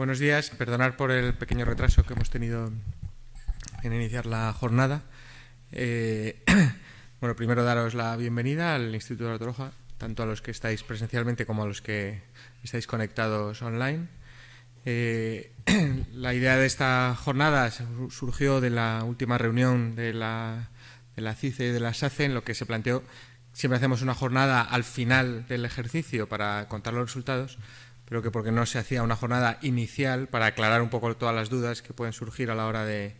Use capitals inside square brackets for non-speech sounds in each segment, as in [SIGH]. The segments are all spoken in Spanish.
Buenos días. Perdonar por el pequeño retraso que hemos tenido en iniciar la jornada. Eh, [CLEARS THROAT] bueno, primero daros la bienvenida al Instituto de Artoroja, tanto a los que estáis presencialmente como a los que estáis conectados online. Eh, [CLEARS THROAT] la idea de esta jornada surgió de la última reunión de la, de la CICE y de la SACE, en lo que se planteó, siempre hacemos una jornada al final del ejercicio para contar los resultados, creo que porque no se hacía una jornada inicial para aclarar un poco todas las dudas que pueden surgir a la hora de,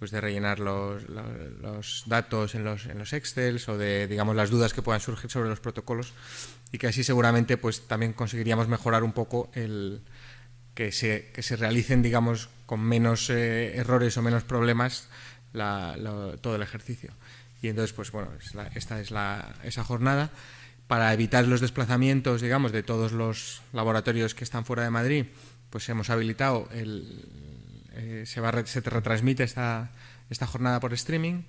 pues, rellenar los, datos en los, en Excels o de digamos las dudas que puedan surgir sobre los protocolos y que así seguramente pues también conseguiríamos mejorar un poco el que se, que se realicen digamos con menos eh, errores o menos problemas todo el ejercicio y entonces pues bueno esta es la, esa jornada para evitar los desplazamientos, digamos, de todos los laboratorios que están fuera de Madrid, pues hemos habilitado, el, eh, se, va, se retransmite esta, jornada por streaming,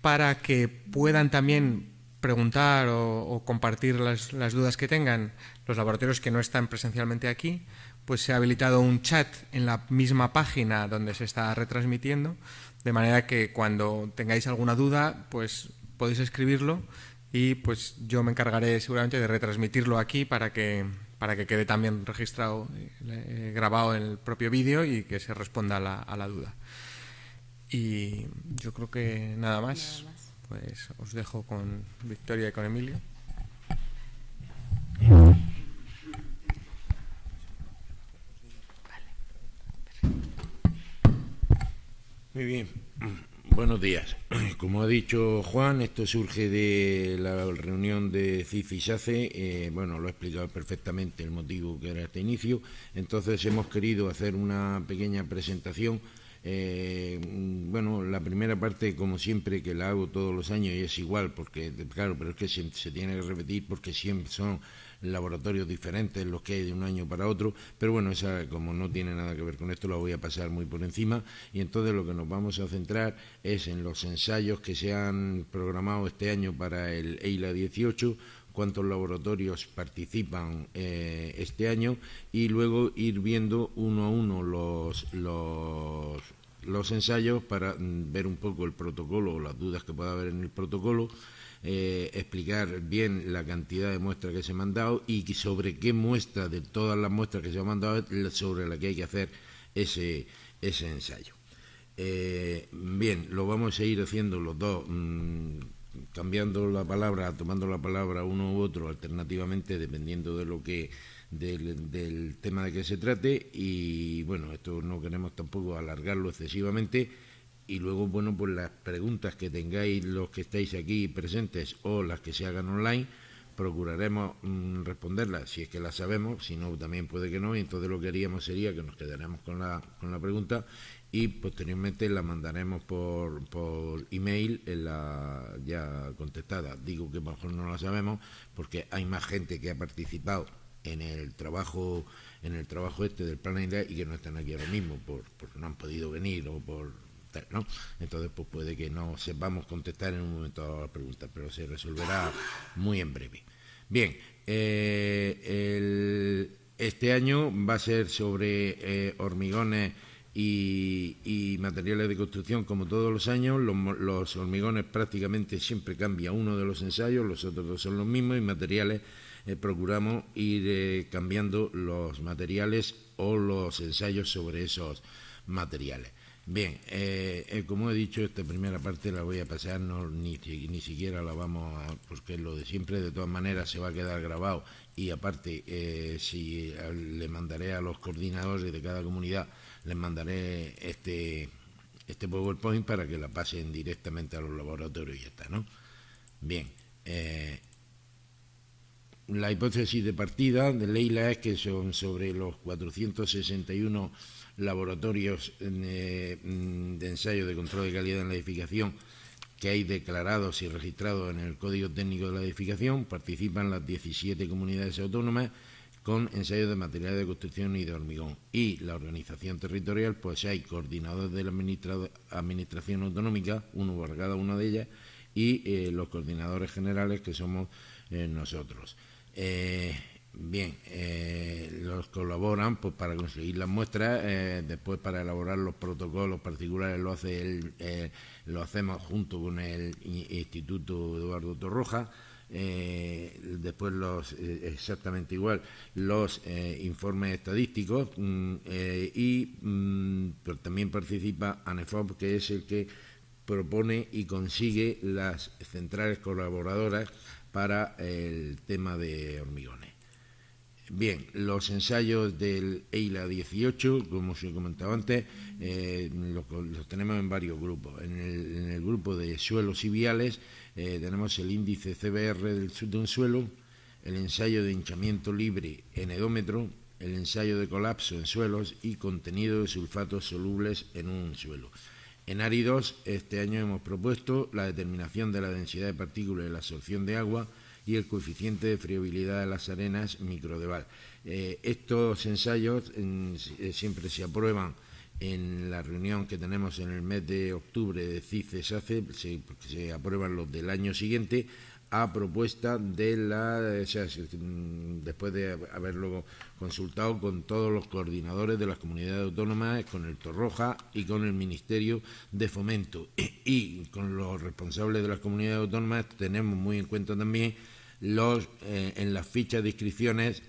para que puedan también preguntar o, compartir las, las, dudas que tengan los laboratorios que no están presencialmente aquí, pues se ha habilitado un chat en la misma página donde se está retransmitiendo, de manera que cuando tengáis alguna duda, pues podéis escribirlo y pues yo me encargaré seguramente de retransmitirlo aquí para que, para que quede también registrado, eh, eh, grabado en el propio vídeo y que se responda a la, a la duda. Y yo creo que nada más, pues os dejo con Victoria y con Emilio. Muy bien. Buenos días. [CLEARS THROAT] Como ha dicho Juan, esto surge de la reunión de CIF y SACE. Eh, bueno, lo ha explicado perfectamente el motivo que era este inicio. Entonces hemos querido hacer una pequeña presentación. Eh, bueno, la primera parte, como siempre, que la hago todos los años y es igual, porque, claro, pero es que se tiene que repetir porque siempre son laboratorios diferentes los que hay de un año para otro, pero bueno, esa como no tiene nada que ver con esto, la voy a pasar muy por encima y entonces lo que nos vamos a centrar es en los ensayos que se han programado este año para el EILA 18, cuántos laboratorios participan eh, este año y luego ir viendo uno a uno los, los ensayos para mm, ver un poco el protocolo o las dudas que pueda haber en el protocolo eh, explicar bien la cantidad de muestras que se han mandado... y sobre qué muestra de todas las muestras que se han mandado... sobre la que hay que hacer ese, ensayo. Eh, bien, lo vamos a seguir haciendo los dos, mm, cambiando la palabra, tomando la palabra uno u otro alternativamente, dependiendo de lo que del tema de que se trate. Y bueno, esto no queremos tampoco alargarlo excesivamente y luego, bueno, pues las preguntas que tengáis los que estáis aquí presentes o las que se hagan online, procuraremos mm, responderlas si es que las sabemos, si no, también puede que no, y entonces lo que haríamos sería que nos quedaremos con la, con la pregunta y posteriormente la mandaremos por, por email en la ya contestada. Digo que mejor no la sabemos porque hay más gente que ha participado en el trabajo en el trabajo este del Plan planeta y que no están aquí ahora mismo por, por no han podido venir o por ¿no? Entonces, pues puede que no sepamos contestar en un momento a la pregunta, pero se resolverá muy en breve. Bien, eh, este año va a ser sobre eh, hormigones y, materiales de construcción como todos los años. Los, los, hormigones prácticamente siempre cambia uno de los ensayos, los otros dos son los mismos y materiales eh, procuramos ir cambiando los materiales o los ensayos sobre esos materiales. Bien, eh, eh, como he dicho, esta primera parte la voy a pasar, no, ni, ni siquiera la vamos a, porque lo de siempre, de todas maneras se va a quedar grabado y aparte eh, si le mandaré a los coordinadores de cada comunidad, les mandaré este, este PowerPoint para que la pasen directamente a los laboratorios y ya está, ¿no? Bien, eh, la hipótesis de partida de Leila es que son sobre los 461 laboratorios eh, mm, de ensayo de control de calidad en la edificación que hay declarados y registrados en el Código Técnico de la Edificación, participan las 17 comunidades autónomas con ensayos de materiales de construcción y de hormigón. Y la organización territorial, pues hay coordinadores de la Administración Autonómica, uno por cada una de ellas, y eh, los coordinadores generales que somos eh, nosotros. Bien, eh, los colaboran pues, para conseguir las muestras, eh, después para elaborar los protocolos particulares lo, eh, hacemos junto con el Instituto Eduardo Torroja. después los exactamente igual los informes estadísticos mm, y mm, también participa ANEFOP que es el que propone y consigue las centrales colaboradoras para el tema de hormigón. Bien, los ensayos del EILA 18, como os he comentado antes, eh, los, tenemos en varios grupos. En el, grupo de suelos y viales eh, tenemos el índice CBR del, de un suelo, el ensayo de hinchamiento libre en edómetro, el ensayo de colapso en suelos y contenido de sulfatos solubles en un suelo. En áridos, este año hemos propuesto la determinación de la densidad de partículas y la absorción de agua, y el coeficiente de friabilidad de las arenas microdeval. Eh, estos ensayos eh, siempre se aprueban en la reunión que tenemos en el mes de octubre de cice se, se aprueban los del año siguiente a propuesta de la eh, mm, después de haberlo consultado con todos los coordinadores de las comunidades autónomas, con el Torroja y con el Ministerio de Fomento y con los responsables de las comunidades autónomas tenemos muy en cuenta también los eh, en las fichas de inscripciones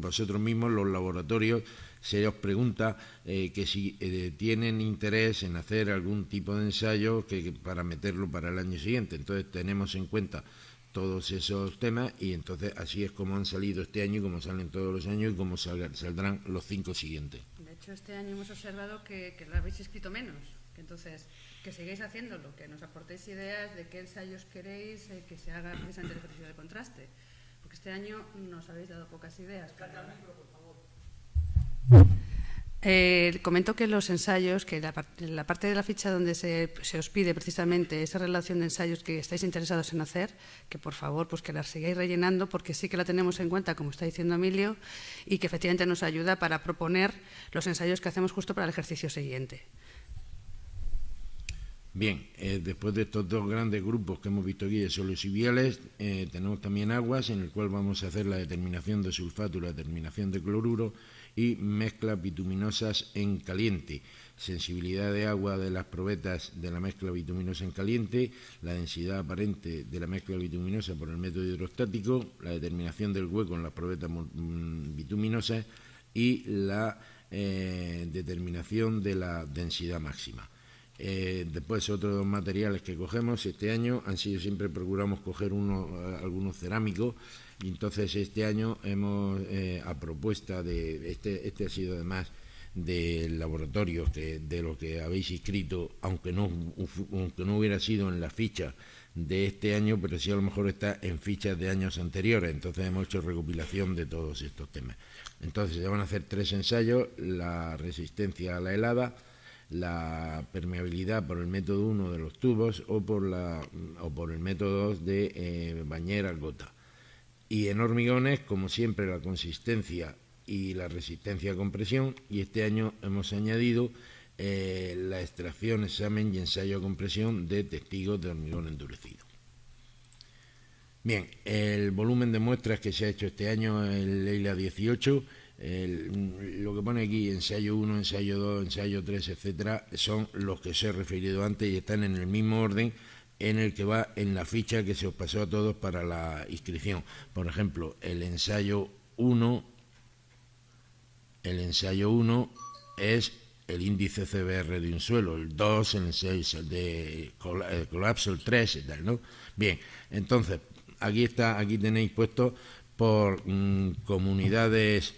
vosotros mismos los laboratorios se os pregunta eh, que si eh, tienen interés en hacer algún tipo de ensayo que, para meterlo para el año siguiente. Entonces tenemos en cuenta todos esos temas y entonces así es como han salido este año y como salen todos los años y como saldrán los cinco siguientes. De hecho, este año hemos observado que, lo habéis escrito menos. Entonces, que sigáis haciéndolo, que nos aportéis ideas de qué ensayos queréis eh, que se haga precisamente el ejercicio de contraste. Porque este año nos habéis dado pocas ideas. Eh, comento que los ensayos, que la, parte de la ficha donde se, os pide precisamente esa relación de ensayos que estáis interesados en hacer, que por favor pues que la sigáis rellenando porque sí que la tenemos en cuenta, como está diciendo Emilio, y que efectivamente nos ayuda para proponer los ensayos que hacemos justo para el ejercicio siguiente. Bien, eh, después de estos dos grandes grupos que hemos visto aquí de solos y viales, eh, tenemos también aguas en el cual vamos a hacer la determinación de sulfato y la determinación de cloruro y mezclas bituminosas en caliente, sensibilidad de agua de las probetas de la mezcla bituminosa en caliente, la densidad aparente de la mezcla bituminosa por el método hidrostático, la determinación del hueco en las probetas mm, bituminosas y la eh, determinación de la densidad máxima. Eh, después otros materiales que cogemos este año han sido siempre procuramos coger eh, algunos cerámicos y entonces este año hemos, eh, a propuesta de, este, este ha sido además del laboratorio de los que habéis inscrito, aunque no, hubiera sido en la ficha de este año, pero sí a lo mejor está en fichas de años anteriores. Entonces hemos hecho recopilación de todos estos temas. Entonces se van a hacer tres ensayos, la resistencia a la helada, la permeabilidad por el método 1 de los tubos o por, el método 2 de eh, bañera gota y en hormigones, como siempre, la consistencia y la resistencia a compresión y este año hemos añadido eh, la extracción, examen y ensayo a compresión de testigos de hormigón endurecido. Bien, el volumen de muestras que se ha hecho este año en Leila 18, lo que pone aquí ensayo 1, ensayo 2, ensayo 3, etcétera, son los que os he referido antes y están en el mismo orden en el que va en la ficha que se os pasó a todos para la inscripción. Por ejemplo, el ensayo 1, el ensayo 1 es el índice CBR de un suelo, el 2, el 6, el de colapso, el 3 y tal, ¿no? Bien, entonces, aquí está, aquí tenéis puesto por mm, comunidades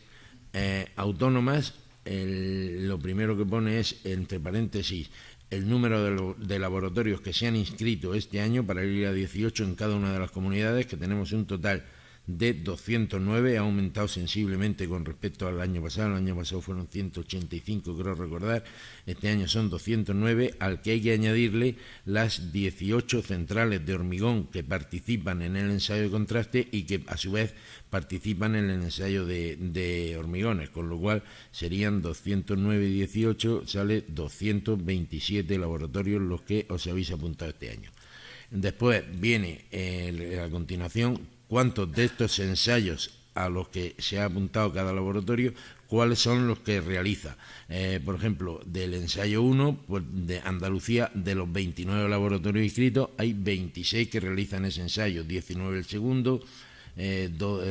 eh, autónomas, lo primero que pone es entre paréntesis el número de, laboratorios que se han inscrito este año para ir a 18 en cada una de las comunidades, que tenemos un total de 209, ha aumentado sensiblemente con respecto al año pasado, el año pasado fueron 185, creo recordar, este año son 209, al que hay que añadirle las 18 centrales de hormigón que participan en el ensayo de contraste y que a su vez participan en el ensayo de, hormigones, con lo cual serían 209 y 18, sale 227 laboratorios los que os habéis apuntado este año. Después viene a continuación cuántos de estos ensayos a los que se ha apuntado cada laboratorio, cuáles son los que realiza. Eh, por ejemplo, del ensayo 1 pues, de Andalucía, de los 29 laboratorios inscritos, hay 26 que realizan ese ensayo, 19 el segundo, 24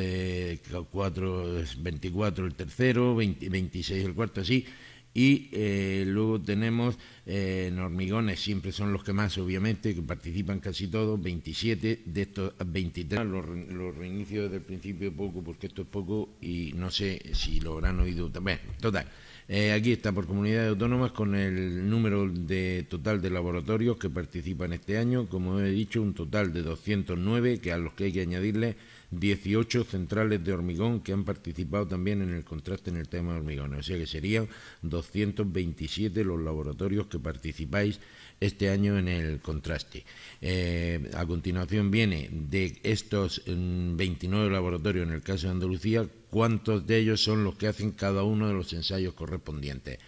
eh, eh, el tercero, 26 el cuarto, así, y eh, luego tenemos eh, en hormigones, siempre son los que más, obviamente, que participan casi todos, 27 de estos 23. Los, reinicios reinicio desde el principio poco, porque esto es poco y no sé si lo habrán oído también. Total, eh, aquí está por comunidades autónomas con el número de total de laboratorios que participan este año, como he dicho, un total de 209, que a los que hay que añadirle 18 centrales de hormigón que han participado también en el contraste en el tema de hormigón. O sea que serían 227 los laboratorios que participáis este año en el contraste. Eh, a continuación viene de estos 29 mm, laboratorios en el caso de Andalucía, cuántos de ellos son los que hacen cada uno de los ensayos correspondientes.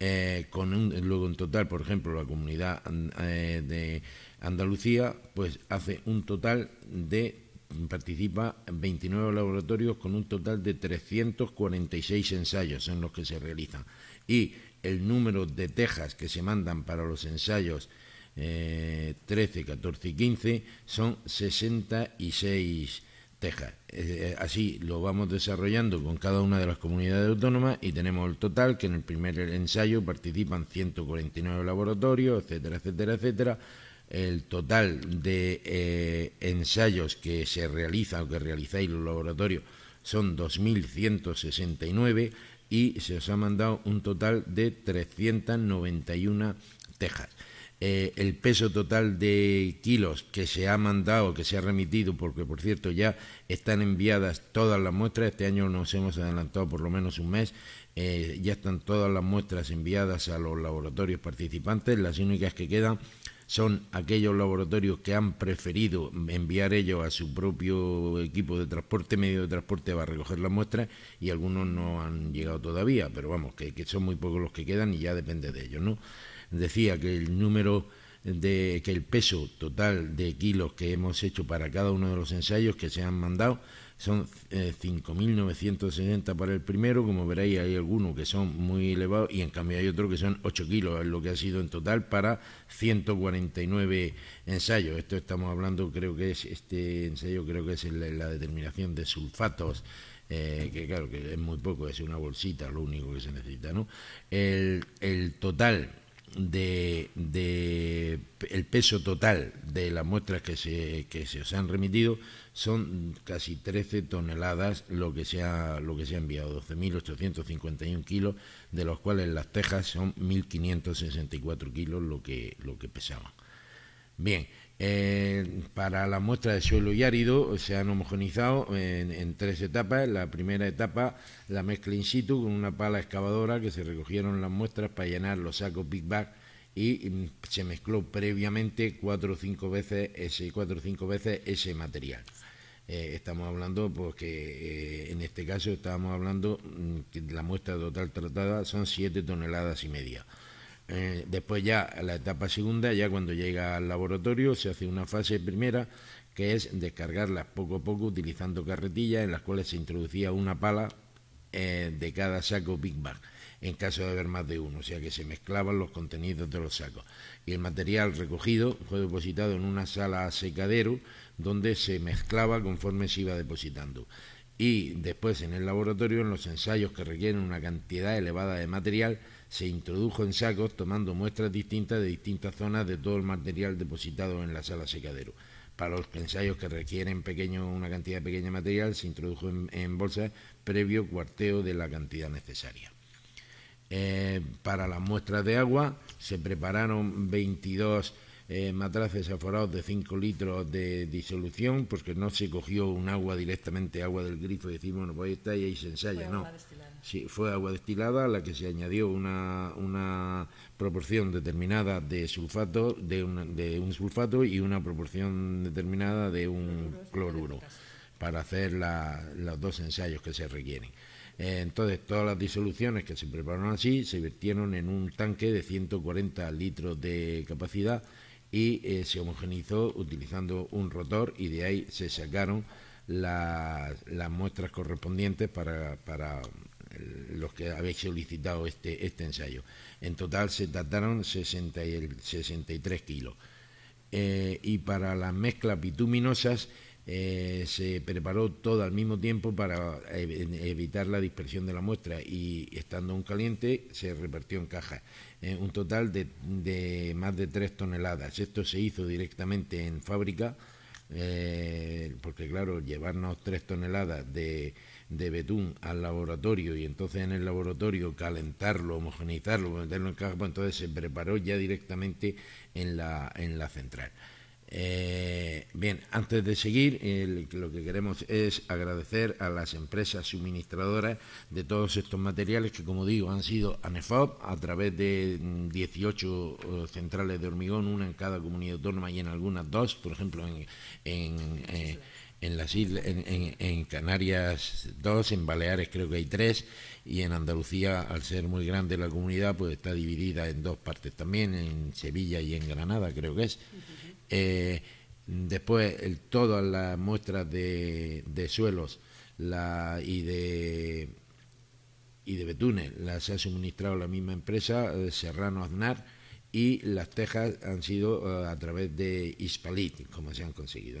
Eh, con luego en total, por ejemplo, la comunidad mm, eh, de Andalucía, pues hace un total de participa 29 laboratorios con un total de 346 ensayos en los que se realizan. Y el número de tejas que se mandan para los ensayos 13, eh, 14 y 15 son 66 tejas. Eh, así lo vamos desarrollando con cada una de las comunidades autónomas y tenemos el total que en el primer ensayo participan 149 laboratorios, etcétera, etcétera, etcétera el total de eh, ensayos que se realizan o que realizáis los laboratorios son 2.169 y se os ha mandado un total de 391 tejas. Eh, el peso total de kilos que se ha mandado, que se ha remitido, porque por cierto ya están enviadas todas las muestras, este año nos hemos adelantado por lo menos un mes, eh, ya están todas las muestras enviadas a los laboratorios participantes, las únicas que quedan son aquellos laboratorios que han preferido enviar ellos a su propio equipo de transporte, medio de transporte para recoger las muestras y algunos no han llegado todavía, pero vamos, que, que son muy pocos los que quedan y ya depende de ellos, ¿no? Decía que el número de que el peso total de kilos que hemos hecho para cada uno de los ensayos que se han mandado son 5.960 eh, para el primero, como veréis hay algunos que son muy elevados y en cambio hay otros que son 8 kilos, es lo que ha sido en total para 149 ensayos. Esto estamos hablando, creo que es este ensayo, creo que es la, determinación de sulfatos. Eh, que claro, que es muy poco, es una bolsita, lo único que se necesita, ¿no? El, el total de, de, el peso total de las muestras que se, que se os han remitido son casi 13 toneladas lo que se ha, lo que se ha enviado, 12.851 kilos, de los cuales las tejas son 1.564 kilos lo que, lo que pesaban. Bien, eh, para la muestra de suelo y árido se han homogenizado en, tres etapas. La primera etapa, la mezcla in situ con una pala excavadora que se recogieron las muestras para llenar los sacos Big Bag y mm, se mezcló previamente cuatro o cinco veces cuatro o cinco veces ese material. Eh, estamos hablando, porque eh, en este caso estábamos hablando mm, que la muestra total tratada son 7 toneladas y media. Eh, después ya la etapa segunda, ya cuando llega al laboratorio, se hace una fase primera que es descargarlas poco a poco utilizando carretillas en las cuales se introducía una pala de cada saco Big Bang en caso de haber más de uno, o sea que se mezclaban los contenidos de los sacos. Y el material recogido fue depositado en una sala secadero donde se mezclaba conforme se iba depositando. Y después en el laboratorio, en los ensayos que requieren una cantidad elevada de material, se introdujo en sacos tomando muestras distintas de distintas zonas de todo el material depositado en la sala secadero. Para los ensayos que requieren una cantidad pequeña de material, se introdujo en, en bolsas previo cuarteo de la cantidad necesaria. Eh, para las muestras de agua se prepararon 22 eh, matraces aforados de 5 litros de disolución, porque no se cogió un agua directamente, agua del grifo, y decimos, bueno, pues ahí está y ahí se ensaya, fue no. destilada. sí, fue agua destilada a la que se añadió una, proporción determinada de sulfato, de, un sulfato y una proporción determinada de un cloruro, este para hacer los dos ensayos que se requieren. Eh, entonces, todas las disoluciones que se prepararon así se vertieron en un tanque de 140 litros de capacidad y eh, se homogenizó utilizando un rotor y de ahí se sacaron las muestras correspondientes para, mm, los que habéis solicitado este, este ensayo. En total se trataron 63 kilos. Eh, y para las mezclas bituminosas eh, se preparó todo al mismo tiempo para evitar la dispersión de la muestra y estando aún caliente se repartió en cajas, eh, un total de, más de tres toneladas. Esto se hizo directamente en fábrica, eh, porque claro, llevarnos tres toneladas de, de betún al laboratorio y entonces en el laboratorio calentarlo, homogeneizarlo, meterlo en caja, pues entonces se preparó ya directamente en la central. Eh, bien, antes de seguir, lo que queremos es agradecer a las empresas suministradoras de todos estos materiales que, como digo, han sido ANEFOP a través de 18 mm, eh, centrales de hormigón, una en cada comunidad autónoma y en algunas dos, por ejemplo, en, eh, las islas, en, Canarias dos, en Baleares creo que hay tres y en Andalucía, al ser muy grande la comunidad, pues está dividida en dos partes también, en Sevilla y en Granada creo que es. Eh, después, todas las muestras de, suelos y de y de las ha suministrado la misma empresa eh, Serrano Aznar y las tejas han sido eh, a través de Ispalit, como se han conseguido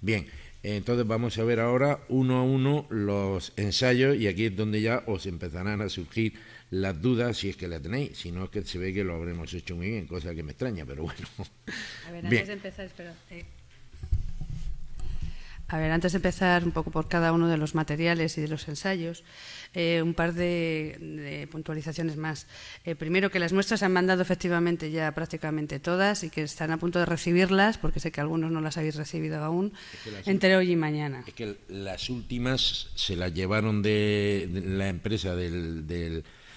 bien entonces vamos a ver ahora uno a uno los ensayos y aquí es donde ya os empezarán a surgir las dudas, si es que la tenéis, si no es que se ve que lo habremos hecho muy bien, cosa que me extraña, pero bueno. A ver, antes de empezar, eh. A ver, antes de empezar un poco por cada uno de los materiales y de los ensayos, eh, un par de, puntualizaciones más. Eh, primero, que las muestras se han mandado efectivamente ya prácticamente todas y que están a punto de recibirlas, porque sé que algunos no las habéis recibido aún, entre hoy y mañana. Es que las últimas se las llevaron de, la empresa del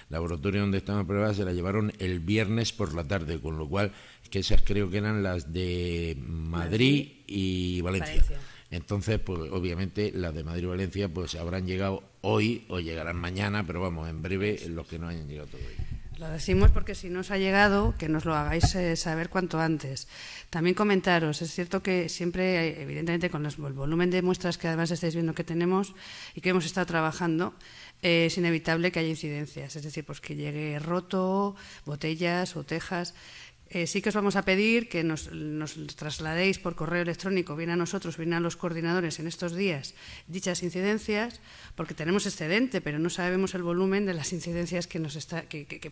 laboratorio donde estaban pruebas se la llevaron el viernes por la tarde, con lo cual que esas creo que eran las de Madrid y Valencia. Entonces, pues obviamente las de Madrid y Valencia pues habrán llegado hoy o llegarán mañana, pero vamos, en breve los que no hayan llegado todavía. Lo decimos porque si no os ha llegado, que nos lo hagáis eh, saber cuanto antes. También comentaros, es cierto que siempre, eh, evidentemente, con el volumen de muestras que además estáis viendo que tenemos y que hemos estado trabajando, es inevitable que haya incidencias, es decir, pues que llegue roto, botellas o tejas eh, sí que os vamos a pedir que nos, trasladéis por correo electrónico, bien a nosotros, bien a los coordinadores en estos días, dichas incidencias, porque tenemos excedente, pero no sabemos el volumen de las incidencias que, nos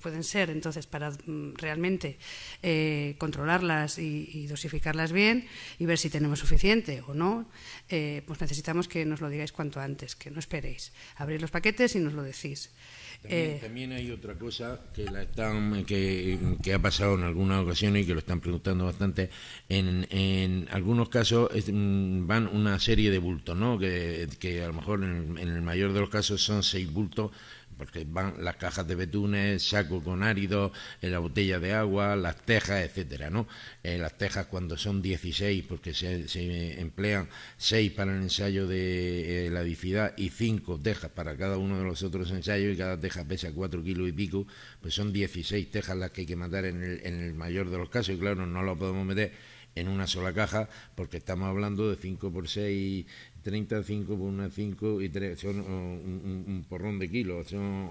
pueden ser. Entonces, para mm, realmente eh, controlarlas y, dosificarlas bien y ver si tenemos suficiente o no, eh, pues necesitamos que nos lo digáis cuanto antes, que no esperéis. Abrir los paquetes y nos lo decís. Eh. También, hay otra cosa que la están que, ha pasado en algunas ocasiones y que lo están preguntando bastante. En, en algunos casos mm, van una serie de bultos, ¿no? Que, a lo mejor en, el mayor de los casos son seis bultos porque van las cajas de betunes, saco con áridos, la botella de agua, las tejas, etcétera, ¿no? Eh, las tejas cuando son 16, porque se, emplean 6 para el ensayo de eh, la dificidad y 5 tejas para cada uno de los otros ensayos y cada teja pesa 4 kilos y pico, pues son 16 tejas las que hay que matar en el, mayor de los casos y claro, no lo podemos meter en una sola caja, porque estamos hablando de 5 por 6 35 por una y 3, son uh, un, porrón de kilos, son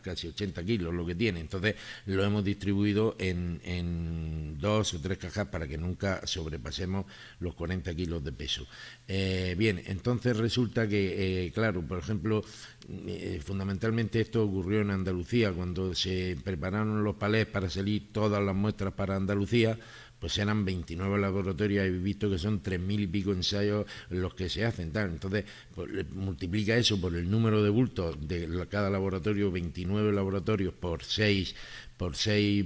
casi 80 kilos lo que tiene. Entonces lo hemos distribuido en, dos o tres cajas para que nunca sobrepasemos los 40 kilos de peso. Eh, bien, entonces resulta que, eh, claro, por ejemplo, eh, fundamentalmente esto ocurrió en Andalucía, cuando se prepararon los palés para salir todas las muestras para Andalucía, pues eran 29 laboratorios, he visto que son 3.000 y pico ensayos los que se hacen. Tal. Entonces, pues, multiplica eso por el número de bultos de cada laboratorio, 29 laboratorios por 6, por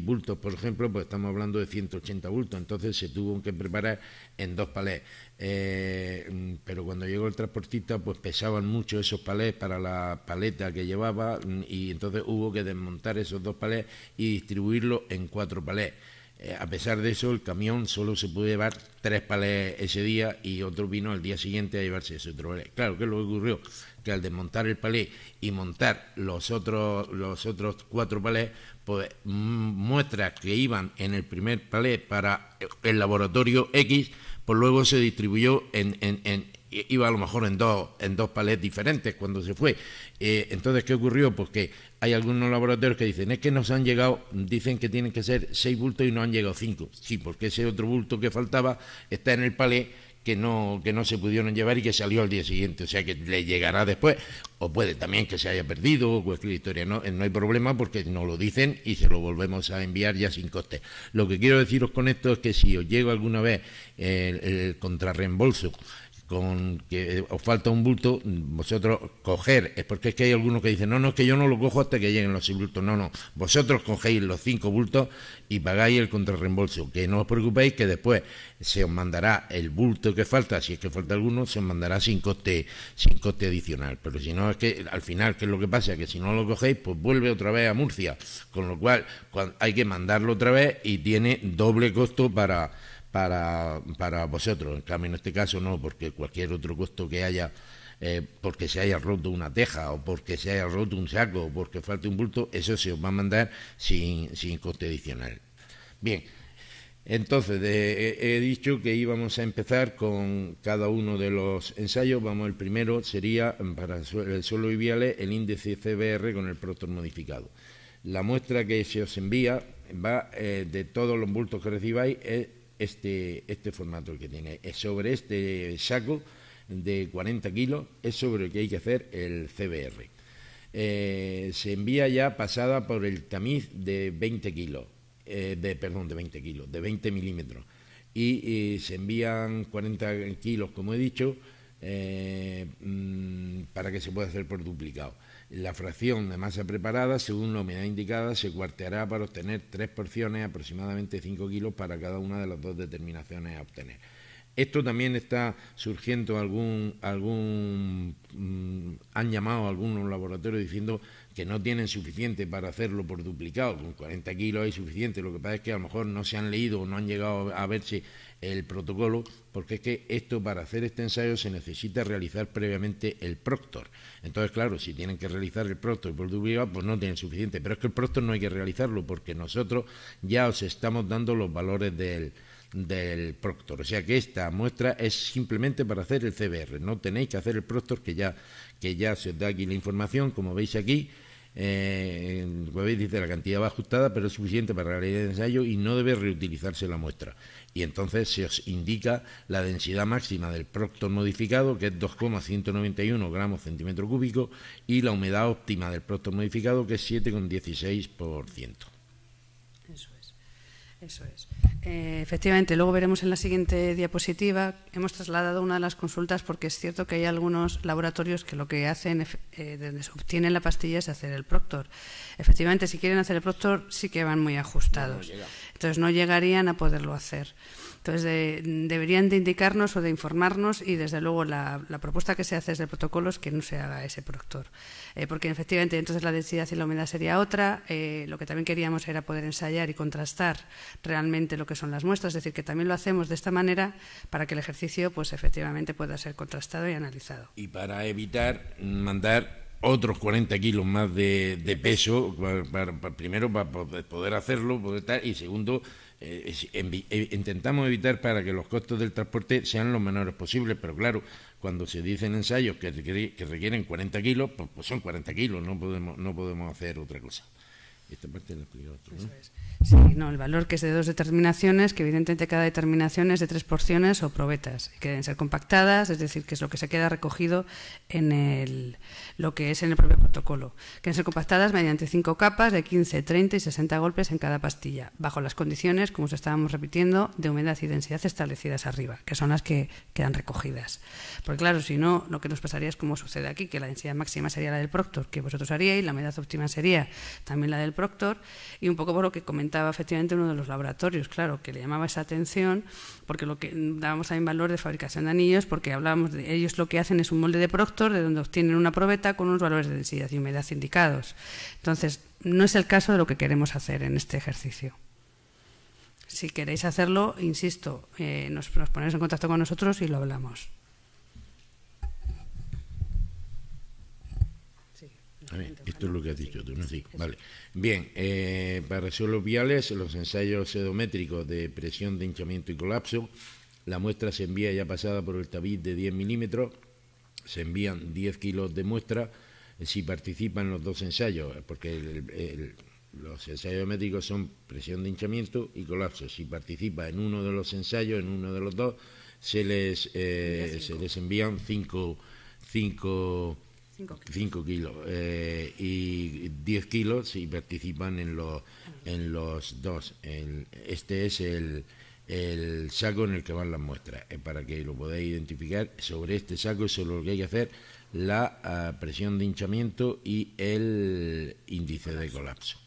bultos, por ejemplo, pues estamos hablando de 180 bultos. Entonces se tuvo que preparar en dos palés. Eh, pero cuando llegó el transportista, pues pesaban mucho esos palés para la paleta que llevaba y entonces hubo que desmontar esos dos palés y distribuirlos en cuatro palés. Eh, a pesar de eso, el camión solo se pudo llevar tres palés ese día y otro vino al día siguiente a llevarse ese otro palé. Claro, ¿qué es lo que ocurrió? Que al desmontar el palé y montar los otros, los otros cuatro palés, pues mm, muestras que iban en el primer palé para el laboratorio X, pues luego se distribuyó en, en, iba a lo mejor en dos, en dos palets diferentes cuando se fue. Eh, entonces, ¿qué ocurrió? Pues que hay algunos laboratorios que dicen, es que nos han llegado, dicen que tienen que ser seis bultos y no han llegado cinco. Sí, porque ese otro bulto que faltaba está en el palet que no, que no se pudieron llevar y que salió al día siguiente, o sea que le llegará después, o puede también que se haya perdido o cualquier historia, no, hay problema porque nos lo dicen y se lo volvemos a enviar ya sin coste. Lo que quiero deciros con esto es que si os llega alguna vez el, el contrarreembolso, con que eh, os falta un bulto, vosotros coger, es porque es que hay algunos que dicen, no, no, es que yo no lo cojo hasta que lleguen los 6 bultos, no, no, vosotros cogéis los cinco bultos y pagáis el contrarreembolso, que no os preocupéis que después se os mandará el bulto que falta, si es que falta alguno, se os mandará sin coste, sin coste adicional, pero si no es que al final, ¿qué es lo que pasa? Que si no lo cogéis, pues vuelve otra vez a Murcia, con lo cual hay que mandarlo otra vez y tiene doble costo para para, vosotros. En cambio, en este caso no, porque cualquier otro costo que haya, eh, porque se haya roto una teja o porque se haya roto un saco o porque falte un bulto, eso se os va a mandar sin, sin coste adicional. Bien, entonces eh, eh, he dicho que íbamos a empezar con cada uno de los ensayos. Vamos, el primero sería para el suelo y el índice CBR con el próctor modificado. La muestra que se os envía va de todos los bultos que recibáis es este, este, formato que tiene. Es sobre este saco de 40 kilos, es sobre el que hay que hacer el CBR. Eh, se envía ya pasada por el tamiz de 20 kilos, eh, de, perdón, de 20 kilos, de 20 milímetros. Y, se envían 40 kilos, como he dicho, eh, mm, para que se pueda hacer por duplicado. La fracción de masa preparada, según la humedad indicada, se cuarteará para obtener tres porciones, aproximadamente cinco kilos para cada una de las dos determinaciones a obtener. Esto también está surgiendo algún, algún mm, han llamado a algunos laboratorios diciendo que no tienen suficiente para hacerlo por duplicado, con 40 kilos hay suficiente, lo que pasa es que a lo mejor no se han leído o no han llegado a verse el protocolo, porque es que esto para hacer este ensayo se necesita realizar previamente el proctor. Entonces, claro, si tienen que realizar el proctor por duplicado, pues no tienen suficiente, pero es que el proctor no hay que realizarlo porque nosotros ya os estamos dando los valores del, del Proctor. O sea que esta muestra es simplemente para hacer el CBR. No tenéis que hacer el Proctor, que que ya se os da aquí la información, como veis aquí. Eh, el dice la cantidad va ajustada, pero es suficiente para la ley de ensayo y no debe reutilizarse la muestra. Y entonces se os indica la densidad máxima del Proctor modificado, que es 2,191 gramos centímetro cúbico, y la humedad óptima del Proctor modificado, que es 7,16%. Eso es. Eh, efectivamente, luego veremos en la siguiente diapositiva. Hemos trasladado una de las consultas porque es cierto que hay algunos laboratorios que lo que hacen, eh, donde se obtiene la pastilla, es hacer el proctor. Efectivamente, si quieren hacer el proctor, sí que van muy ajustados. Entonces, no llegarían a poderlo hacer. Entonces, deberían de indicarnos o de informarnos y, desde luego, la, propuesta que se hace desde ...es que no se haga ese productor. Eh, porque, efectivamente, entonces la densidad y la humedad sería otra. Eh, lo que también queríamos era poder ensayar y contrastar realmente lo que son las muestras. Es decir, que también lo hacemos de esta manera para que el ejercicio, pues, efectivamente, pueda ser contrastado y analizado. Y para evitar mandar otros 40 kilos más de, peso, primero para poder hacerlo, y segundo eh, eh, intentamos evitar para que los costos del transporte sean los menores posibles, pero claro, cuando se dicen ensayos que, requieren 40 kilos, pues, pues son 40 kilos, no podemos, no podemos hacer otra cosa esta otro, ¿no? Sí, no, el valor que es de dos determinaciones, que evidentemente cada determinación es de tres porciones o probetas, que deben ser compactadas, es decir, que es lo que se queda recogido en el, lo que es en el propio protocolo. Que deben ser compactadas mediante cinco capas de 15, 30 y 60 golpes en cada pastilla, bajo las condiciones, como os estábamos repitiendo, de humedad y densidad establecidas arriba, que son las que quedan recogidas. Porque claro, si no, lo que nos pasaría es como sucede aquí, que la densidad máxima sería la del proctor, que vosotros haríais, la humedad óptima sería también la del Proctor y un poco por lo que comentaba efectivamente uno de los laboratorios, claro, que le llamaba esa atención, porque lo que dábamos ahí en valor de fabricación de anillos, porque hablábamos de ellos lo que hacen es un molde de Proctor de donde obtienen una probeta con unos valores de densidad y humedad indicados. Entonces, no es el caso de lo que queremos hacer en este ejercicio. Si queréis hacerlo, insisto, eh, nos, nos ponéis en contacto con nosotros y lo hablamos. esto es lo que has dicho tú, ¿no? vale. Bien, eh, para los viales, los ensayos sedométricos de presión de hinchamiento y colapso, la muestra se envía ya pasada por el tabiz de 10 milímetros, se envían 10 kilos de muestra si participan los dos ensayos, porque los ensayos métricos son presión de hinchamiento y colapso. Si participa en uno de los ensayos, en uno de los dos, se les, eh, se les envían 5 cinco, 5 kilos, kilos eh, y 10 kilos y participan en los, en los dos. en este es el, el saco en el que van las muestras, para que lo podáis identificar. Sobre este saco solo lo que hay que hacer la ah, presión de hinchamiento y el índice de colapso.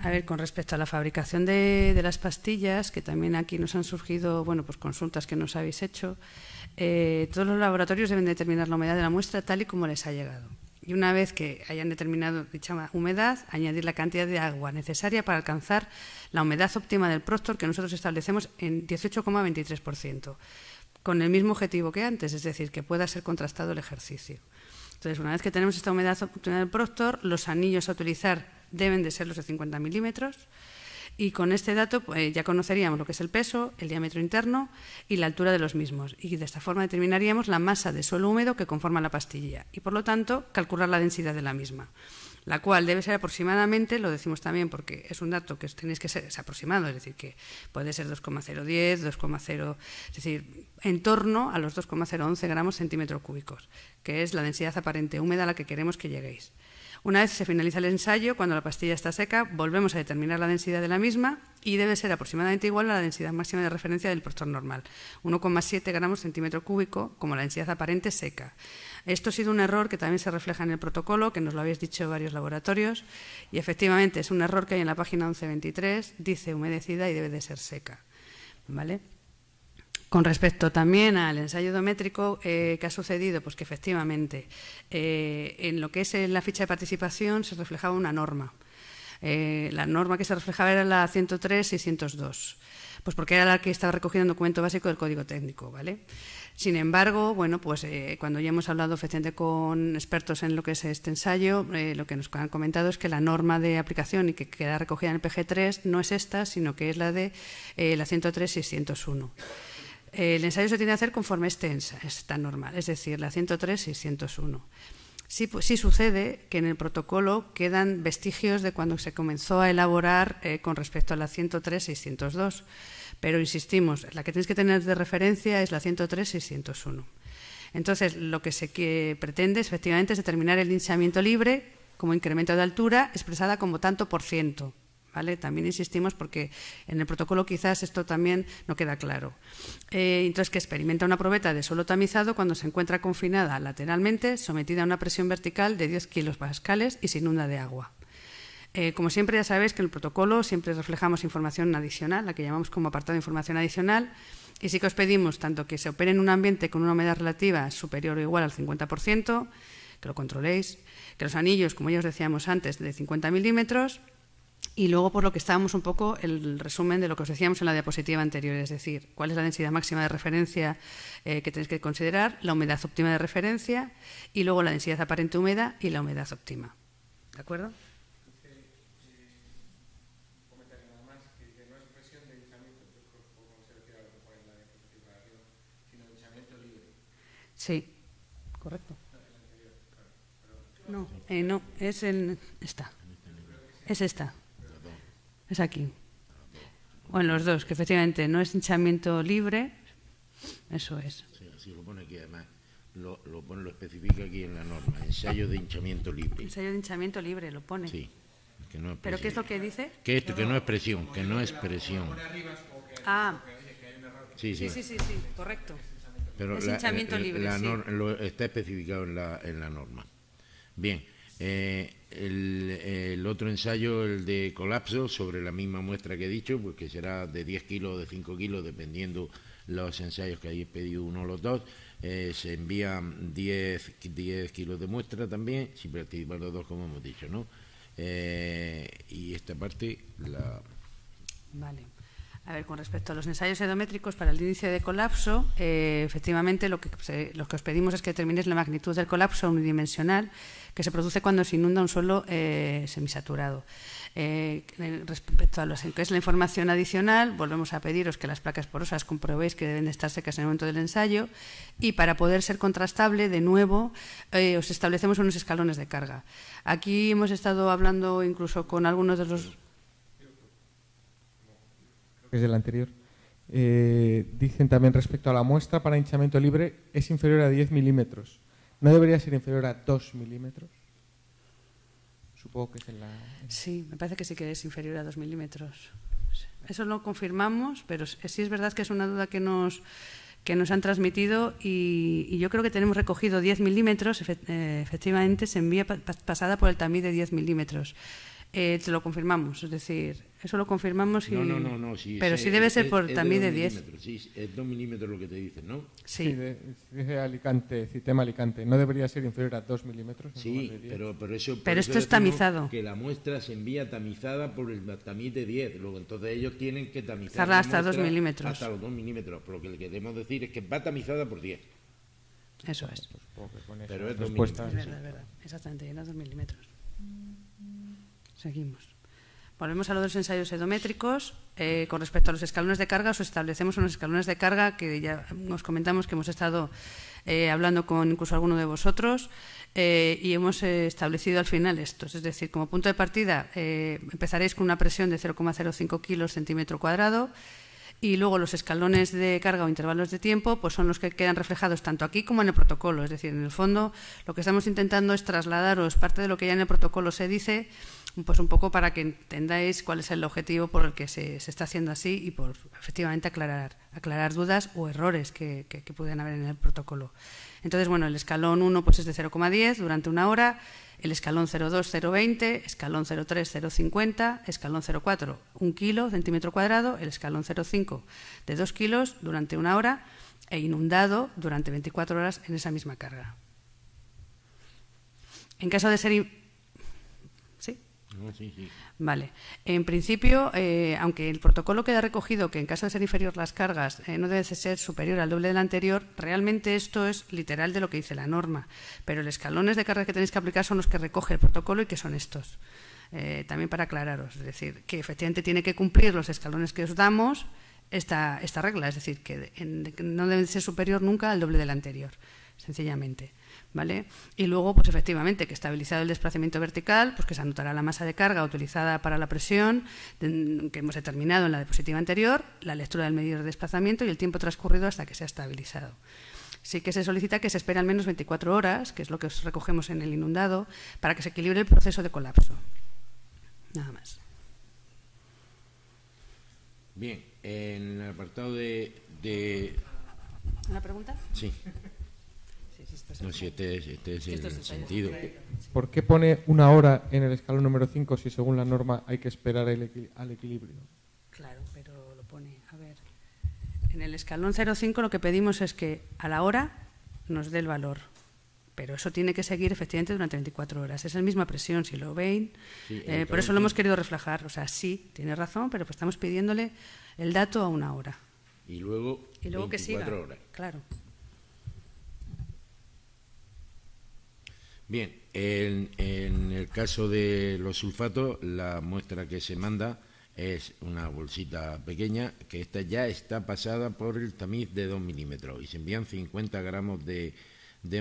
A ver, con respecto a la fabricación de, de, las pastillas, que también aquí nos han surgido, bueno, pues consultas que nos habéis hecho. Eh, todos los laboratorios deben determinar la humedad de la muestra tal y como les ha llegado. Y una vez que hayan determinado dicha humedad, añadir la cantidad de agua necesaria para alcanzar la humedad óptima del próctor que nosotros establecemos en 18,23%, con el mismo objetivo que antes, es decir, que pueda ser contrastado el ejercicio. Entonces, una vez que tenemos esta humedad óptima del próctor, los anillos a utilizar deben de ser los de 50 milímetros, y con este dato pues, eh, ya conoceríamos lo que es el peso, el diámetro interno y la altura de los mismos. Y de esta forma determinaríamos la masa de suelo húmedo que conforma la pastilla y, por lo tanto, calcular la densidad de la misma, la cual debe ser aproximadamente, lo decimos también porque es un dato que tenéis que ser es aproximado, es decir, que puede ser 2,010, 2,0, es decir, en torno a los 2,011 gramos centímetros cúbicos, que es la densidad aparente húmeda a la que queremos que lleguéis. Una vez se finaliza el ensayo, cuando la pastilla está seca, volvemos a determinar la densidad de la misma y debe ser aproximadamente igual a la densidad máxima de referencia del prostor normal, 1,7 gramos centímetro cúbico, como la densidad aparente seca. Esto ha sido un error que también se refleja en el protocolo, que nos lo habéis dicho varios laboratorios, y efectivamente es un error que hay en la página 1123, dice humedecida y debe de ser seca. ¿Vale? Con respecto también al ensayo dométrico, eh, ¿qué ha sucedido? Pues que efectivamente eh, en lo que es eh, la ficha de participación se reflejaba una norma. la norma que se reflejaba era la 103-602, pues porque era la que estaba recogida en el documento básico del Código Técnico, ¿vale? Sin embargo, bueno, pues cuando ya hemos hablado oficialmente con expertos en lo que es este ensayo, lo que nos han comentado es que la norma de aplicación y que queda recogida en el PG3 no es esta, sino que es la de la 103-601 el ensayo se tiene que hacer conforme forma este extensa, es tan normal, es decir, la 103 y 101. Sí, sucede que en el protocolo quedan vestigios de cuando se comenzó a elaborar eh, con respecto a la 103 y pero insistimos, la que tienes que tener de referencia es la 103 y 101. Entonces, lo que se pretende efectivamente es determinar el linchamiento libre como incremento de altura expresada como tanto por ciento también insistimos porque en el protocolo quizás esto también no queda claro. Eh, entonces, que experimenta una probeta de suelo tamizado cuando se encuentra confinada lateralmente, sometida a una presión vertical de 10 kilopascales y se inunda de agua. Eh, como siempre, ya sabéis que en el protocolo siempre reflejamos información adicional, la que llamamos como apartado de información adicional, y sí que os pedimos tanto que se opere en un ambiente con una humedad relativa superior o igual al 50%, que lo controléis, que los anillos, como ya os decíamos antes, de 50 milímetros, y luego, por lo que estábamos un poco, el resumen de lo que os decíamos en la diapositiva anterior, es decir, cuál es la densidad máxima de referencia eh, que tenéis que considerar, la humedad óptima de referencia y luego la densidad aparente húmeda y la humedad óptima. ¿De acuerdo? Sí, correcto. No, eh, no, es el esta. Es esta. Es aquí. O en los dos, que efectivamente no es hinchamiento libre, eso es. Sí, así lo pone aquí además. Lo, lo, pone, lo especifica aquí en la norma, ensayo de hinchamiento libre. Ensayo de hinchamiento libre, lo pone. Sí. ¿Pero qué es lo que dice? Que esto, que no es presión, que no es presión. Ah. Sí, sí, sí, sí, correcto. es hinchamiento eh, libre. sí. está especificado en la, en la norma. Bien. Eh, el, otro ensayo, el de colapso, sobre la misma muestra que he dicho, pues que será de 10 kilos o de 5 kilos, dependiendo los ensayos que hayáis pedido uno o los dos. Eh, se envían 10, 10 kilos de muestra también, ...sin participar los dos, como hemos dicho, ¿no? Eh, y esta parte la... Vale. A ver, con respecto a los ensayos edométricos para el índice de colapso, eh, efectivamente lo que, lo que os pedimos es que determinéis la magnitud del colapso unidimensional que se produce cuando se inunda un suelo eh, semisaturado. Eh, respecto a lo que es la información adicional, volvemos a pediros que las placas porosas comprobéis que deben de estar secas en el momento del ensayo y para poder ser contrastable, de nuevo, eh, os establecemos unos escalones de carga. Aquí hemos estado hablando incluso con algunos de los... Creo que es del anterior. dicen también respecto a la muestra para hinchamiento libre, es inferior a 10 milímetros. No debería ser inferior a 2 milímetros. Supongo que es en la... Sí, me parece que sí que es inferior a 2 milímetros. Eso lo confirmamos, pero sí es verdad que es una duda que nos, que nos han transmitido y, yo creo que tenemos recogido 10 milímetros, eh, efectivamente se envía pasada por el tamiz de 10 milímetros. Eh, te lo confirmamos, es decir, eso lo confirmamos y... No, no, no, Pero sí debe ser por tamiz de, 10. Sí, es 2 milímetros lo que te dicen, ¿no? Sí. sí de, Alicante, sistema Alicante. ¿No debería ser inferior a 2 milímetros? Sí, pero, eso... Pero esto es tamizado. Que la muestra se envía tamizada por el tamiz de 10. Luego, entonces ellos tienen que tamizar hasta 2 milímetros. Hasta los 2 milímetros. Pero lo que queremos decir es que va tamizada por 10. Eso es. Pues, pues, pero es 2 milímetros. Es verdad, es verdad. Exactamente, llena 2 milímetros. Seguimos. Volvemos a lo de los ensayos edométricos. Eh, con respecto a los escalones de carga, os establecemos unos escalones de carga que ya nos comentamos que hemos estado eh, hablando con incluso alguno de vosotros eh, y hemos establecido al final estos. Es decir, como punto de partida empezaréis con una presión de 0,05 kilos centímetro cuadrado y luego los escalones de carga o intervalos de tiempo pues son los que quedan reflejados tanto aquí como en el protocolo. Es decir, en el fondo lo que estamos intentando es trasladaros parte de lo que ya en el protocolo se dice pues un poco para que entendáis cuál es el objetivo por el que se, está haciendo así y por efectivamente aclarar, aclarar dudas o errores que, que, pueden haber en el protocolo. Entonces, bueno, el escalón 1 pues es de 0,10 durante una hora, el escalón 02, 0,20, escalón 03, 0,50, escalón 04, 1 kilo, centímetro cuadrado, el escalón 05, de 2 kilos durante una hora e inundado durante 24 horas en esa misma carga. En caso de ser Ah, vale. En principio, eh, aunque el protocolo queda recogido que en caso de ser inferior las cargas eh, no debe ser superior al doble del anterior, realmente esto es literal de lo que dice la norma. Pero los escalones de carga que tenéis que aplicar son los que recoge el protocolo y que son estos. Eh, también para aclararos, es decir, que efectivamente tiene que cumplir los escalones que os damos esta, esta regla, es decir, que no debe ser superior nunca al doble del anterior, sencillamente. Y luego, pues efectivamente, que estabilizado el desplazamiento vertical, pues que se anotará la masa de carga utilizada para la presión que hemos determinado en la diapositiva anterior, la lectura del medidor de desplazamiento y el tiempo transcurrido hasta que se ha estabilizado. Sí que se solicita que se espere al menos 24 horas, que es lo que os recogemos en el inundado, para que se equilibre el proceso de colapso. Nada más. Bien, en el apartado de... de... ¿Una pregunta? Sí. ¿Por qué pone una hora en el escalón número 5 si según la norma hay que esperar al equilibrio? Claro, pero lo pone. A ver, en el escalón 05 lo que pedimos es que a la hora nos dé el valor. Pero eso tiene que seguir efectivamente durante 24 horas. Es la misma presión, si lo ven. Eh, por eso lo hemos querido reflejar. O sea, sí, tiene razón, pero pues estamos pidiéndole el dato a una hora. Y luego, y luego que siga. Claro. Bien, en, el caso de los sulfatos, la muestra que se manda es una bolsita pequeña que esta ya está pasada por el tamiz de 2 milímetros y se envían 50 gramos de,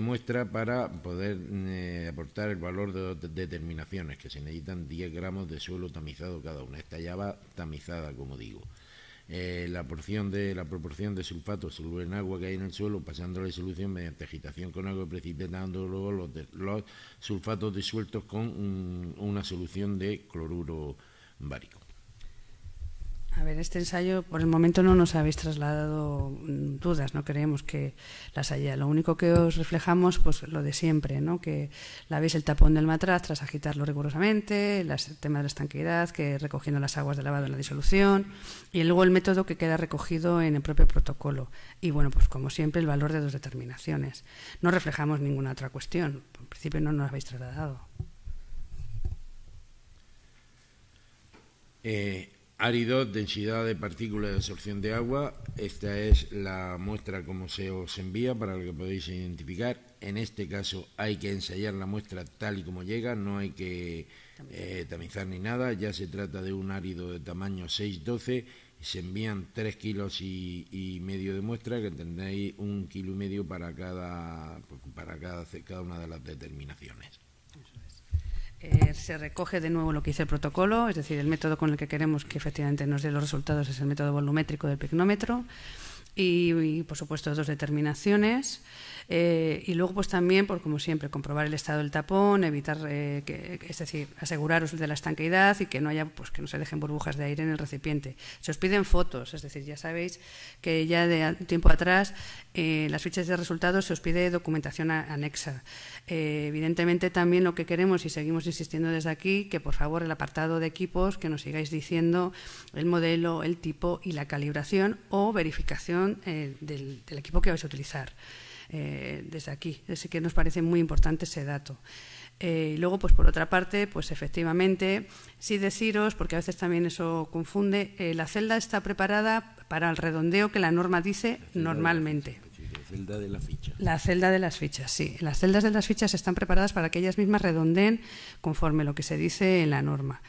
muestra para poder eh, aportar el valor de determinaciones, que se necesitan 10 gramos de suelo tamizado cada una. Esta ya va tamizada, como digo. Eh, la, porción de, la proporción de sulfato soluble en agua que hay en el suelo, pasando la solución mediante agitación con agua y precipitando luego los, sulfatos disueltos con una solución de cloruro bárico. A ver, este ensayo por el momento no nos habéis trasladado mm, dudas, no creemos que las haya. Lo único que os reflejamos, pues lo de siempre, ¿no? que lavéis el tapón del matraz tras agitarlo rigurosamente, el tema de la estanqueidad, que recogiendo las aguas de lavado en la disolución, y luego el método que queda recogido en el propio protocolo. Y bueno, pues como siempre, el valor de dos determinaciones. No reflejamos ninguna otra cuestión, en principio no nos habéis trasladado. Eh, Áridos, densidad de partículas de absorción de agua. Esta es la muestra como se os envía para lo que podéis identificar. En este caso hay que ensayar la muestra tal y como llega, no hay que eh, tamizar ni nada. Ya se trata de un árido de tamaño 6-12. Se envían 3 kilos y, medio de muestra, que tendréis un kilo y medio para cada pues, una de las determinaciones. Eh, se recoge de nuevo lo que dice el protocolo, es decir, el método con el que queremos que efectivamente nos dé los resultados es el método volumétrico del picnómetro y, por supuesto dos determinaciones eh, y luego pues también por como siempre comprobar el estado del tapón evitar eh, que, es decir aseguraros de la estanqueidad y que no haya pues que no se dejen burbujas de aire en el recipiente se os piden fotos es decir ya sabéis que ya de tiempo atrás eh, las fichas de resultados se os pide documentación anexa eh, evidentemente también lo que queremos y seguimos insistiendo desde aquí que por favor el apartado de equipos que nos sigáis diciendo el modelo el tipo y la calibración o verificación eh, del, equipo que vais a utilizar eh, desde aquí. Así que nos parece muy importante ese dato. Eh, y luego, pues por otra parte, pues efectivamente, sí deciros, porque a veces también eso confunde, la celda está preparada para el redondeo que la norma dice normalmente. La celda de La celda de las fichas, sí. Las celdas de las fichas están preparadas para que ellas mismas redondeen conforme lo que se dice en la norma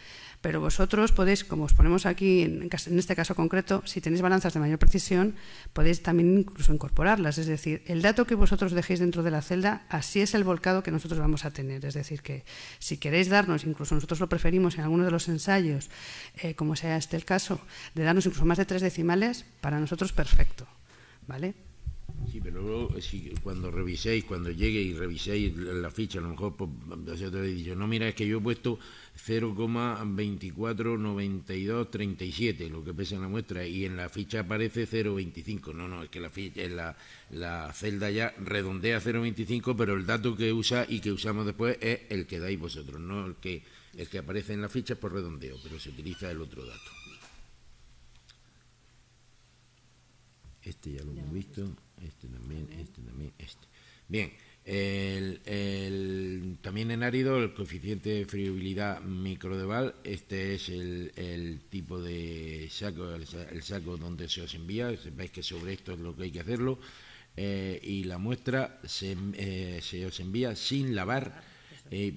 pero vosotros podéis, como os ponemos aquí, en, este caso concreto, si tenéis balanzas de mayor precisión, podéis también incluso incorporarlas. Es decir, el dato que vosotros dejéis dentro de la celda, así es el volcado que nosotros vamos a tener. Es decir, que si queréis darnos, incluso nosotros lo preferimos en algunos de los ensayos, eh, como sea este el caso, de darnos incluso más de tres decimales, para nosotros perfecto. ¿Vale? Sí, pero luego, eh, cuando reviséis, cuando llegue y reviséis la ficha, a lo mejor vosotros pues, no, mira, es que yo he puesto 0,249237, lo que pesa en la muestra, y en la ficha aparece 0,25. No, no, es que la, ficha, eh, la celda ya redondea 0,25, pero el dato que usa y que usamos después es el que dais vosotros, no el que, el que aparece en la ficha por redondeo, pero se utiliza el otro dato. Este ya lo hemos visto. Pues, este también, este también, este. Bien, también en árido el coeficiente de friabilidad microdeval, este es el, tipo de saco, el, saco donde se os envía, sepáis que sobre esto es lo que hay que hacerlo, eh, y la muestra eh, se, os envía sin lavar, eh,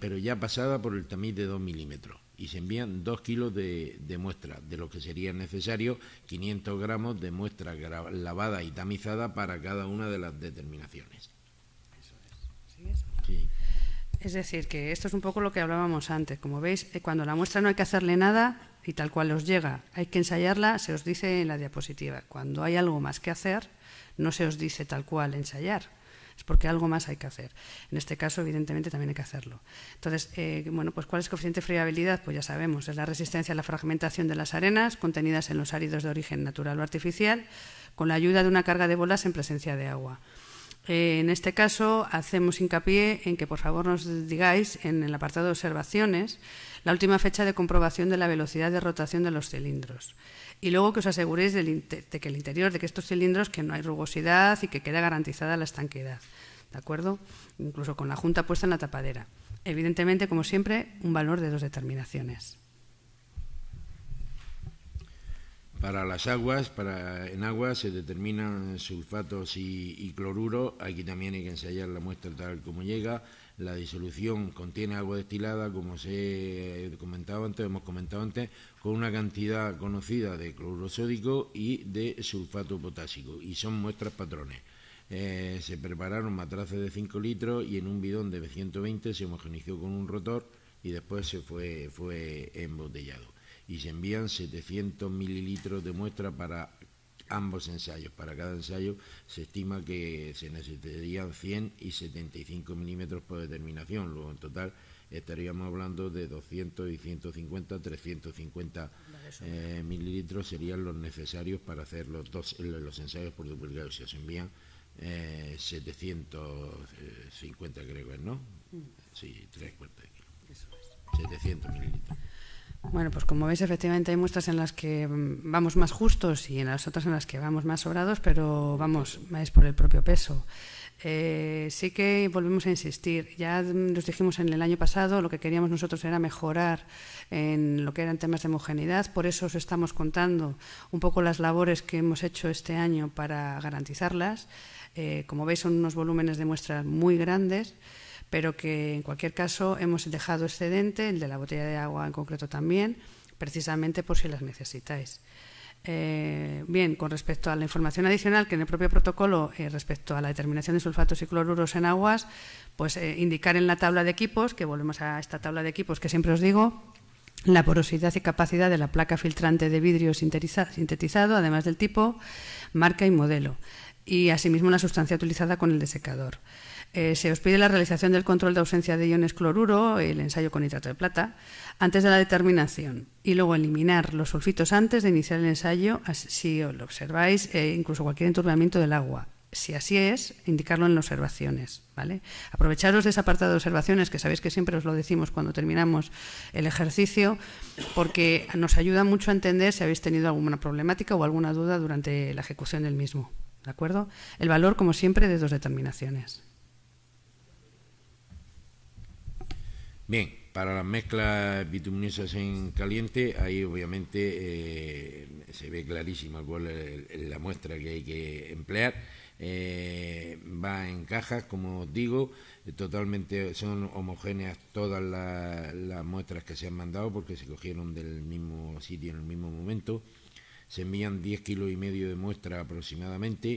pero ya pasada por el tamiz de 2 milímetros y se envían dos kilos de, muestra, de lo que sería necesario 500 gramos de muestra lavada y tamizada para cada una de las determinaciones. es. Es decir, que esto es un poco lo que hablábamos antes. Como veis, eh, cuando la muestra no hay que hacerle nada y tal cual os llega, hay que ensayarla, se os dice en la diapositiva. Cuando hay algo más que hacer, no se os dice tal cual ensayar es porque algo más hay que hacer. En este caso, evidentemente, también hay que hacerlo. Entonces, eh, bueno, pues ¿cuál es el coeficiente de friabilidad? Pues ya sabemos, es la resistencia a la fragmentación de las arenas contenidas en los áridos de origen natural o artificial, con la ayuda de una carga de bolas en presencia de agua. Eh, en este caso, hacemos hincapié en que, por favor, nos digáis en el apartado de observaciones la última fecha de comprobación de la velocidad de rotación de los cilindros. Y luego que os aseguréis de que el interior de que estos cilindros que no hay rugosidad y que queda garantizada la estanqueidad, ¿De acuerdo? Incluso con la junta puesta en la tapadera. Evidentemente, como siempre, un valor de dos determinaciones. Para las aguas, en agua se determinan sulfatos y, cloruro. Aquí también hay que ensayar la muestra tal como llega. La disolución contiene agua destilada, como se eh, antes, hemos comentado antes, con una cantidad conocida de cloruro sódico y de sulfato potásico. Y son muestras patrones. Eh, se prepararon matraces de 5 litros y en un bidón de 120 se homogenizó con un rotor y después se fue embotellado y se envían 700 mililitros de muestra para ambos ensayos. Para cada ensayo se estima que se necesitarían 100 y 75 milímetros por determinación. Luego, en total, estaríamos hablando de 200 y 150, 350 eh, mililitros serían los necesarios para hacer los, dos, eh, los ensayos por duplicado. Si se envían 750, eh, creo que ¿no? Mm. Sí, tres cuartos de kilo. 700 mililitros. Bueno, pues como veis, efectivamente hay muestras en las que mm, vamos más justos y en las otras en las que vamos más sobrados, pero vamos, es por el propio peso. Eh, sí que volvemos a insistir. Ya mm, nos dijimos en el año pasado, lo que queríamos nosotros era mejorar en lo que eran temas de homogeneidad. Por eso os estamos contando un poco las labores que hemos hecho este año para garantizarlas. Eh, como veis, son unos volúmenes de muestras muy grandes pero que en cualquier caso hemos dejado excedente, el de la botella de agua en concreto también, precisamente por si las necesitáis. Eh, bien, con respecto a la información adicional que en el propio protocolo, eh, respecto a la determinación de sulfatos y cloruros en aguas, pues eh, indicar en la tabla de equipos, que volvemos a esta tabla de equipos que siempre os digo, la porosidad y capacidad de la placa filtrante de vidrio sintetizado, además del tipo, marca y modelo, y asimismo la sustancia utilizada con el desecador. Eh, se os pide la realización del control de ausencia de iones cloruro, el ensayo con nitrato de plata, antes de la determinación y luego eliminar los sulfitos antes de iniciar el ensayo, si lo observáis, e incluso cualquier enturbiamiento del agua. Si así es, indicarlo en las observaciones. ¿vale? Aprovecharos de esa apartado de observaciones, que sabéis que siempre os lo decimos cuando terminamos el ejercicio, porque nos ayuda mucho a entender si habéis tenido alguna problemática o alguna duda durante la ejecución del mismo. ¿De acuerdo? El valor, como siempre, de dos determinaciones. Bien, para las mezclas bituminosas en caliente, ahí obviamente eh, se ve clarísima cuál es la muestra que hay que emplear. Eh, va en cajas, como os digo, totalmente son homogéneas todas las, muestras que se han mandado porque se cogieron del mismo sitio en el mismo momento. Se envían 10 kilos y medio de muestra aproximadamente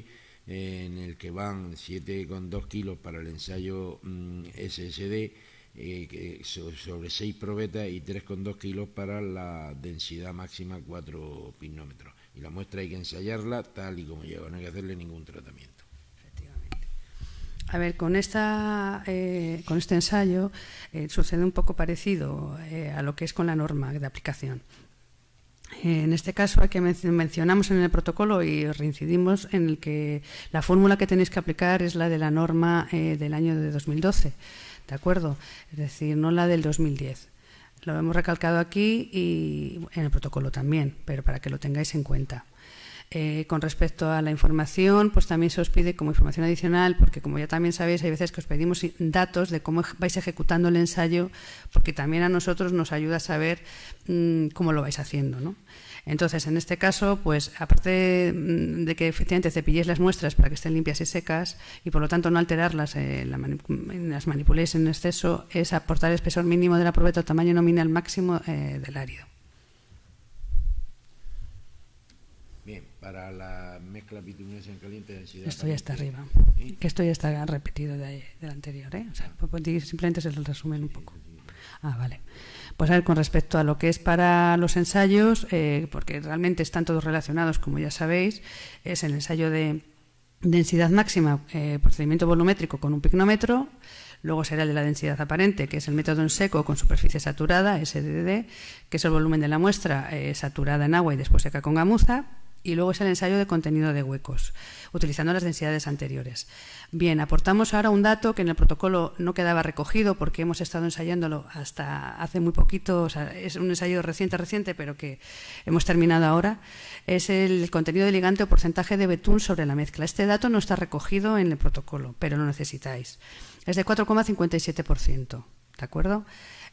eh, en el que van 7,2 kilos para el ensayo mm, SSD eh, sobre 6 probetas y 3,2 kilos para la densidad máxima 4 pinómetros. Y la muestra hay que ensayarla tal y como lleva, no hay que hacerle ningún tratamiento. Efectivamente. A ver, con, esta, eh, con este ensayo eh, sucede un poco parecido a lo que es con la norma de aplicación. En este caso, que mencionamos en el protocolo y reincidimos en el que la fórmula que tenéis que aplicar es la de la norma eh, del año de 2012, ¿de acuerdo? Es decir, no la del 2010. Lo hemos recalcado aquí y en el protocolo también, pero para que lo tengáis en cuenta. Eh, con respecto a la información, pues también se os pide como información adicional, porque como ya también sabéis, hay veces que os pedimos datos de cómo vais ejecutando el ensayo, porque también a nosotros nos ayuda a saber mm, cómo lo vais haciendo. Entonces, en este caso, pues aparte mm, de que efectivamente cepilléis las muestras para que estén limpias y secas y por lo tanto no alterarlas, eh, mm, las manipuléis en exceso, es aportar el espesor mínimo de la probeta o tamaño nominal máximo eh, del árido. para la mezcla bituminosa caliente de densidad. Esto ya está arriba. Que esto ya está repetido del anterior. ¿eh? Ah. Pues, simplemente es el resumen un poco. Ah, vale. Pues a ver, con respecto a lo que es para los ensayos, eh, porque realmente están todos relacionados, como ya sabéis, es el ensayo de densidad máxima, eh, procedimiento volumétrico con un picnómetro, Luego será el de la densidad aparente, que es el método en seco con superficie saturada, SDD, que es el volumen de la muestra saturada en agua y después seca con gamuza y luego es el ensayo de contenido de huecos, utilizando las densidades anteriores. Bien, aportamos ahora un dato que en el protocolo no quedaba recogido porque hemos estado ensayándolo hasta hace muy poquito, o sea, es un ensayo reciente, reciente, pero que hemos terminado ahora, es el contenido de ligante o porcentaje de betún sobre la mezcla. Este dato no está recogido en el protocolo, pero lo necesitáis. Es de 4,57%, ¿de acuerdo?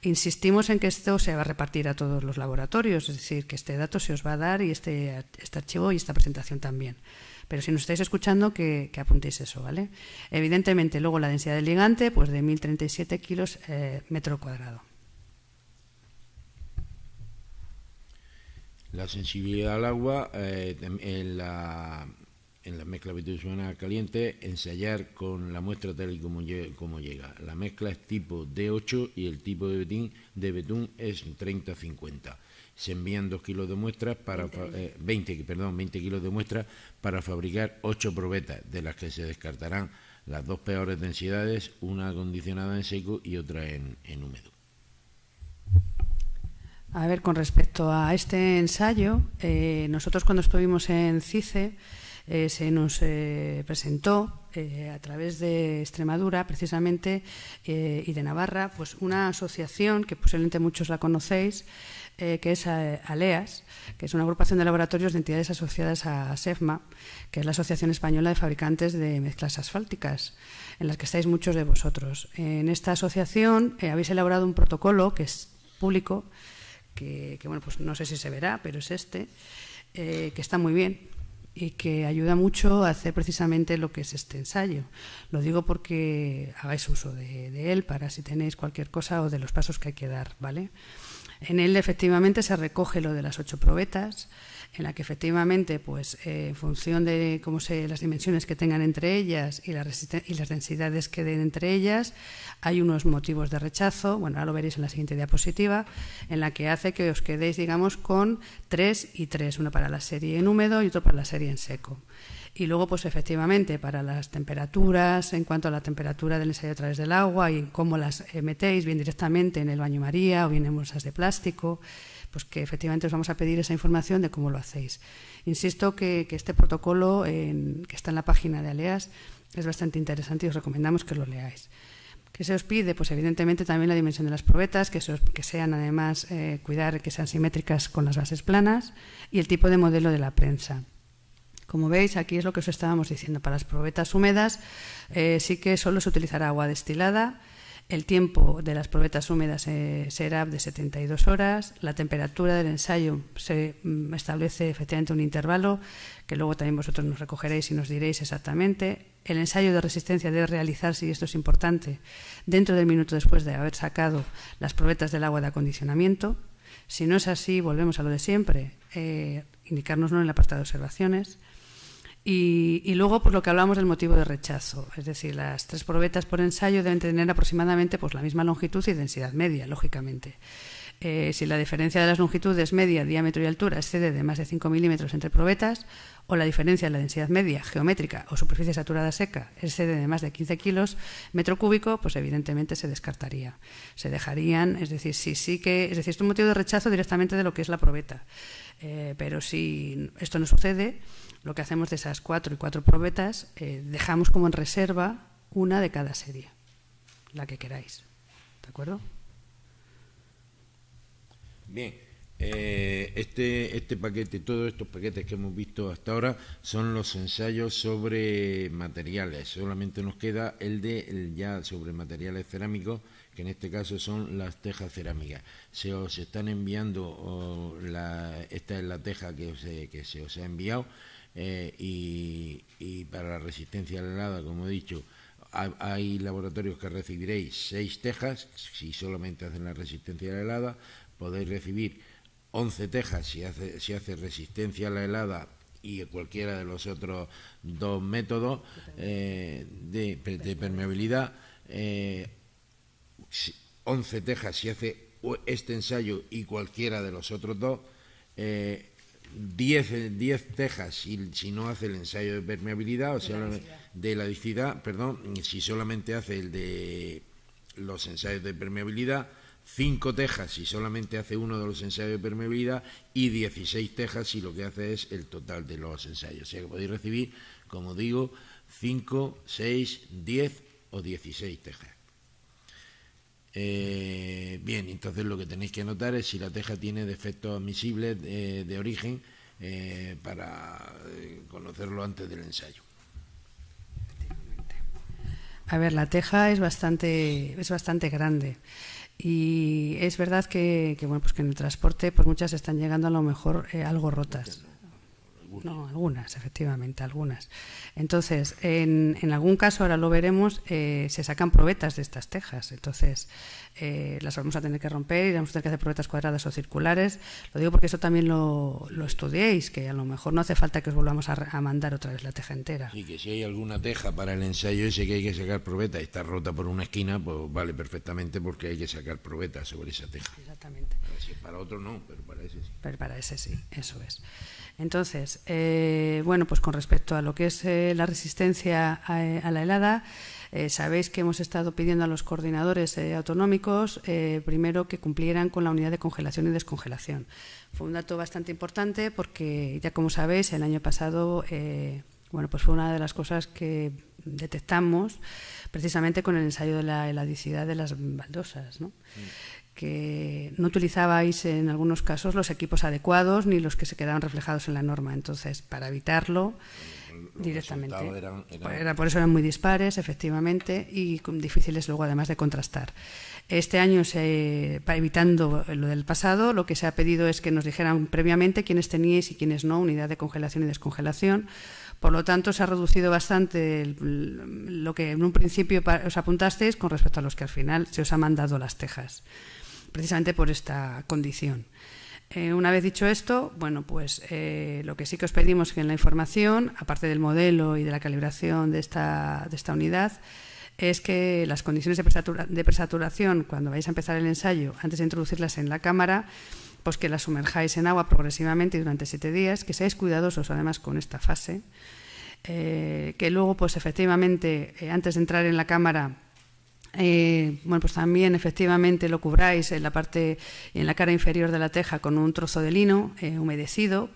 Insistimos en que esto se va a repartir a todos los laboratorios, es decir, que este dato se os va a dar y este, este archivo y esta presentación también. Pero si nos estáis escuchando, que, apuntéis eso, ¿vale? Evidentemente, luego la densidad del ligante, pues de 1037 kilos eh, metro cuadrado. La sensibilidad al agua, eh, en la, en la mezcla bituminada caliente, ensayar con la muestra tal y como, llega. La mezcla es tipo D8 y el tipo de betún, de betún es 30-50. Se envían 2 kilos de muestras para 20. Eh, perdón, 20 kilos de muestras para fabricar 8 probetas, de las que se descartarán las dos peores densidades, una acondicionada en seco y otra en, húmedo. A ver, con respecto a este ensayo, eh, nosotros cuando estuvimos en CICE, eh, se nos eh, presentó eh, a través de Extremadura, precisamente, y de Navarra, pues una asociación que posiblemente muchos la conocéis, que es ALEAS, que es una agrupación de laboratorios de entidades asociadas a SEFMA, que es la Asociación Española de Fabricantes de Mezclas Asfálticas, en las que estáis muchos de vosotros. En esta asociación habéis elaborado un protocolo que es público, que, bueno, pues no sé si se verá, pero es este, que está muy bien, y que ayuda mucho a hacer precisamente lo que es este ensayo. Lo digo porque hagáis uso de, él para si tenéis cualquier cosa o de los pasos que hay que dar, ¿vale? En él efectivamente se recoge lo de las ocho probetas, en la que efectivamente, pues, eh, en función de cómo se, las dimensiones que tengan entre ellas y las, y las densidades que den entre ellas, hay unos motivos de rechazo, bueno, ahora lo veréis en la siguiente diapositiva, en la que hace que os quedéis, digamos, con tres y tres, uno para la serie en húmedo y otro para la serie en seco. Y luego, pues efectivamente, para las temperaturas, en cuanto a la temperatura del ensayo a través del agua y cómo las eh, metéis, bien directamente en el baño María o bien en bolsas de plástico, pues que efectivamente os vamos a pedir esa información de cómo lo hacéis. Insisto que, este protocolo, que está en la página de Aleas, es bastante interesante y os recomendamos que lo leáis. ¿Qué se os pide? Pues evidentemente también la dimensión de las probetas, que, sean además eh, cuidar que sean simétricas con las bases planas y el tipo de modelo de la prensa. Como veis, aquí es lo que os estábamos diciendo. Para las probetas húmedas eh, sí que solo se utilizará agua destilada, el tiempo de las probetas húmedas eh, será de 72 horas. La temperatura del ensayo se mm, establece efectivamente un intervalo que luego también vosotros nos recogeréis y nos diréis exactamente. El ensayo de resistencia debe realizarse, y esto es importante, dentro del minuto después de haber sacado las probetas del agua de acondicionamiento. Si no es así, volvemos a lo de siempre, eh, indicárnoslo en el apartado de observaciones. Y, luego, pues lo que hablamos del motivo de rechazo, es decir, las tres probetas por ensayo deben tener aproximadamente pues, la misma longitud y densidad media, lógicamente. Eh, si la diferencia de las longitudes media, diámetro y altura excede de más de 5 milímetros entre probetas, o la diferencia de la densidad media, geométrica o superficie saturada seca excede de más de 15 kilos metro cúbico, pues evidentemente se descartaría. Se dejarían, es decir, sí, sí que, es decir, es un motivo de rechazo directamente de lo que es la probeta. Eh, pero si esto no sucede, lo que hacemos de esas cuatro y cuatro probetas, eh, dejamos como en reserva una de cada serie, la que queráis. ¿De acuerdo? Bien. Eh, este, este paquete, todos estos paquetes que hemos visto hasta ahora son los ensayos sobre materiales. Solamente nos queda el de ya sobre materiales cerámicos, que en este caso son las tejas cerámicas. Se os están enviando, esta es la teja que se os ha enviado. Eh, y, para la resistencia a la helada, como he dicho, hay laboratorios que recibiréis seis tejas, si solamente hacen la resistencia a la helada, podéis recibir 11 tejas si hace, si hace resistencia a la helada y cualquiera de los otros dos métodos eh, de, permeabilidad, 11 eh, tejas si hace este ensayo y cualquiera de los otros dos, 10, 10 eh, tejas si no hace el ensayo de permeabilidad o sea, de elasticidad, perdón, si solamente hace el de los ensayos de permeabilidad, 5 tejas si solamente hace uno de los ensayos de permeabilidad y 16 tejas si lo que hace es el total de los ensayos. O sea que podéis recibir, como digo, 5, 6, 10 o 16 tejas. Eh, bien, entonces lo que tenéis que notar es si la teja tiene defectos admisibles de, origen eh, para eh, conocerlo antes del ensayo. A ver, la teja es bastante, es bastante grande. Y es verdad que, bueno, pues que en el transporte, muchas están llegando a lo mejor algo rotas. No, algunas, efectivamente, algunas. Entonces, en, algún caso, ahora lo veremos, eh, se sacan probetas de estas tejas. Entonces, eh, las vamos a tener que romper y vamos a tener que hacer probetas cuadradas o circulares. Lo digo porque eso también lo, estudiéis, que a lo mejor no hace falta que os volvamos a, mandar otra vez la teja entera. Y que si hay alguna teja para el ensayo ese que hay que sacar probeta y está rota por una esquina, pues vale perfectamente porque hay que sacar probetas sobre esa teja. Exactamente. para otro no, pero para ese sí. Pero para ese sí, eso es. Entonces, eh, bueno, pues con respecto a lo que es eh, la resistencia a, la helada, eh, sabéis que hemos estado pidiendo a los coordinadores autonómicos primero que cumplieran con la unidad de congelación y descongelación. Fue un dato bastante importante porque, ya como sabéis, el año pasado bueno, pues fue una de las cosas que detectamos precisamente con el ensayo de la heladicidad de las baldosas. ¿no? Mm que no utilizabais en algunos casos los equipos adecuados ni los que se quedaban reflejados en la norma. Entonces, para evitarlo directamente. por eso eran muy dispares, efectivamente, y difíciles luego además de contrastar. Este año, se, evitando lo del pasado, lo que se ha pedido es que nos dijeran previamente quiénes teníais y quiénes no, unidad de congelación y descongelación. Por lo tanto, se ha reducido bastante lo que en un principio os apuntasteis con respecto a los que al final se os ha mandado las tejas precisamente por esta condición. Eh, una vez dicho esto, bueno, pues eh, lo que sí que os pedimos que en la información, aparte del modelo y de la calibración de esta, de esta unidad, es que las condiciones de, presaturación, cuando vais a empezar el ensayo, antes de introducirlas en la cámara, pues que las sumerjáis en agua progresivamente durante siete días, que seáis cuidadosos además con esta fase, eh, que luego, pues efectivamente, antes de entrar en la cámara, eh, bueno, pues también efectivamente lo cubráis en la parte, en la cara inferior de la teja con un trozo de lino eh, humedecido,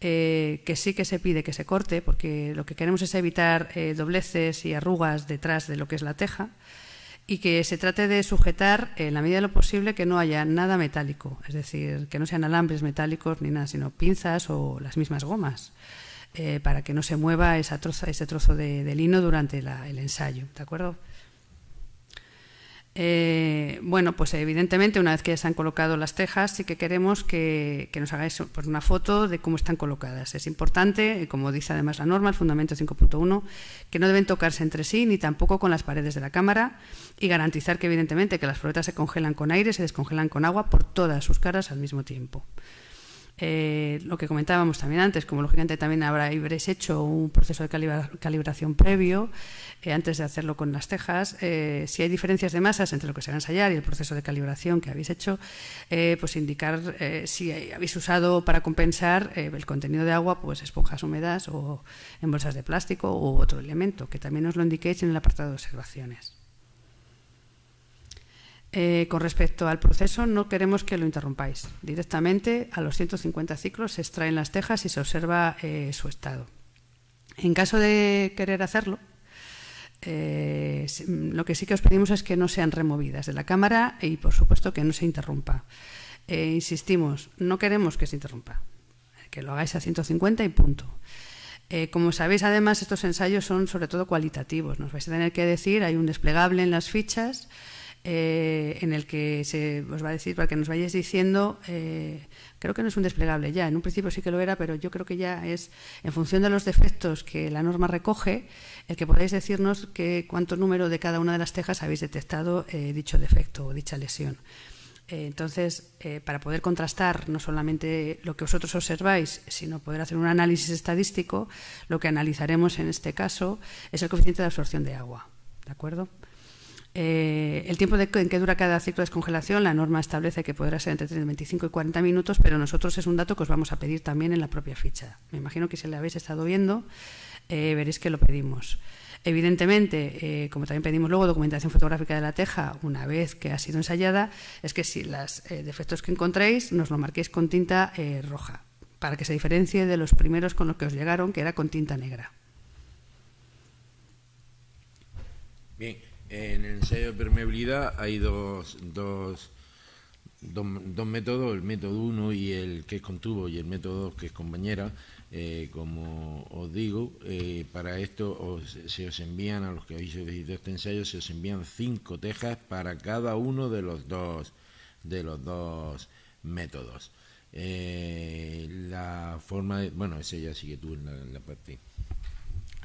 eh, que sí que se pide que se corte, porque lo que queremos es evitar dobleces y arrugas detrás de lo que es la teja, y que se trate de sujetar en la medida de lo posible que no haya nada metálico, es decir, que no sean alambres metálicos ni nada, sino pinzas o las mismas gomas. para que no se mueva esa troza, ese trozo de, lino durante el ensayo, ¿de acuerdo? Eh, bueno, pues evidentemente una vez que se han colocado las tejas, sí que queremos que, nos hagáis pues una foto de cómo están colocadas. Es importante, eh, como dice además la norma, el fundamento 5.1, que no deben tocarse entre sí ni tampoco con las paredes de la cámara y garantizar que evidentemente que las floretas se congelan con aire, se descongelan con agua por todas sus caras al mismo tiempo. Eh, lo que comentábamos también antes, como lógicamente también habrá habréis hecho un proceso de calibración previo eh, antes de hacerlo con las tejas, eh, si hay diferencias de masas entre lo que se va a ensayar y el proceso de calibración que habéis hecho, pues indicar si habéis usado para compensar el contenido de agua, pues esponjas húmedas o en bolsas de plástico u otro elemento, que también os lo indiquéis en el apartado de observaciones. Eh, con respecto al proceso, no queremos que lo interrumpáis. Directamente a los 150 ciclos se extraen las tejas y se observa eh, su estado. En caso de querer hacerlo, eh, lo que sí que os pedimos es que no sean removidas de la cámara y, por supuesto, que no se interrumpa. insistimos, no queremos que se interrumpa, que lo hagáis a 150 y punto. como sabéis, además, estos ensayos son sobre todo cualitativos. Nos vais a tener que decir, hay un desplegable en las fichas eh, en el que se os va a decir, para que nos vayáis diciendo, eh, creo que no es un desplegable ya, en un principio sí que lo era, pero yo creo que ya es, en función de los defectos que la norma recoge, el que podáis decirnos que cuánto número de cada una de las tejas habéis detectado eh, dicho defecto o dicha lesión. Entonces, para poder contrastar no solamente lo que vosotros observáis, sino poder hacer un análisis estadístico, lo que analizaremos en este caso es el coeficiente de absorción de agua. ¿De acuerdo? Eh, el tiempo en que dura cada ciclo de descongelación, la norma establece que podrá ser entre 25 y 40 minutos, pero nosotros es un dato que os vamos a pedir también en la propia ficha. Me imagino que si le habéis estado viendo, eh, veréis que lo pedimos. Evidentemente, eh, como también pedimos luego documentación fotográfica de la teja, una vez que ha sido ensayada, es que si los defectos que encontréis nos lo marquéis con tinta roja, para que se diferencie de los primeros con los que os llegaron, que era con tinta negra. Bien, en el ensayo de permeabilidad hay dos, dos, dos, métodos, el método 1 y el que es con tubo y el método 2 que es con bañera. Eh, como os digo, eh, para esto se os envían, a los que habéis hecho este ensayo, se os envían cinco tejas para cada uno de los dos, de los dos métodos. Eh, la forma bueno, ese ya sigue tú en la parte.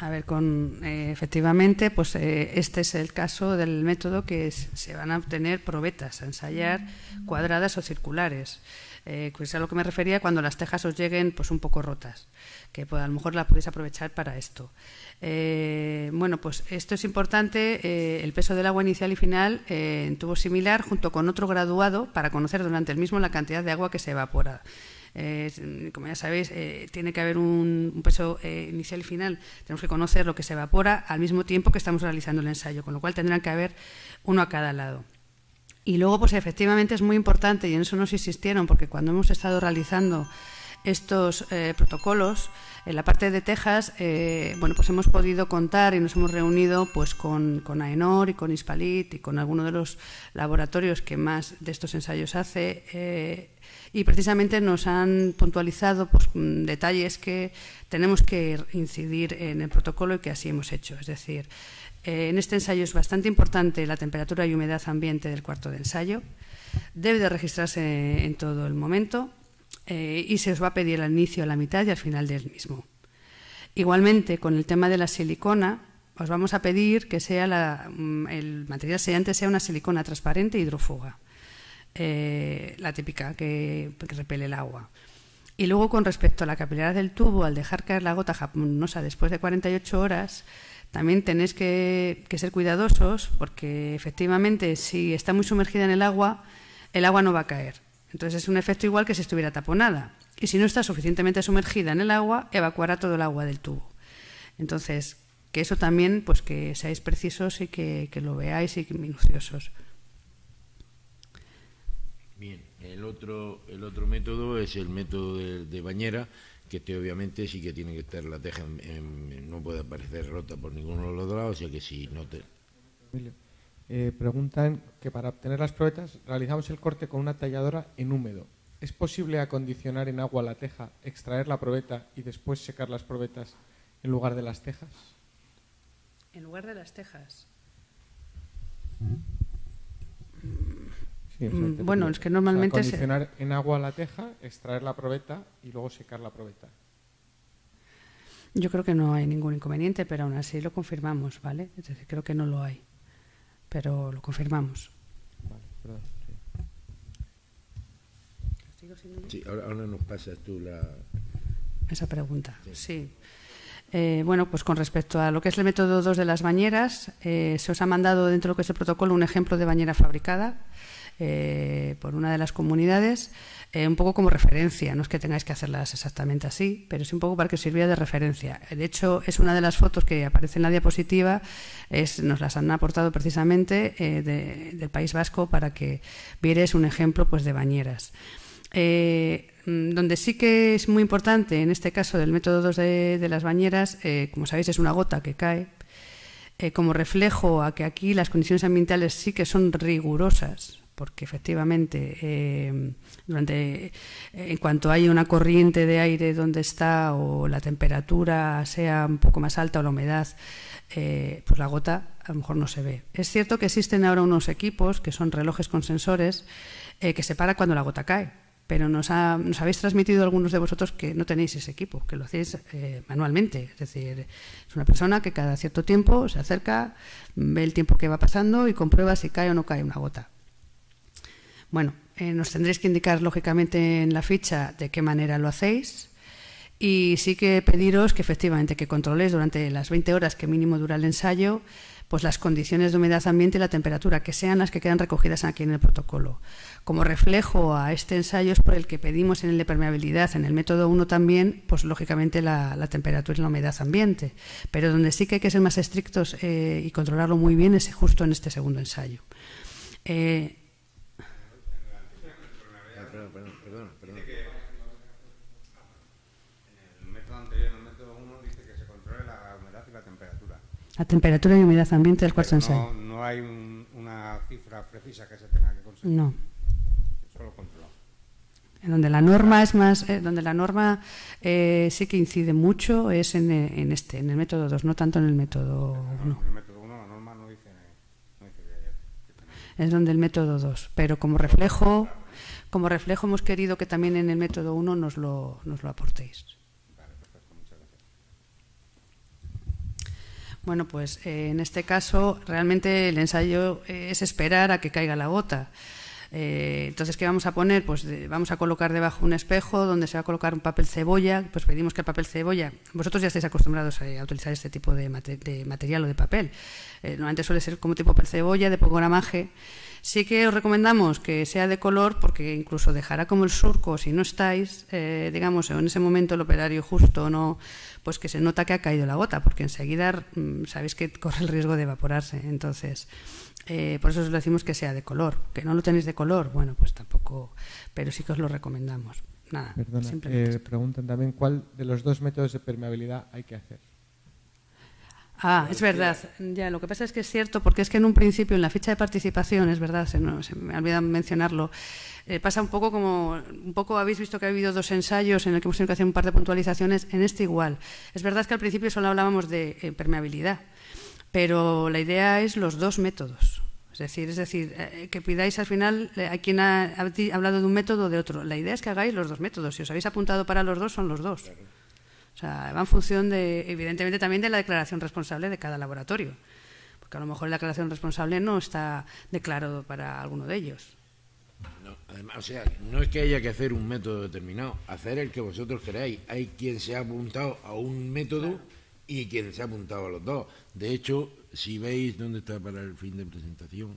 A ver, con, eh, efectivamente, pues eh, este es el caso del método que se van a obtener probetas a ensayar cuadradas o circulares. Eh, pues a lo que me refería cuando las tejas os lleguen pues un poco rotas, que pues, a lo mejor las podéis aprovechar para esto. Eh, bueno, pues esto es importante, el peso del agua inicial y final en tubo similar junto con otro graduado para conocer durante el mismo la cantidad de agua que se evapora. Eh, como ya sabéis, eh, tiene que haber un, peso eh, inicial y final. Tenemos que conocer lo que se evapora al mismo tiempo que estamos realizando el ensayo, con lo cual tendrán que haber uno a cada lado. Y luego, pues efectivamente es muy importante, y en eso nos insistieron, porque cuando hemos estado realizando estos protocolos. En la parte de Texas, bueno, pues hemos podido contar y nos hemos reunido pues con, AENOR y con ISPALIT y con algunos de los laboratorios que más de estos ensayos hace y precisamente nos han puntualizado pues, mm, detalles que tenemos que incidir en el protocolo y que así hemos hecho. Es decir, eh, en este ensayo es bastante importante la temperatura y humedad ambiente del cuarto de ensayo. Debe de registrarse en todo el momento eh, y se os va a pedir al inicio, a la mitad y al final del mismo. Igualmente, con el tema de la silicona, os vamos a pedir que sea la, mm, el material sellante sea una silicona transparente hidrófuga. E hidrofuga. Eh, la típica que, repele el agua. Y luego con respecto a la capilaridad del tubo, al dejar caer la gota japonosa después de 48 horas, también tenéis que, ser cuidadosos porque efectivamente si está muy sumergida en el agua, el agua no va a caer. Entonces es un efecto igual que si estuviera taponada. Y si no está suficientemente sumergida en el agua, evacuará todo el agua del tubo. Entonces, que eso también, pues que seáis precisos y que, lo veáis y que minuciosos. Bien, el otro, el otro método es el método de, bañera, que este obviamente sí que tiene que estar la teja, no puede aparecer rota por ninguno de los lados, o sea que si no te... Eh, preguntan que para obtener las probetas realizamos el corte con una talladora en húmedo. ¿Es posible acondicionar en agua la teja, extraer la probeta y después secar las probetas en lugar de las tejas? En lugar de las tejas. Mm, bueno, es que normalmente... se condicionar en agua la teja, extraer la probeta y luego secar la probeta. Yo creo que no hay ningún inconveniente, pero aún así lo confirmamos, ¿vale? Es decir, creo que no lo hay, pero lo confirmamos. Vale, perdón. Sí, ahora, nos pasas tú la... Esa pregunta, sí. Eh, bueno, pues con respecto a lo que es el método 2 de las bañeras, eh, se os ha mandado dentro de lo que es el protocolo un ejemplo de bañera fabricada. Eh, por una de las comunidades, eh, un poco como referencia. No es que tengáis que hacerlas exactamente así, pero es un poco para que os sirviera de referencia. De hecho, es una de las fotos que aparece en la diapositiva, nos las han aportado precisamente eh, del País Vasco para que vieres un ejemplo pues, de bañeras. Mm, donde sí que es muy importante, en este caso del método 2 de, las bañeras, como sabéis es una gota que cae, como reflejo a que aquí las condiciones ambientales sí que son rigurosas, porque efectivamente eh, durante, en cuanto hay una corriente de aire donde está o la temperatura sea un poco más alta o la humedad, eh, pues la gota a lo mejor no se ve. Es cierto que existen ahora unos equipos que son relojes con sensores eh, que se para cuando la gota cae, pero nos, habéis transmitido algunos de vosotros que no tenéis ese equipo, que lo hacéis manualmente. Es decir, es una persona que cada cierto tiempo se acerca, ve el tiempo que va pasando y comprueba si cae o no cae una gota bueno, eh, nos tendréis que indicar lógicamente en la ficha de qué manera lo hacéis y sí que pediros que efectivamente que controléis durante las 20 horas que mínimo dura el ensayo pues las condiciones de humedad ambiente y la temperatura, que sean las que quedan recogidas aquí en el protocolo. Como reflejo a este ensayo es por el que pedimos en el de permeabilidad, en el método 1 también, pues lógicamente la, temperatura y la humedad ambiente, pero donde sí que hay que ser más estrictos eh, y controlarlo muy bien es justo en este segundo ensayo. Eh, La temperatura y humedad ambiente del cuarto ensayo. No, no hay una cifra precisa que se tenga que conseguir. No. Solo control. En donde la norma es más, eh, donde la norma eh, sí que incide mucho es en, eh, este, en el método 2, no tanto en el método 1. En el método 1 la norma no dice, no que Es donde el método 2, pero como reflejo, como reflejo hemos querido que también en el método 1 nos lo, nos lo aportéis. Bueno, pues eh, en este caso realmente el ensayo eh, es esperar a que caiga la gota. Eh, entonces, ¿qué vamos a poner? Pues eh, vamos a colocar debajo un espejo donde se va a colocar un papel cebolla, pues pedimos que el papel cebolla, vosotros ya estáis acostumbrados a, eh, utilizar este tipo de, material o de papel, eh, normalmente suele ser como tipo papel cebolla, de poco gramaje, Sí que os recomendamos que sea de color porque incluso dejará como el surco si no estáis, digamos, en ese momento el operario justo no, pues que se nota que ha caído la gota porque enseguida mm, sabéis que corre el riesgo de evaporarse. Entonces, eh, por eso os decimos que sea de color. Que no lo tenéis de color, bueno, pues tampoco, pero sí que os lo recomendamos. Nada, Perdona, eh, preguntan también cuál de los dos métodos de permeabilidad hay que hacer. Ah, es verdad. Ya, lo que pasa es que es cierto, porque es que en un principio, en la ficha de participación, es verdad, se, se me olvida mencionarlo, eh, pasa un poco como, un poco habéis visto que ha habido dos ensayos en el que hemos tenido que hacer un par de puntualizaciones, en este igual. Es verdad que al principio solo hablábamos de permeabilidad, pero la idea es los dos métodos. Es decir, es decir eh, eh, que pidáis al final, eh, a quien ha hablado de un método o de otro. La idea es que hagáis los dos métodos. Si os habéis apuntado para los dos, son los dos. O sea, va en función, de, evidentemente, también de la declaración responsable de cada laboratorio. Porque a lo mejor la declaración responsable no está declarado para alguno de ellos. No, además, o sea, no es que haya que hacer un método determinado, hacer el que vosotros queráis. Hay quien se ha apuntado a un método y quien se ha apuntado a los dos. De hecho, si veis dónde está para el fin de presentación.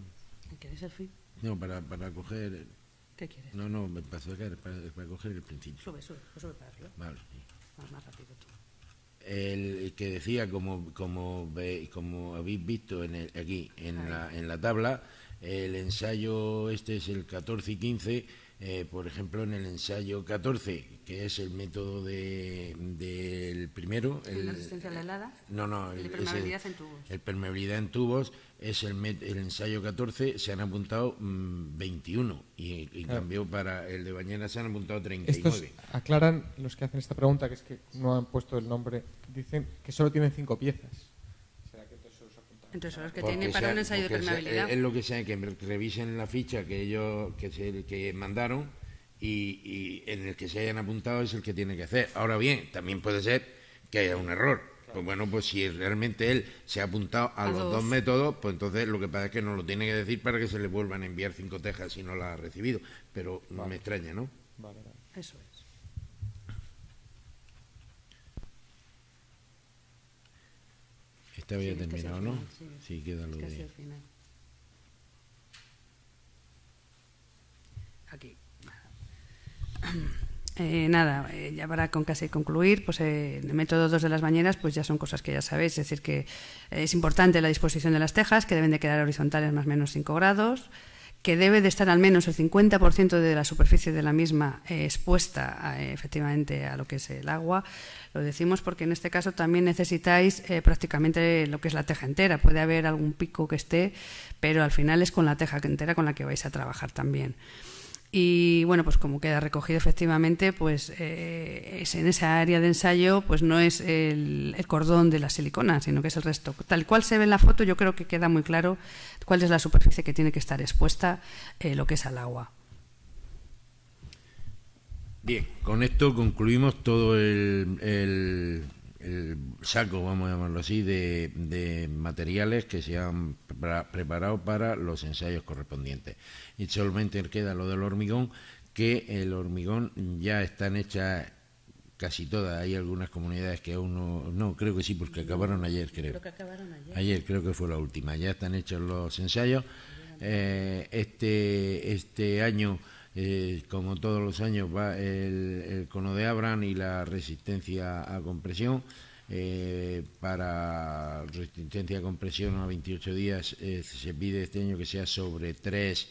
¿Quieres el fin? No, para, para coger. ¿Qué quieres? No, no, para sacar, para, para coger el principio. Sube, sube, pues sube para arriba. Vale, ah, Más, rápido tú. El que decía, como, como, ve, como habéis visto en aquí en en la tabla, el ensayo este es el 14 y 15 eh, por ejemplo, en el ensayo 14, que es el método del primero. El, ¿La eh, No, no. El, permeabilidad en tubos. El permeabilidad en tubos es el, el ensayo 14, se han apuntado 21 mm, y, y cambio para el de mañana se han apuntado 39. aclaran los que hacen esta pregunta, que es que no han puesto el nombre, dicen que solo tienen cinco piezas. Entonces, que tiene para un ensayo de permeabilidad. es lo que sea, que revisen la ficha que ellos que, se, que mandaron y, en el que se hayan apuntado es el que tiene que hacer. Ahora bien, también puede ser que haya un error. Pues bueno, pues si realmente él se ha apuntado a, los dos. métodos, pues entonces lo que pasa es que no lo tiene que decir para que se le vuelvan a enviar cinco tejas si no la ha recibido. Pero no me extraña, ¿no? Vale, vale. Eso es. Está bien terminado, ¿no? sí. queda lo Aquí. nada, [CLEARS THROAT] eh, eh, ya para con casi concluir, pues eh, el método 2 de las bañeras, pues ya son cosas que ya sabéis, es decir que es importante la disposición de las tejas, que deben de quedar horizontales más o menos 5 grados, que debe de estar al menos el 50% de la superficie de la misma eh, expuesta efectivamente a lo que es el agua. Lo decimos porque en este caso también necesitáis eh, prácticamente lo que es la teja entera. Puede haber algún pico que esté, pero al final es con la teja entera con la que vais a trabajar también. Y bueno, pues como queda recogido efectivamente, pues eh, es en esa área de ensayo pues no es el, cordón de la silicona, sino que es el resto. Tal cual se ve en la foto, yo creo que queda muy claro cuál es la superficie que tiene que estar expuesta, eh, lo que es al agua. Bien, con esto concluimos todo el, saco, vamos a llamarlo así, de, de materiales que se han preparado para los ensayos correspondientes. Y solamente queda lo del hormigón, que el hormigón ya están hechas casi todas, hay algunas comunidades que aún no, no creo que sí, porque acabaron ayer, creo. creo que acabaron ayer. ayer. creo que fue la última, ya están hechos los ensayos. Eh, este, este año, eh, como todos los años, va el, el cono de Abran y la resistencia a compresión. Eh, para resistencia a compresión a 28 días eh, se pide este año que sea sobre 3,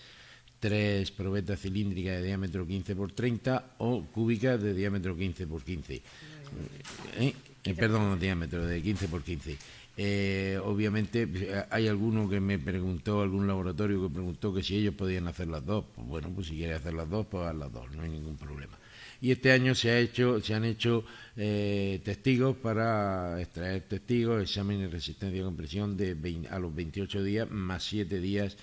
probetas cilíndricas de diámetro 15 por 30 o cúbicas de diámetro 15 por 15. Eh, eh, perdón, diámetro de 15 por 15. obviamente hay alguno que me preguntó, algún laboratorio que preguntó que si ellos podían hacer las dos. Pues bueno, pues si quiere hacer las dos, pues haz las dos, no hay ningún problema y este año se, ha hecho, se han hecho eh, testigos para extraer testigos, examen de resistencia a compresión de a los 28 días más 7 días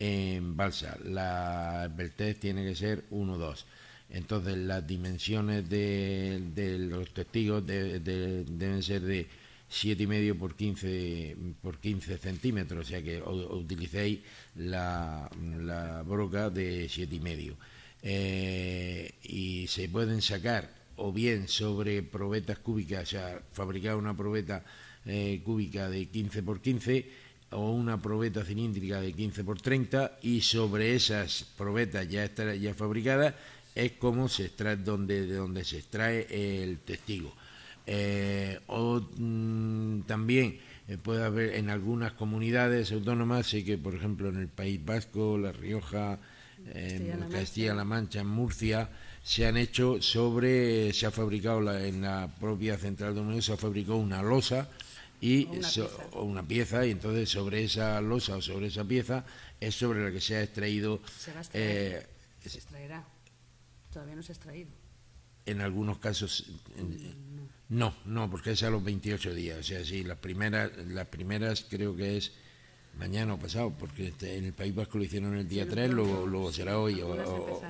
en balsa. La, vertez tiene que ser 1-2. Entonces las dimensiones de, los testigos deben ser de 7,5 por 15, por 15 centímetros, o sea que utilicéis la, la broca de 7,5. Eh, y se pueden sacar o bien sobre probetas cúbicas, o sea, fabricar una probeta eh, cúbica de 15 por 15 o una probeta cilíndrica de 15 por 30 y sobre esas probetas ya, ya fabricadas es como se extrae donde, de donde se extrae el testigo. Eh, o mm, también puede haber en algunas comunidades autónomas, sé que por ejemplo en el País Vasco, La Rioja, en Castilla-La Mancha, en Murcia, se han hecho sobre, se ha fabricado la, en la propia central de Unión, se ha una losa y una, pieza. y entonces sobre esa losa o sobre esa pieza es sobre la que se ha extraído. Se eh, se extraerá. Todavía no se ha extraído. En algunos casos. No, no, porque es a los 28 días. O sea, sí, las primeras, las primeras creo que es mañana o pasado, porque este, en el País Vasco lo hicieron el día 3, luego, será hoy. O, o,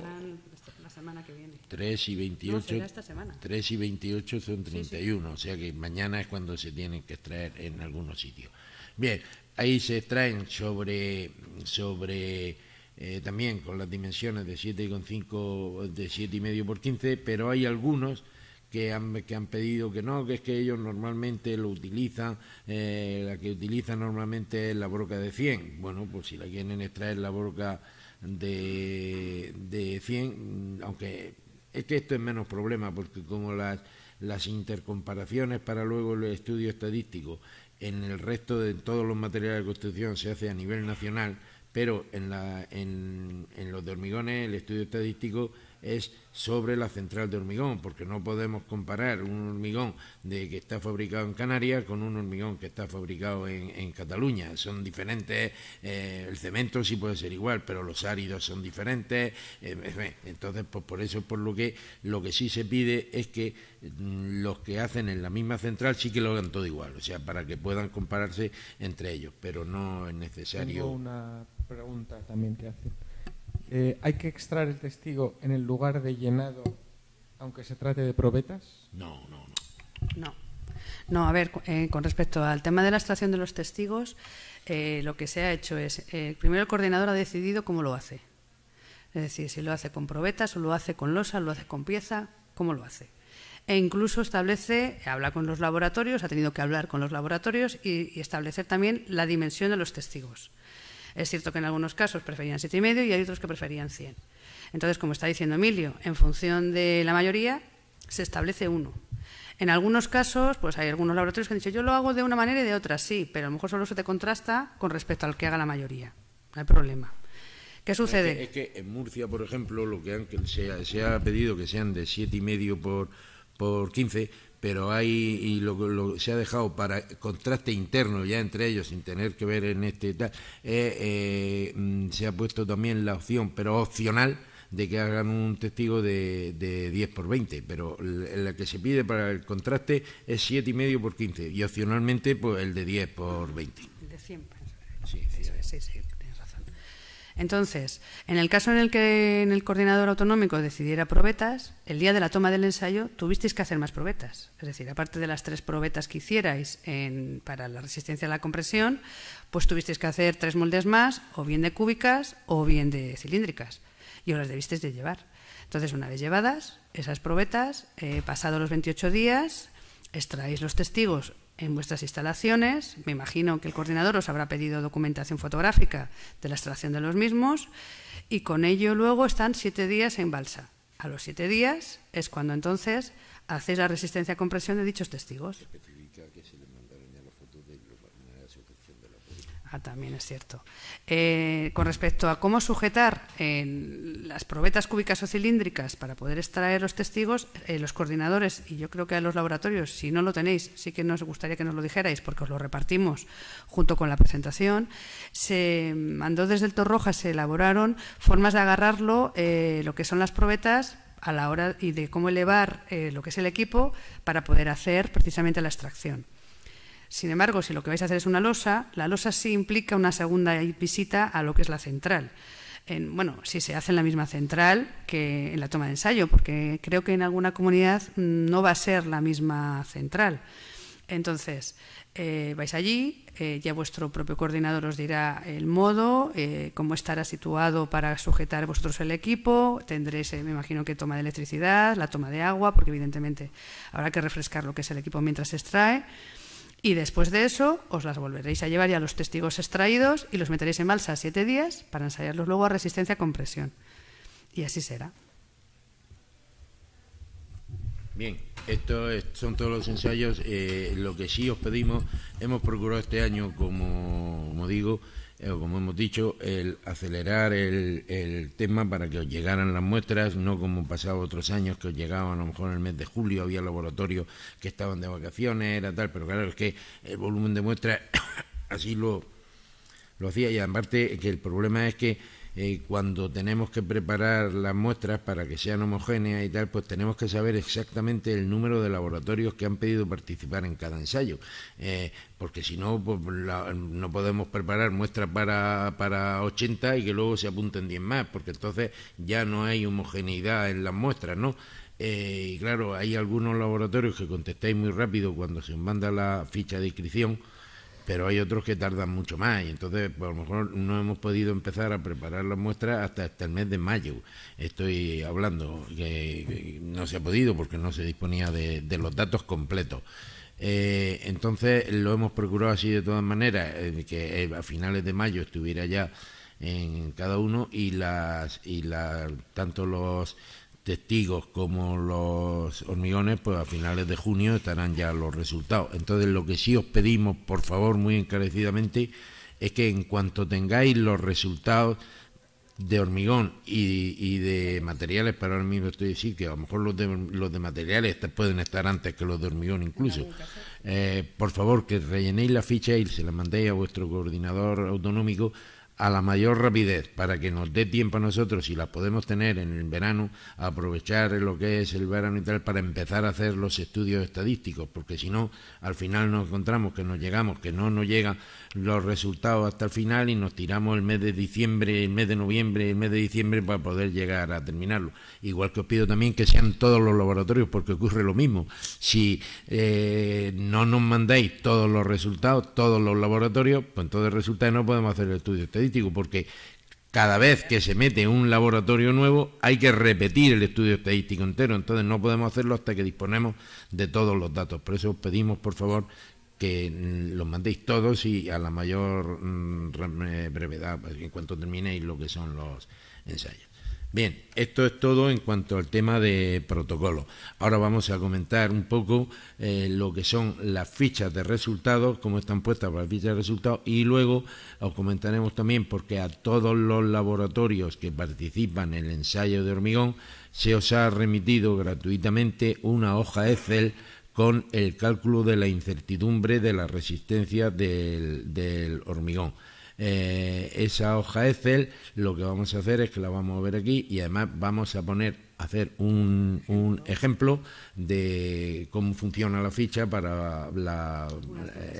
la semana que viene. 3 y 28. 3 y 28 son 31, o sea que mañana es cuando se tienen que extraer en algunos sitios. Bien, ahí se extraen sobre, sobre eh, también con las dimensiones de de 7,5 por 15, pero hay algunos que han, que han pedido que no, que es que ellos normalmente lo utilizan, eh, la que utilizan normalmente es la broca de 100. Bueno, pues si la quieren extraer la broca de, de 100, mm, aunque es que esto es menos problema, porque como las, intercomparaciones para luego el estudio estadístico en el resto de todos los materiales de construcción se hace a nivel nacional, pero en, la, en, en los de hormigones el estudio estadístico es sobre la central de hormigón, porque no podemos comparar un hormigón de que está fabricado en Canarias con un hormigón que está fabricado en, Cataluña. Son diferentes, eh, el cemento sí puede ser igual, pero los áridos son diferentes. Eh, eh, entonces, pues por eso, por lo que lo que sí se pide es que mm, los que hacen en la misma central sí que lo hagan todo igual, o sea, para que puedan compararse entre ellos, pero no es necesario. una pregunta también que hacer. Eh, ¿hay que extraer el testigo en el lugar de llenado, aunque se trate de probetas? No, no, no. No. No, a ver, eh, con respecto al tema de la extracción de los testigos, eh, lo que se ha hecho es, primero el coordinador ha decidido cómo lo hace. Es decir, si lo hace con probetas o lo hace con losas, lo hace con pieza, cómo lo hace e incluso establece, habla con los laboratorios, ha tenido que hablar con los laboratorios y establecer también la dimensión de los testigos. Es cierto que en algunos casos preferían siete y medio y hay otros que preferían 100. Entonces, como está diciendo Emilio, en función de la mayoría se establece uno. En algunos casos, pues hay algunos laboratorios que han dicho yo lo hago de una manera y de otra, sí, pero a lo mejor solo se te contrasta con respecto al que haga la mayoría. No hay problema. ¿Qué sucede? Es que, en Murcia, por ejemplo, lo que, se, ha, pedido que sean de siete y medio por por 15, pero hay, lo, se ha dejado para contraste interno ya entre ellos, sin tener que ver en este eh, eh, mm, se ha puesto también la opción, pero opcional, de que hagan un testigo de, 10 por 20, pero la que se pide para el contraste es 7,5 por 15 y opcionalmente pues el de 10 por 20. De siempre. Sí, sí, sí. sí. Entonces, en el caso en el que el coordinador autonómico decidiera probetas, el día de la toma del ensayo tuvisteis que hacer más probetas. Es decir, aparte de las tres probetas que hicierais para la resistencia a la compresión, pues tuvisteis que hacer tres moldes más, o bien de cúbicas o bien de cilíndricas. Y os las debisteis de llevar. Entonces, una vez llevadas esas probetas, eh, pasado pasados los 28 días, extraéis los testigos en vuestras instalaciones. Me imagino que el coordinador os habrá pedido documentación fotográfica de la extracción de los mismos y con ello luego están siete días en balsa. A los siete días es cuando entonces hacéis la resistencia a compresión de dichos testigos. Ah, también es cierto. Eh, con respecto a cómo sujetar eh, las probetas cúbicas o cilíndricas para poder extraer los testigos, eh, los coordinadores, y yo creo que a los laboratorios, si no lo tenéis, sí que nos gustaría que nos lo dijerais porque os lo repartimos junto con la presentación, se mandó desde el Torroja, se elaboraron formas de agarrarlo, lo que son las probetas a la hora y de cómo elevar lo que es el equipo para poder hacer precisamente la extracción. Sin embargo, si lo que vais a hacer es una losa, la losa sí implica una segunda visita a lo que es la central. En, bueno, si se hace en la misma central que en la toma de ensayo, porque creo que en alguna comunidad no va a ser la misma central. Entonces, eh, vais allí, eh, ya vuestro propio coordinador os dirá el modo, eh, cómo estará situado para sujetar vosotros el equipo, tendréis, me imagino que toma de electricidad, la toma de agua, porque evidentemente habrá que refrescar lo que es el equipo mientras se extrae. Y después de eso os las volveréis a llevar ya los testigos extraídos y los meteréis en balsa siete días para ensayarlos luego a resistencia a compresión. Y así será. Bien, estos son todos los ensayos. Eh, lo que sí os pedimos, hemos procurado este año, como digo, eh, como hemos dicho, el acelerar el, tema para que os llegaran las muestras, no como pasaba otros años que os llegaban a lo mejor en el mes de julio, había laboratorios que estaban de vacaciones, era tal, pero claro, es que el volumen de muestras [COUGHS] así lo, lo hacía y aparte que el problema es que eh, cuando tenemos que preparar las muestras para que sean homogéneas y tal, pues tenemos que saber exactamente el número de laboratorios que han pedido participar en cada ensayo, eh, porque si no, pues, no podemos preparar muestras para, para 80 y que luego se apunten 10 más, porque entonces ya no hay homogeneidad en las muestras, ¿no? Eh, y claro, hay algunos laboratorios que contestáis muy rápido cuando se os manda la ficha de inscripción pero hay otros que tardan mucho más y entonces pues, a lo mejor no hemos podido empezar a preparar las muestras hasta, hasta el mes de mayo. Estoy hablando que, no se ha podido porque no se disponía de, los datos completos. Eh, entonces lo hemos procurado así de todas maneras, eh, que eh, a finales de mayo estuviera ya en cada uno y las y la, tanto los testigos como los hormigones, pues a finales de junio estarán ya los resultados. Entonces, lo que sí os pedimos, por favor, muy encarecidamente, es que en cuanto tengáis los resultados de hormigón y, de materiales, para ahora mismo estoy decir que a lo mejor los de, los de materiales pueden estar antes que los de hormigón incluso. Eh, por favor, que rellenéis la ficha y se la mandéis a vuestro coordinador autonómico a la mayor rapidez para que nos dé tiempo a nosotros, si las podemos tener en el verano, aprovechar lo que es el verano y tal para empezar a hacer los estudios estadísticos, porque si no, al final nos encontramos que nos llegamos, que no nos llegan los resultados hasta el final y nos tiramos el mes de diciembre, el mes de noviembre, el mes de diciembre para poder llegar a terminarlo. Igual que os pido también que sean todos los laboratorios, porque ocurre lo mismo. Si eh, no nos mandáis todos los resultados, todos los laboratorios, pues entonces resulta que no podemos hacer el estudio estadístico porque cada vez que se mete un laboratorio nuevo hay que repetir el estudio estadístico entero, entonces no podemos hacerlo hasta que disponemos de todos los datos. Por eso os pedimos, por favor, que mm, los mandéis todos y a la mayor mm, brevedad, pues, en cuanto terminéis lo que son los ensayos. Bien, esto es todo en cuanto al tema de protocolo. Ahora vamos a comentar un poco eh, lo que son las fichas de resultados, cómo están puestas las fichas de resultados y luego os comentaremos también porque a todos los laboratorios que participan en el ensayo de hormigón se os ha remitido gratuitamente una hoja Excel con el cálculo de la incertidumbre de la resistencia del hormigón. Eh, esa hoja Excel, lo que vamos a hacer es que la vamos a ver aquí y además vamos a poner hacer un, ejemplo de cómo funciona la ficha para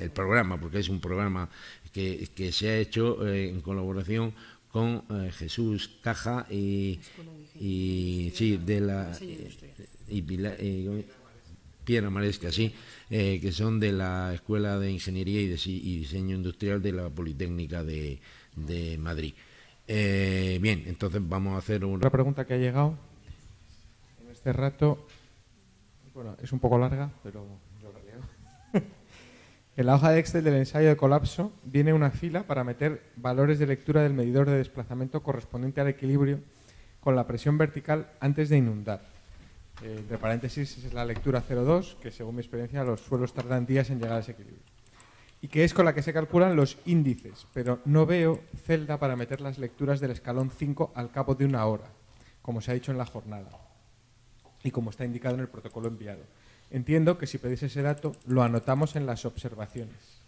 el programa, porque es un programa que, se ha hecho eh, en colaboración con eh, Jesús Caja y, de la Pierre Maresca, sí, eh, que son de la Escuela de Ingeniería y, Diseño Industrial de la Politécnica de, Madrid. Eh, bien, entonces vamos a hacer una... pregunta que ha llegado en este rato, bueno, es un poco larga, pero yo la leo. [LAUGHS] En la hoja de Excel del ensayo de colapso viene una fila para meter valores de lectura del medidor de desplazamiento correspondiente al equilibrio con la presión vertical antes de inundar. Eh, entre paréntesis, es la lectura 02, que según mi experiencia los suelos tardan días en llegar a ese equilibrio. Y que es con la que se calculan los índices, pero no veo celda para meter las lecturas del escalón 5 al cabo de una hora, como se ha dicho en la jornada y como está indicado en el protocolo enviado. Entiendo que si pedís ese dato, lo anotamos en las observaciones.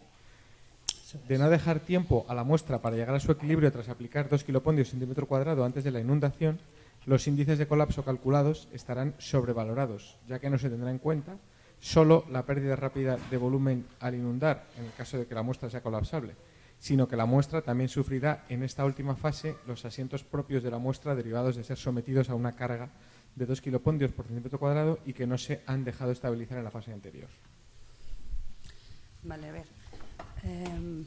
De no dejar tiempo a la muestra para llegar a su equilibrio tras aplicar 2 kilopondios centímetro cuadrado antes de la inundación, los índices de colapso calculados estarán sobrevalorados, ya que no se tendrá en cuenta solo la pérdida rápida de volumen al inundar, en el caso de que la muestra sea colapsable, sino que la muestra también sufrirá en esta última fase los asientos propios de la muestra derivados de ser sometidos a una carga de 2 kilopondios por centímetro cuadrado y que no se han dejado estabilizar en la fase anterior. Vale, a ver. Em,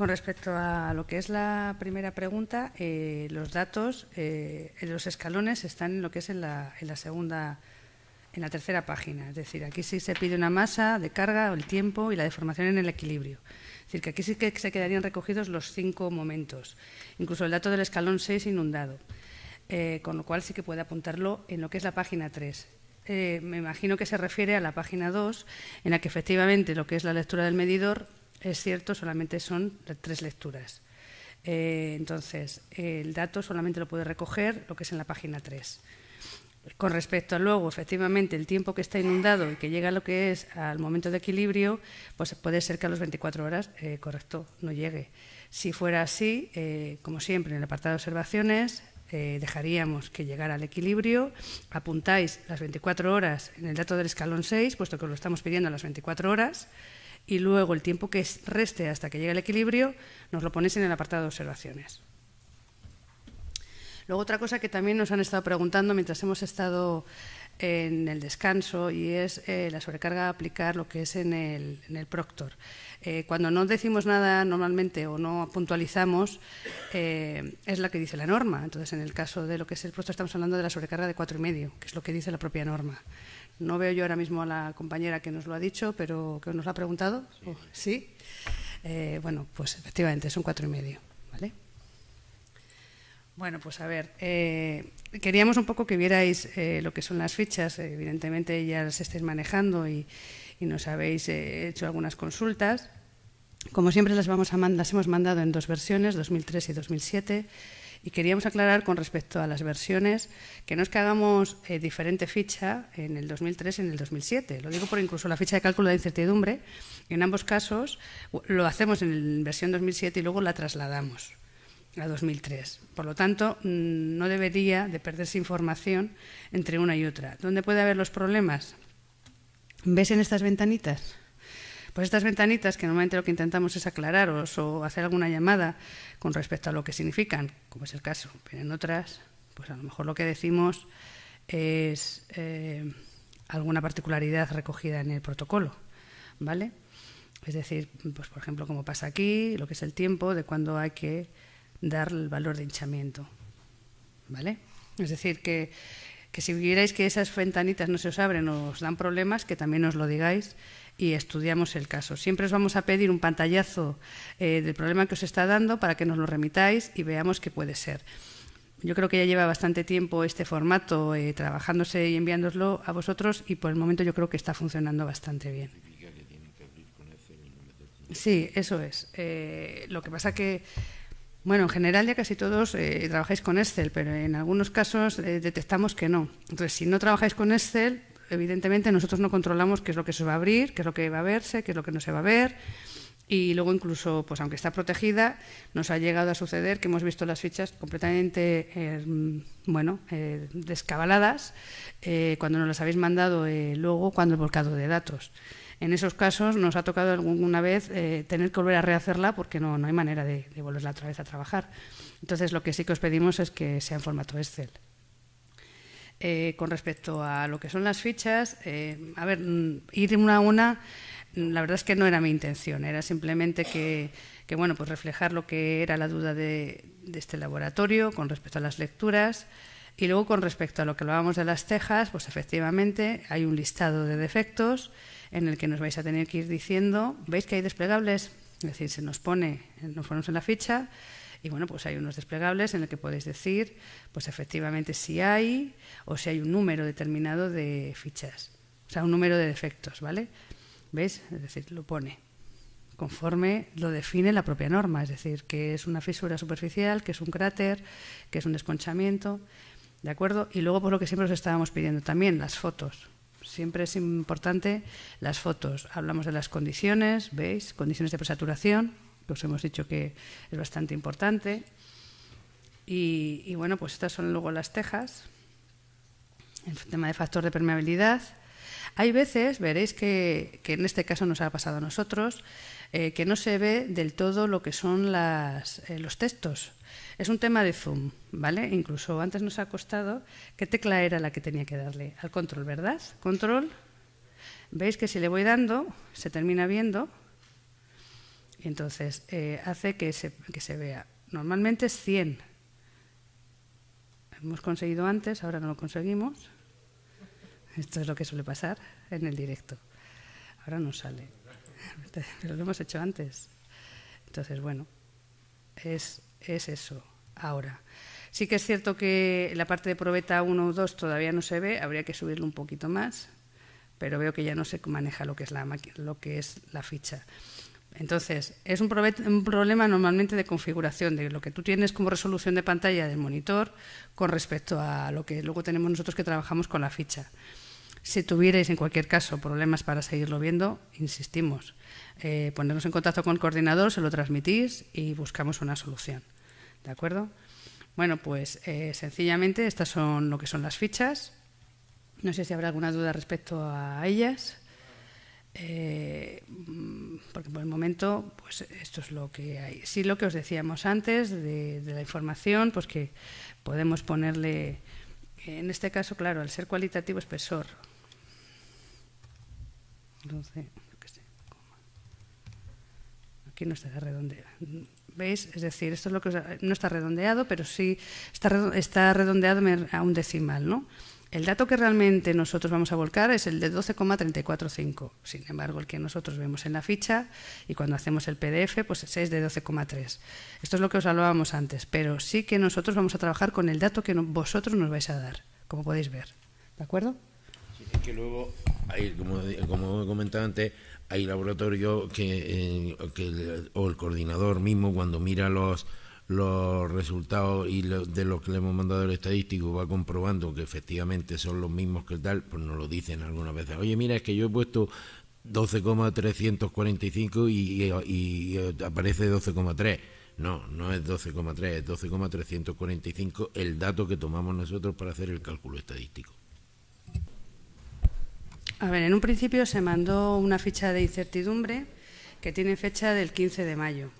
con respecto a lo que es la primera pregunta, eh, los datos, eh, los escalones están en lo que es en la, segunda, en la tercera página. Es decir, aquí sí se pide una masa de carga, el tiempo y la deformación en el equilibrio. Es decir, que aquí sí que se quedarían recogidos los cinco momentos, incluso el dato del escalón 6 inundado, eh, con lo cual sí que puede apuntarlo en lo que es la página 3. Eh, me imagino que se refiere a la página 2, en la que efectivamente lo que es la lectura del medidor es cierto, solamente son tres lecturas. Eh, entonces, el dato solamente lo puede recoger lo que es en la página 3. Con respecto a luego, efectivamente, el tiempo que está inundado y que llega a lo que es al momento de equilibrio, pues puede ser que a las 24 horas, eh, correcto, no llegue. Si fuera así, eh, como siempre, en el apartado de observaciones, dejaríamos que llegara al equilibrio. Apuntáis las 24 horas en el dato del escalón 6, puesto que lo estamos pidiendo a las 24 horas y luego el tiempo que reste hasta que llegue el equilibrio nos lo pones en el apartado de observaciones. Luego otra cosa que también nos han estado preguntando mientras hemos estado en el descanso y es eh, la sobrecarga a aplicar lo que es en el, proctor. Eh, cuando no decimos nada normalmente o no puntualizamos, eh, es la que dice la norma. Entonces, en el caso de lo que es el proctor, estamos hablando de la sobrecarga de cuatro y medio, que es lo que dice la propia norma. No veo yo ahora mismo a la compañera que nos lo ha dicho, pero que nos lo ha preguntado. Sí. Oh, eh, bueno, pues efectivamente son cuatro y medio. ¿vale? Bueno, pues a ver, eh, queríamos un poco que vierais eh, lo que son las fichas. Evidentemente ya las estáis manejando y, nos habéis hecho algunas consultas. Como siempre las, vamos a las hemos mandado en dos versiones, 2003 y 2007. Y queríamos aclarar con respecto a las versiones que no es que hagamos eh, diferente ficha en el 2003 y en el 2007. Lo digo por incluso la ficha de cálculo de incertidumbre. En ambos casos lo hacemos en la versión 2007 y luego la trasladamos a 2003. Por lo tanto, mm, no debería de perderse información entre una y otra. ¿Dónde puede haber los problemas? ¿Ves en estas ventanitas? Pues estas ventanitas, que normalmente lo que intentamos es aclararos o hacer alguna llamada con respecto a lo que significan, como es el caso, pero en otras, pues a lo mejor lo que decimos es eh, alguna particularidad recogida en el protocolo, ¿vale? Es decir, pues por ejemplo, como pasa aquí, lo que es el tiempo, de cuándo hay que dar el valor de hinchamiento, ¿vale? Es decir, que, que si vierais que esas ventanitas no se os abren o os dan problemas, que también os lo digáis y estudiamos el caso. Siempre os vamos a pedir un pantallazo eh, del problema que os está dando para que nos lo remitáis y veamos qué puede ser. Yo creo que ya lleva bastante tiempo este formato eh, trabajándose y enviándoslo a vosotros y por el momento yo creo que está funcionando bastante bien. Sí, eso es. Eh, lo que pasa que, bueno, en general ya casi todos trabajáis con Excel, pero en algunos casos detectamos que no. Entonces, si no trabajáis con Excel, evidentemente nosotros no controlamos qué es lo que se va a abrir, qué es lo que va a verse, qué es lo que no se va a ver. Y luego incluso, pues aunque está protegida, nos ha llegado a suceder que hemos visto las fichas completamente eh, bueno, eh, descabaladas eh, cuando nos las habéis mandado luego cuando el volcado de datos. En esos casos nos ha tocado alguna vez tener que volver a rehacerla porque no, no hay manera de, de volverla otra vez a trabajar. Entonces lo que sí que os pedimos es que sea en formato Excel. Eh, con respecto a lo que son las fichas, eh, a ver, mm, ir una a una, mm, la verdad es que no era mi intención, era simplemente que, bueno, pues reflejar lo que era la duda de, este laboratorio con respecto a las lecturas. Y luego, con respecto a lo que hablábamos de las cejas, pues efectivamente hay un listado de defectos en el que nos vais a tener que ir diciendo, ¿veis que hay desplegables? Es decir, se nos pone, nos ponemos en la ficha, y bueno, pues hay unos desplegables en los que podéis decir, pues efectivamente si hay o si hay un número determinado de fichas, o sea, un número de defectos, ¿vale? ¿Veis? Es decir, lo pone conforme lo define la propia norma, es decir, que es una fisura superficial, que es un cráter, que es un desconchamiento, ¿de acuerdo? Y luego, por lo que siempre os estábamos pidiendo también, las fotos. Siempre es importante las fotos. Hablamos de las condiciones, ¿veis? Condiciones de presaturación, que os hemos dicho que es bastante importante. Y, bueno, pues estas son luego las tejas, el tema de factor de permeabilidad. Hay veces, veréis que, en este caso nos ha pasado a nosotros, eh, que no se ve del todo lo que son eh, los textos. Es un tema de zoom, ¿vale? Incluso antes nos ha costado qué tecla era la que tenía que darle al control, ¿verdad? Control. Veis que si le voy dando, se termina viendo entonces eh, hace que se, vea. Normalmente es 100. Hemos conseguido antes, ahora no lo conseguimos. Esto es lo que suele pasar en el directo. Ahora no sale. [LAUGHS] Pero lo hemos hecho antes. Entonces, bueno, es, eso ahora. Sí que es cierto que la parte de probeta 1 o 2 todavía no se ve, habría que subirlo un poquito más, pero veo que ya no se maneja lo que es lo que es la ficha. Entonces, es un, problema normalmente de configuración, de lo que tú tienes como resolución de pantalla del monitor con respecto a lo que luego tenemos nosotros que trabajamos con la ficha. Si tuvierais, en cualquier caso, problemas para seguirlo viendo, insistimos, eh, ponernos en contacto con el coordinador, se lo transmitís y buscamos una solución. ¿De acuerdo? Bueno, pues eh, sencillamente estas son lo que son las fichas. No sé si habrá alguna duda respecto a ellas. Eh, mm, porque por el momento, pues esto es lo que hay. Sí, lo que os decíamos antes de, la información, pues que podemos ponerle, en este caso, claro, al ser cualitativo espesor. Aquí no está redondeado. ¿Veis? Es decir, esto es lo que no está redondeado, pero sí está, está redondeado a un decimal, ¿no? El dato que realmente nosotros vamos a volcar es el de 12,345. Sin embargo, el que nosotros vemos en la ficha y cuando hacemos el PDF, pues es de 12,3. Esto es lo que os hablábamos antes, pero sí que nosotros vamos a trabajar con el dato que vosotros nos vais a dar, como podéis ver. ¿De acuerdo? Sí, que luego, como, como comentado antes, hay laboratorio que, eh, o el coordinador mismo, cuando mira los los resultados y de los que le hemos mandado el estadístico va comprobando que efectivamente son los mismos que el tal, pues nos lo dicen algunas veces. Oye, mira, es que yo he puesto 12,345 y, y, y aparece 12,3. No, no es 12,3, es 12,345 el dato que tomamos nosotros para hacer el cálculo estadístico. A ver, en un principio se mandó una ficha de incertidumbre que tiene fecha del 15 de mayo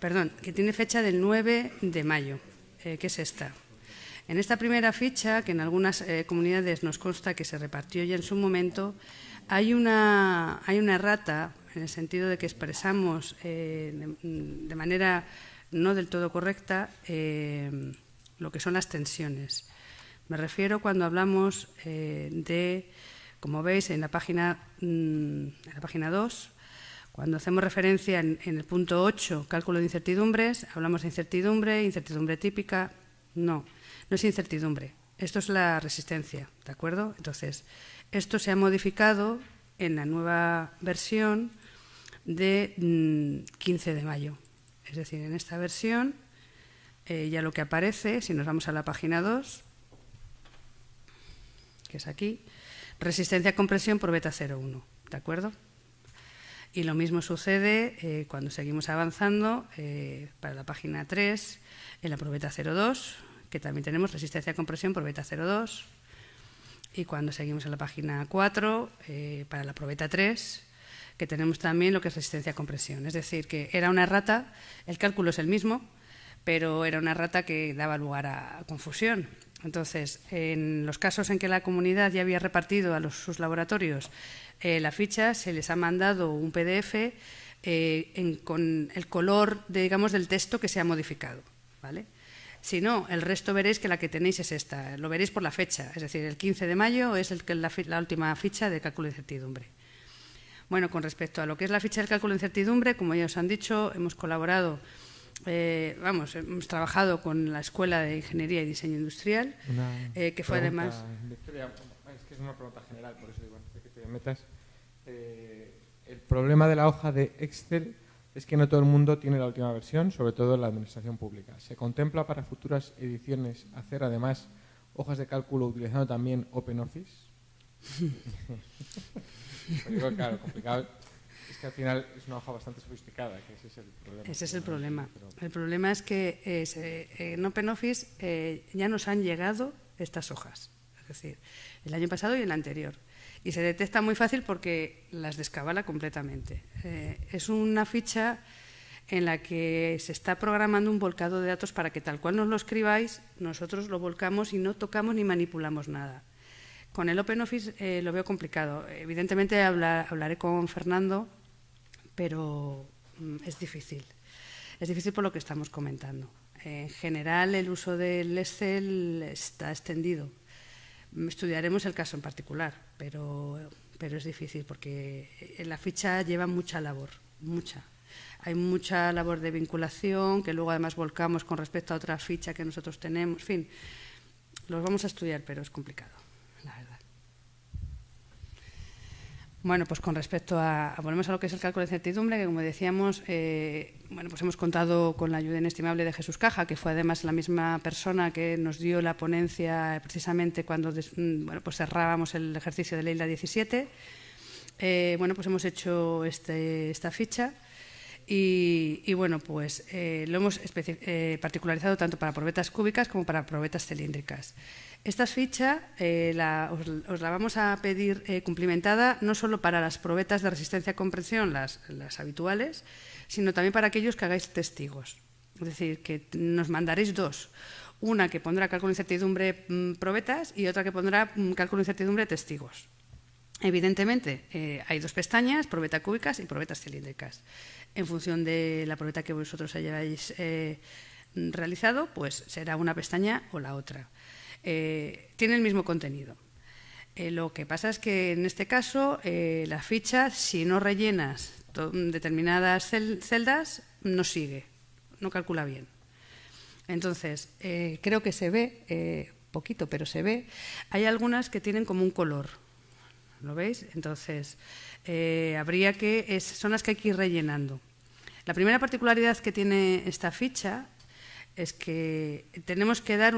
perdón, que tiene fecha del 9 de mayo, eh, que es esta. En esta primera ficha, que en algunas eh, comunidades nos consta que se repartió ya en su momento, hay una, hay una errata en el sentido de que expresamos eh, de, manera no del todo correcta lo que son las tensiones. Me refiero cuando hablamos de, como veis en la página, mm, en la página 2, cuando hacemos referencia en, el punto 8, cálculo de incertidumbres, hablamos de incertidumbre, incertidumbre típica. No, no es incertidumbre. Esto es la resistencia, ¿de acuerdo? Entonces, esto se ha modificado en la nueva versión de 15 mm, de mayo. Es decir, en esta versión eh, ya lo que aparece, si nos vamos a la página 2, que es aquí, resistencia a compresión por beta 01, ¿de acuerdo? Y lo mismo sucede eh, cuando seguimos avanzando eh, para la página 3, en la probeta 02, que también tenemos resistencia a compresión probeta 02. Y cuando seguimos en la página 4, eh, para la probeta 3, que tenemos también lo que es resistencia a compresión. Es decir, que era una rata, el cálculo es el mismo, pero era una rata que daba lugar a confusión. Entonces, en los casos en que la comunidad ya había repartido a sus laboratorios eh, la ficha, se les ha mandado un PDF eh, con el color, digamos, del texto que se ha modificado, ¿vale? Si no, el resto veréis que la que tenéis es esta, lo veréis por la fecha, es decir, el 15 de mayo es el, la, la última ficha de cálculo de incertidumbre. Bueno, con respecto a lo que es la ficha del cálculo de incertidumbre, como ya os han dicho, hemos colaborado eh, vamos, hemos trabajado con la Escuela de Ingeniería y Diseño Industrial, eh, que fue además... es que es una pregunta general, por eso digo, antes de que te metas. Eh, el problema de la hoja de Excel es que no todo el mundo tiene la última versión, sobre todo en la administración pública. Se contempla para futuras ediciones hacer además hojas de cálculo utilizando también OpenOffice. [LAUGHS] claro, complicado al final es una hoja bastante sofisticada, ese es el problema. el problema. es que eh, en OpenOffice eh, ya nos han llegado estas hojas, es decir, el año pasado y el anterior. Y se detecta muy fácil porque las descabala completamente. Eh, es una ficha en la que se está programando un volcado de datos para que tal cual nos lo escribáis, nosotros lo volcamos y no tocamos ni manipulamos nada. Con el OpenOffice lo veo complicado. Evidentemente hablaré con Fernando pero mm, es difícil. Es difícil por lo que estamos comentando. En general, el uso del Excel está extendido. Mm, estudiaremos el caso en particular, pero, es difícil porque eh, la ficha lleva mucha labor, mucha. Hay mucha labor de vinculación que luego además volcamos con respecto a otra ficha que nosotros tenemos. En fin, los vamos a estudiar, pero es complicado. Bueno, pues con respecto a, a, volvemos a lo que es el cálculo de certidumbre, que como decíamos, eh, bueno, pues hemos contado con la ayuda inestimable de Jesús Caja, que fue además la misma persona que nos dio la ponencia precisamente cuando mm, bueno, pues cerrábamos el ejercicio de la 17. Eh, bueno, pues hemos hecho este, esta ficha. Y, bueno, pues eh, lo hemos particularizado tanto para probetas cúbicas como para probetas cilíndricas. Esta ficha eh, os, la vamos a pedir eh, cumplimentada no solo para las probetas de resistencia a compresión, las, habituales, sino también para aquellos que hagáis testigos. Es decir, que nos mandaréis dos. Una que pondrá cálculo de incertidumbre mm, probetas y otra que pondrá mm, cálculo de incertidumbre testigos. Evidentemente, eh, hay dos pestañas, probeta cúbicas y probetas cilíndricas. En función de la probeta que vosotros hayáis realizado, pues será una pestaña o la otra. Eh, tiene el mismo contenido. Eh, lo que pasa es que en este caso eh, la ficha, si no rellenas determinadas celdas, no sigue, no calcula bien. Entonces, creo que se ve, poquito, pero se ve, hay algunas que tienen como un color. ¿Lo veis? Entonces, habría que, son las que hay que ir rellenando. La primera particularidad que tiene esta ficha es que tenemos que dar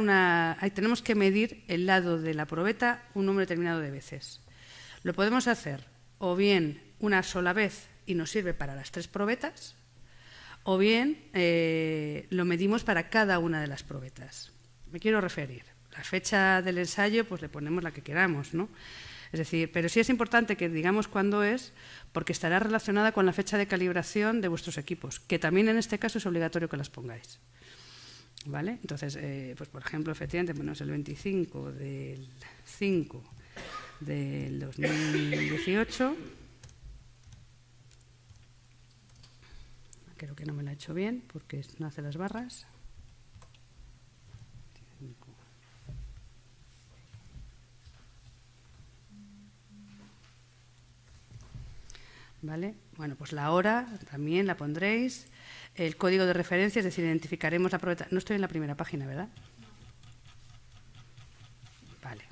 tenemos que medir el lado de la probeta un número determinado de veces. Lo podemos hacer o bien una sola vez y nos sirve para las tres probetas, o bien eh, lo medimos para cada una de las probetas. Me quiero referir. La fecha del ensayo, pues le ponemos la que queramos, ¿no? Es decir, pero sí es importante que digamos cuándo es, porque estará relacionada con la fecha de calibración de vuestros equipos, que también en este caso es obligatorio que las pongáis. ¿Vale? Entonces, eh, pues por ejemplo, efectivamente, ponemos el 25 del 5 del 2018. Creo que no me lo he hecho bien porque no hace las barras. ¿Vale? Bueno, pues la hora también la pondréis el código de referencia, es decir, identificaremos la probeta. No estoy en la primera página, ¿verdad? Vale.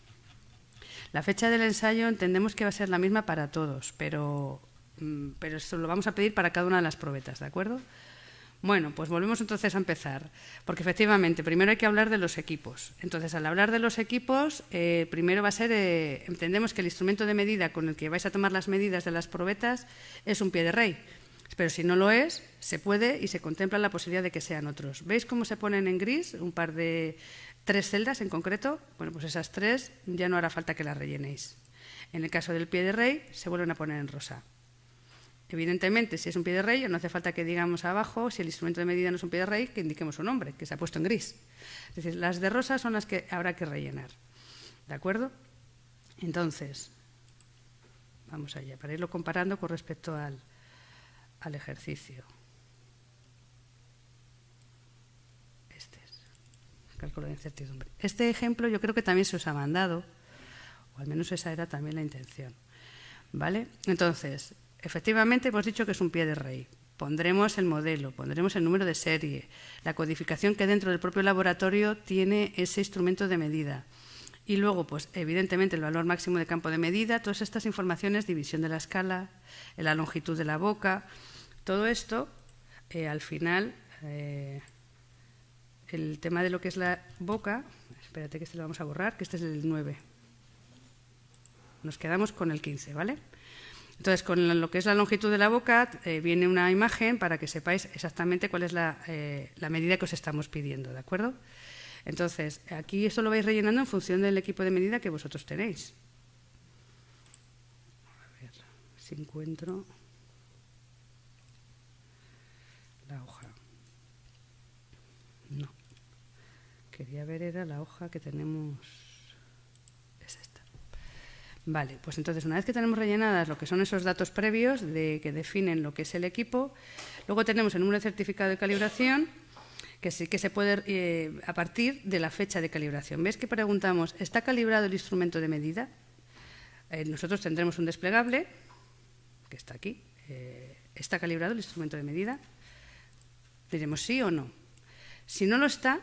La fecha del ensayo entendemos que va a ser la misma para todos, pero, mm, pero lo vamos a pedir para cada una de las probetas, ¿de acuerdo? Bueno, pues volvemos entonces a empezar, porque efectivamente primero hay que hablar de los equipos. Entonces, al hablar de los equipos, eh, primero va a ser, eh, entendemos que el instrumento de medida con el que vais a tomar las medidas de las probetas es un pie de rey. Pero si no lo es, se puede y se contempla la posibilidad de que sean otros. ¿Veis cómo se ponen en gris un par de tres celdas en concreto? Bueno, pues esas tres ya no hará falta que las rellenéis. En el caso del pie de rey, se vuelven a poner en rosa. Evidentemente, si es un pie de rey, no hace falta que digamos abajo, si el instrumento de medida no es un pie de rey, que indiquemos su nombre, que se ha puesto en gris. Es decir, las de rosa son las que habrá que rellenar. ¿De acuerdo? Entonces, vamos allá, para irlo comparando con respecto al, al ejercicio. Este es cálculo de incertidumbre. Este ejemplo yo creo que también se os ha mandado, o al menos esa era también la intención. ¿Vale? Entonces, efectivamente hemos dicho que es un pie de rey. Pondremos el modelo, pondremos el número de serie, la codificación que dentro del propio laboratorio tiene ese instrumento de medida. Y luego, pues evidentemente, el valor máximo de campo de medida, todas estas informaciones, división de la escala, la longitud de la boca, todo esto, eh, al final, eh, el tema de lo que es la boca, espérate que este lo vamos a borrar, que este es el 9. Nos quedamos con el 15, ¿vale? Entonces, con lo que es la longitud de la boca, eh, viene una imagen para que sepáis exactamente cuál es la, la medida que os estamos pidiendo, ¿de acuerdo? Entonces, aquí esto lo vais rellenando en función del equipo de medida que vosotros tenéis. A ver si encuentro la hoja. No. Quería ver, era la hoja que tenemos. Es esta. Vale, pues entonces una vez que tenemos rellenadas lo que son esos datos previos de, que definen lo que es el equipo, luego tenemos el número de certificado de calibración, que sí que se puede eh, a partir de la fecha de calibración. ¿Ves que preguntamos, ¿está calibrado el instrumento de medida? Eh, nosotros tendremos un desplegable, que está aquí, eh, ¿está calibrado el instrumento de medida? diremos sí o no. Si no lo está,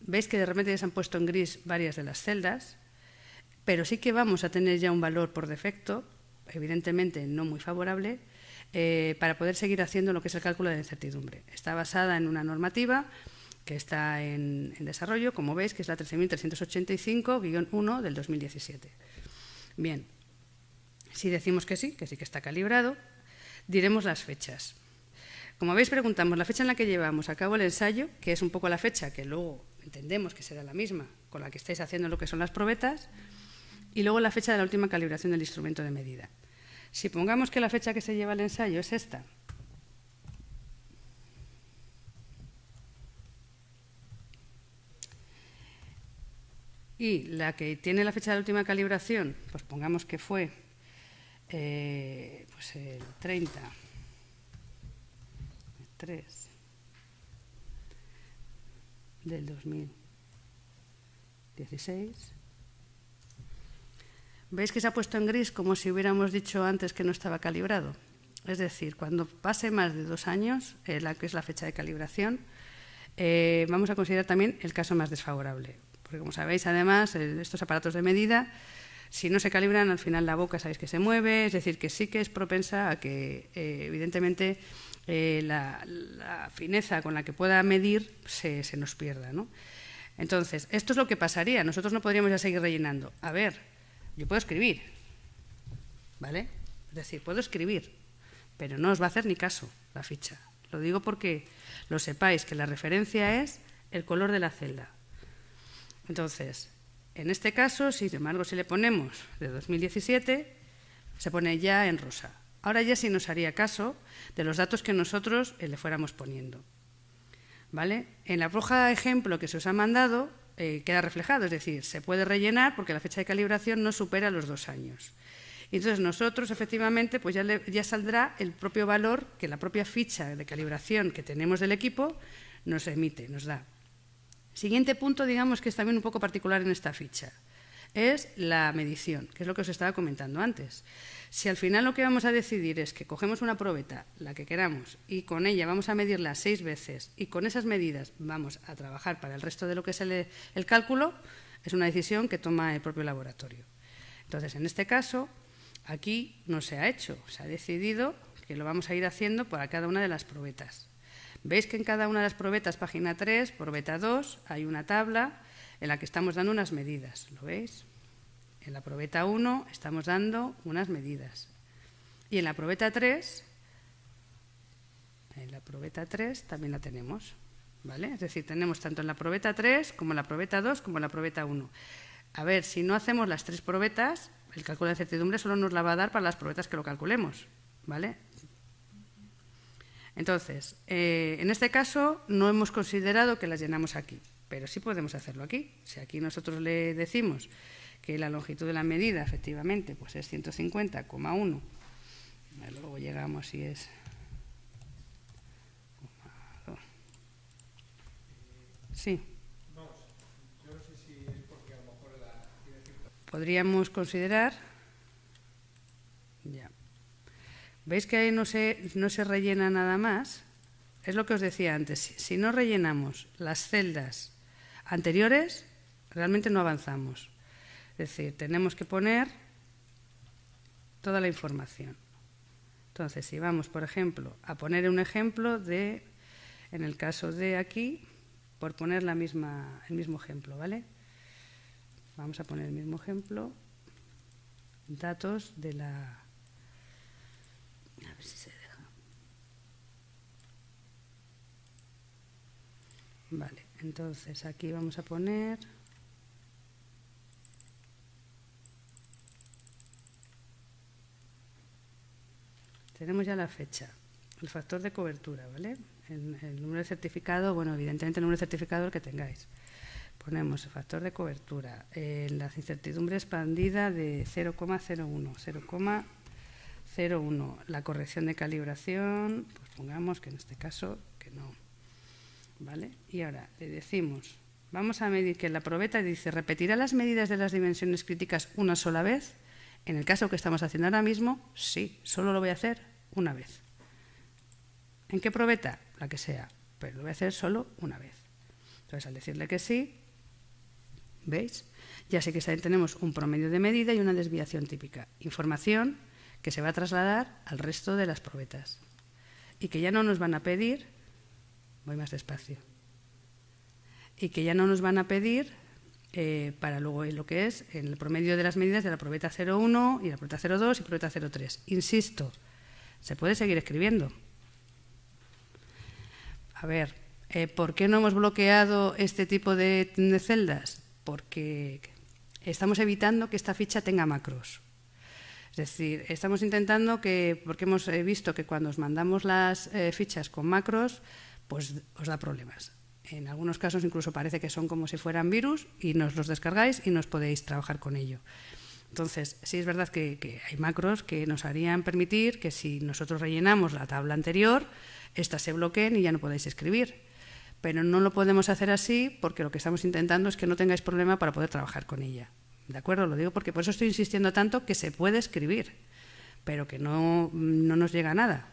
veis que de repente ya se han puesto en gris varias de las celdas, pero sí que vamos a tener ya un valor por defecto, evidentemente no muy favorable, eh, para poder seguir haciendo lo que es el cálculo de incertidumbre. Está basada en una normativa que está en, en desarrollo, como veis, que es la 13.385-1 del 2017. Bien, si decimos que sí, que sí que está calibrado, diremos las fechas. Como veis, preguntamos pues la fecha en la que llevamos a cabo el ensayo, que es un poco la fecha que luego entendemos que será la misma con la que estáis haciendo lo que son las probetas, y luego la fecha de la última calibración del instrumento de medida. Si pongamos que la fecha que se lleva el ensayo es esta, y la que tiene la fecha de la última calibración, pues pongamos que fue eh, pues el 30 3 del 2016. ¿Veis que se ha puesto en gris como si hubiéramos dicho antes que no estaba calibrado? Es decir, cuando pase más de dos años, eh, la que es la fecha de calibración, eh, vamos a considerar también el caso más desfavorable. Porque como sabéis, además, estos aparatos de medida si no se calibran, al final la boca sabéis que se mueve, es decir, que sí que es propensa a que, eh, evidentemente, eh, la, fineza con la que pueda medir se, se nos pierda. Entonces, esto es lo que pasaría. Nosotros no podríamos ya seguir rellenando. A ver, yo puedo escribir, ¿vale? Es decir, puedo escribir, pero no os va a hacer ni caso la ficha. Lo digo porque lo sepáis, que la referencia es el color de la celda. Entonces, en este caso, sin embargo, si le ponemos de 2017, se pone ya en rosa. Ahora ya sí nos haría caso de los datos que nosotros eh, le fuéramos poniendo. ¿Vale? En la de ejemplo que se os ha mandado eh, queda reflejado, es decir, se puede rellenar porque la fecha de calibración no supera los dos años. entonces nosotros, efectivamente, pues ya saldrá el propio valor que la propia ficha de calibración que tenemos del equipo nos emite, nos da. Siguiente punto, digamos, que es también un poco particular en esta ficha, es la medición, que es lo que os estaba comentando antes. Si al final lo que vamos a decidir es que cogemos una probeta, la que queramos, y con ella vamos a medirla seis veces, y con esas medidas vamos a trabajar para el resto de lo que es el, el cálculo, es una decisión que toma el propio laboratorio. Entonces, en este caso, aquí no se ha hecho, se ha decidido que lo vamos a ir haciendo para cada una de las probetas. Veis que en cada una de las probetas, página 3, probeta 2, hay una tabla en la que estamos dando unas medidas, ¿lo veis? En la probeta 1 estamos dando unas medidas. Y en la probeta 3, en la probeta 3 también la tenemos, ¿vale? Es decir, tenemos tanto en la probeta 3 como en la probeta 2 como en la probeta 1. A ver, si no hacemos las tres probetas, el cálculo de incertidumbre solo nos la va a dar para las probetas que lo calculemos, ¿vale? Entonces, eh, en este caso no hemos considerado que las llenamos aquí, pero sí podemos hacerlo aquí. Si aquí nosotros le decimos que la longitud de la medida efectivamente pues es 150,1, luego llegamos si es... Sí. Podríamos considerar... Ya. ¿Veis que ahí no se, rellena nada más? Es lo que os decía antes. Si, no rellenamos las celdas anteriores, realmente no avanzamos. Es decir, tenemos que poner toda la información. Entonces, si vamos, por ejemplo, a poner un ejemplo de, en el caso de aquí, por poner la misma, el mismo ejemplo, ¿vale? Vamos a poner el mismo ejemplo, datos de la a ver si se deja vale entonces aquí vamos a poner tenemos ya la fecha el factor de cobertura vale el, número de certificado bueno evidentemente el número de certificado el que tengáis ponemos el factor de cobertura, en eh, la incertidumbre expandida de 0,01, 0,01 0,1. La corrección de calibración, pues pongamos que en este caso que no. ¿Vale? Y ahora le decimos, vamos a medir que la probeta dice, ¿repetirá las medidas de las dimensiones críticas una sola vez? En el caso que estamos haciendo ahora mismo, sí, solo lo voy a hacer una vez. ¿En qué probeta? La que sea, pero lo voy a hacer solo una vez. Entonces, al decirle que sí, ¿veis? Ya sé que tenemos un promedio de medida y una desviación típica. Información, que se va a trasladar al resto de las probetas y que ya no nos van a pedir, voy más despacio, y que ya no nos van a pedir eh, para luego lo que es en el promedio de las medidas de la probeta 01 y la probeta 02 y probeta 03. Insisto, se puede seguir escribiendo. A ver, eh, ¿por qué no hemos bloqueado este tipo de celdas? Porque estamos evitando que esta ficha tenga macros. Es decir, estamos intentando que, porque hemos eh, visto que cuando os mandamos las eh, fichas con macros, pues os da problemas. En algunos casos incluso parece que son como si fueran virus y nos los descargáis y nos podéis trabajar con ello. Entonces, sí es verdad que, hay macros que nos harían permitir que si nosotros rellenamos la tabla anterior, estas se bloqueen y ya no podéis escribir. Pero no lo podemos hacer así porque lo que estamos intentando es que no tengáis problema para poder trabajar con ella. ¿De acuerdo? Lo digo porque por eso estoy insistiendo tanto que se puede escribir, pero que no, nos llega a nada.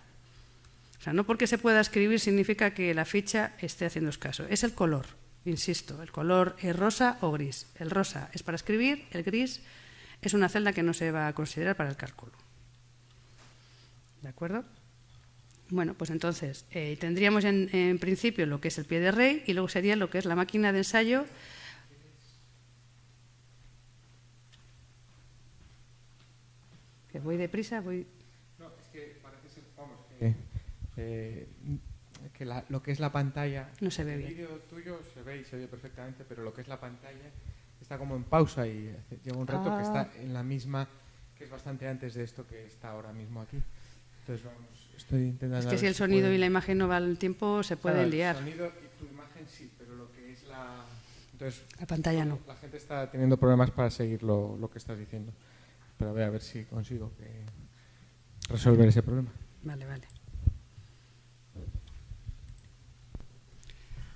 O sea, no porque se pueda escribir significa que la ficha esté haciendo escaso. Es el color, insisto, el color es rosa o gris. El rosa es para escribir, el gris es una celda que no se va a considerar para el cálculo. ¿De acuerdo? Bueno, pues entonces eh, tendríamos en, en principio lo que es el pie de rey y luego sería lo que es la máquina de ensayo Que voy deprisa, voy... No, es que parece ser, vamos, que, eh, lo que es la pantalla... No se ve bien. El vídeo tuyo se ve y se ve perfectamente, pero lo que es la pantalla está como en pausa y eh, lleva un rato que está ah. en la misma, que es bastante antes de esto que está ahora mismo aquí. Entonces, vamos, estoy intentando... Es que si el sonido y la imagen no van al tiempo, se puede liar. El sonido y tu imagen sí, pero lo que es la... la pantalla no. La gente está teniendo problemas para seguir lo que estás diciendo. Pero a ver, si consigo resolver ese problema. Vale, vale.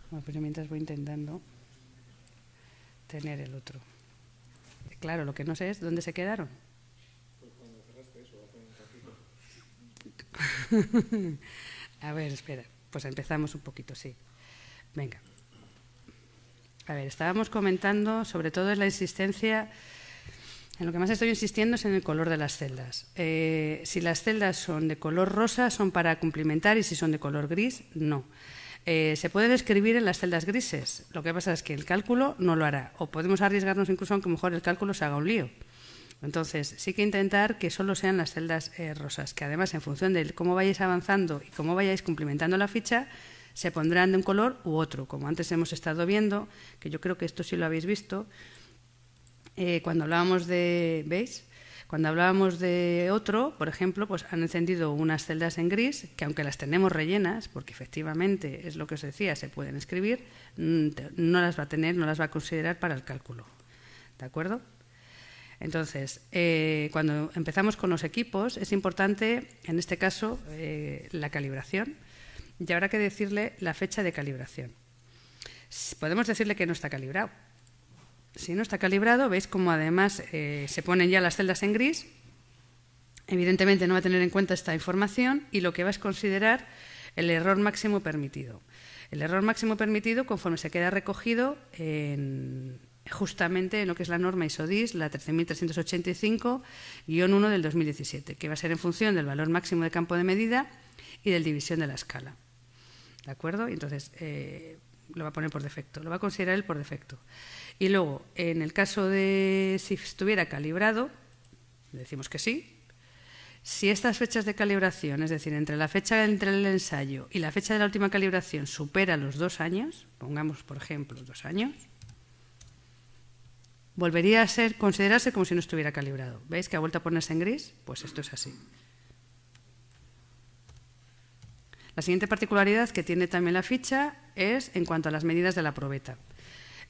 Bueno, pues yo mientras voy intentando tener el otro. Claro, lo que no sé es dónde se quedaron. Pues cuando cerraste eso, a ver, espera. Pues empezamos un poquito, sí. Venga. A ver, estábamos comentando sobre todo la insistencia en lo que más estoy insistiendo es en el color de las celdas. Eh, si las celdas son de color rosa, son para cumplimentar y si son de color gris, no. Eh, se puede describir en las celdas grises. Lo que pasa es que el cálculo no lo hará. O podemos arriesgarnos incluso aunque mejor el cálculo se haga un lío. Entonces, sí que intentar que solo sean las celdas eh, rosas, que además en función de cómo vayáis avanzando y cómo vayáis cumplimentando la ficha, se pondrán de un color u otro, como antes hemos estado viendo, que yo creo que esto sí lo habéis visto. Eh, cuando hablábamos de, ¿veis? Cuando hablábamos de otro, por ejemplo, pues han encendido unas celdas en gris, que aunque las tenemos rellenas, porque efectivamente es lo que os decía, se pueden escribir, mm, no las va a tener, no las va a considerar para el cálculo. ¿De acuerdo? Entonces, eh, cuando empezamos con los equipos, es importante, en este caso, eh, la calibración. Y habrá que decirle la fecha de calibración. Podemos decirle que no está calibrado, si no está calibrado, veis cómo además eh, se ponen ya las celdas en gris. Evidentemente no va a tener en cuenta esta información y lo que va es considerar el error máximo permitido. El error máximo permitido conforme se queda recogido en, justamente en lo que es la norma ISODIS, la 13.385-1 del 2017, que va a ser en función del valor máximo de campo de medida y del división de la escala. ¿De acuerdo? Y entonces eh, lo va a poner por defecto, lo va a considerar él por defecto. Y luego, en el caso de si estuviera calibrado, decimos que sí, si estas fechas de calibración, es decir, entre la fecha entre el ensayo y la fecha de la última calibración supera los dos años, pongamos por ejemplo dos años, volvería a ser, considerarse como si no estuviera calibrado. ¿Veis que ha vuelto a ponerse en gris? Pues esto es así. La siguiente particularidad que tiene también la ficha es en cuanto a las medidas de la probeta.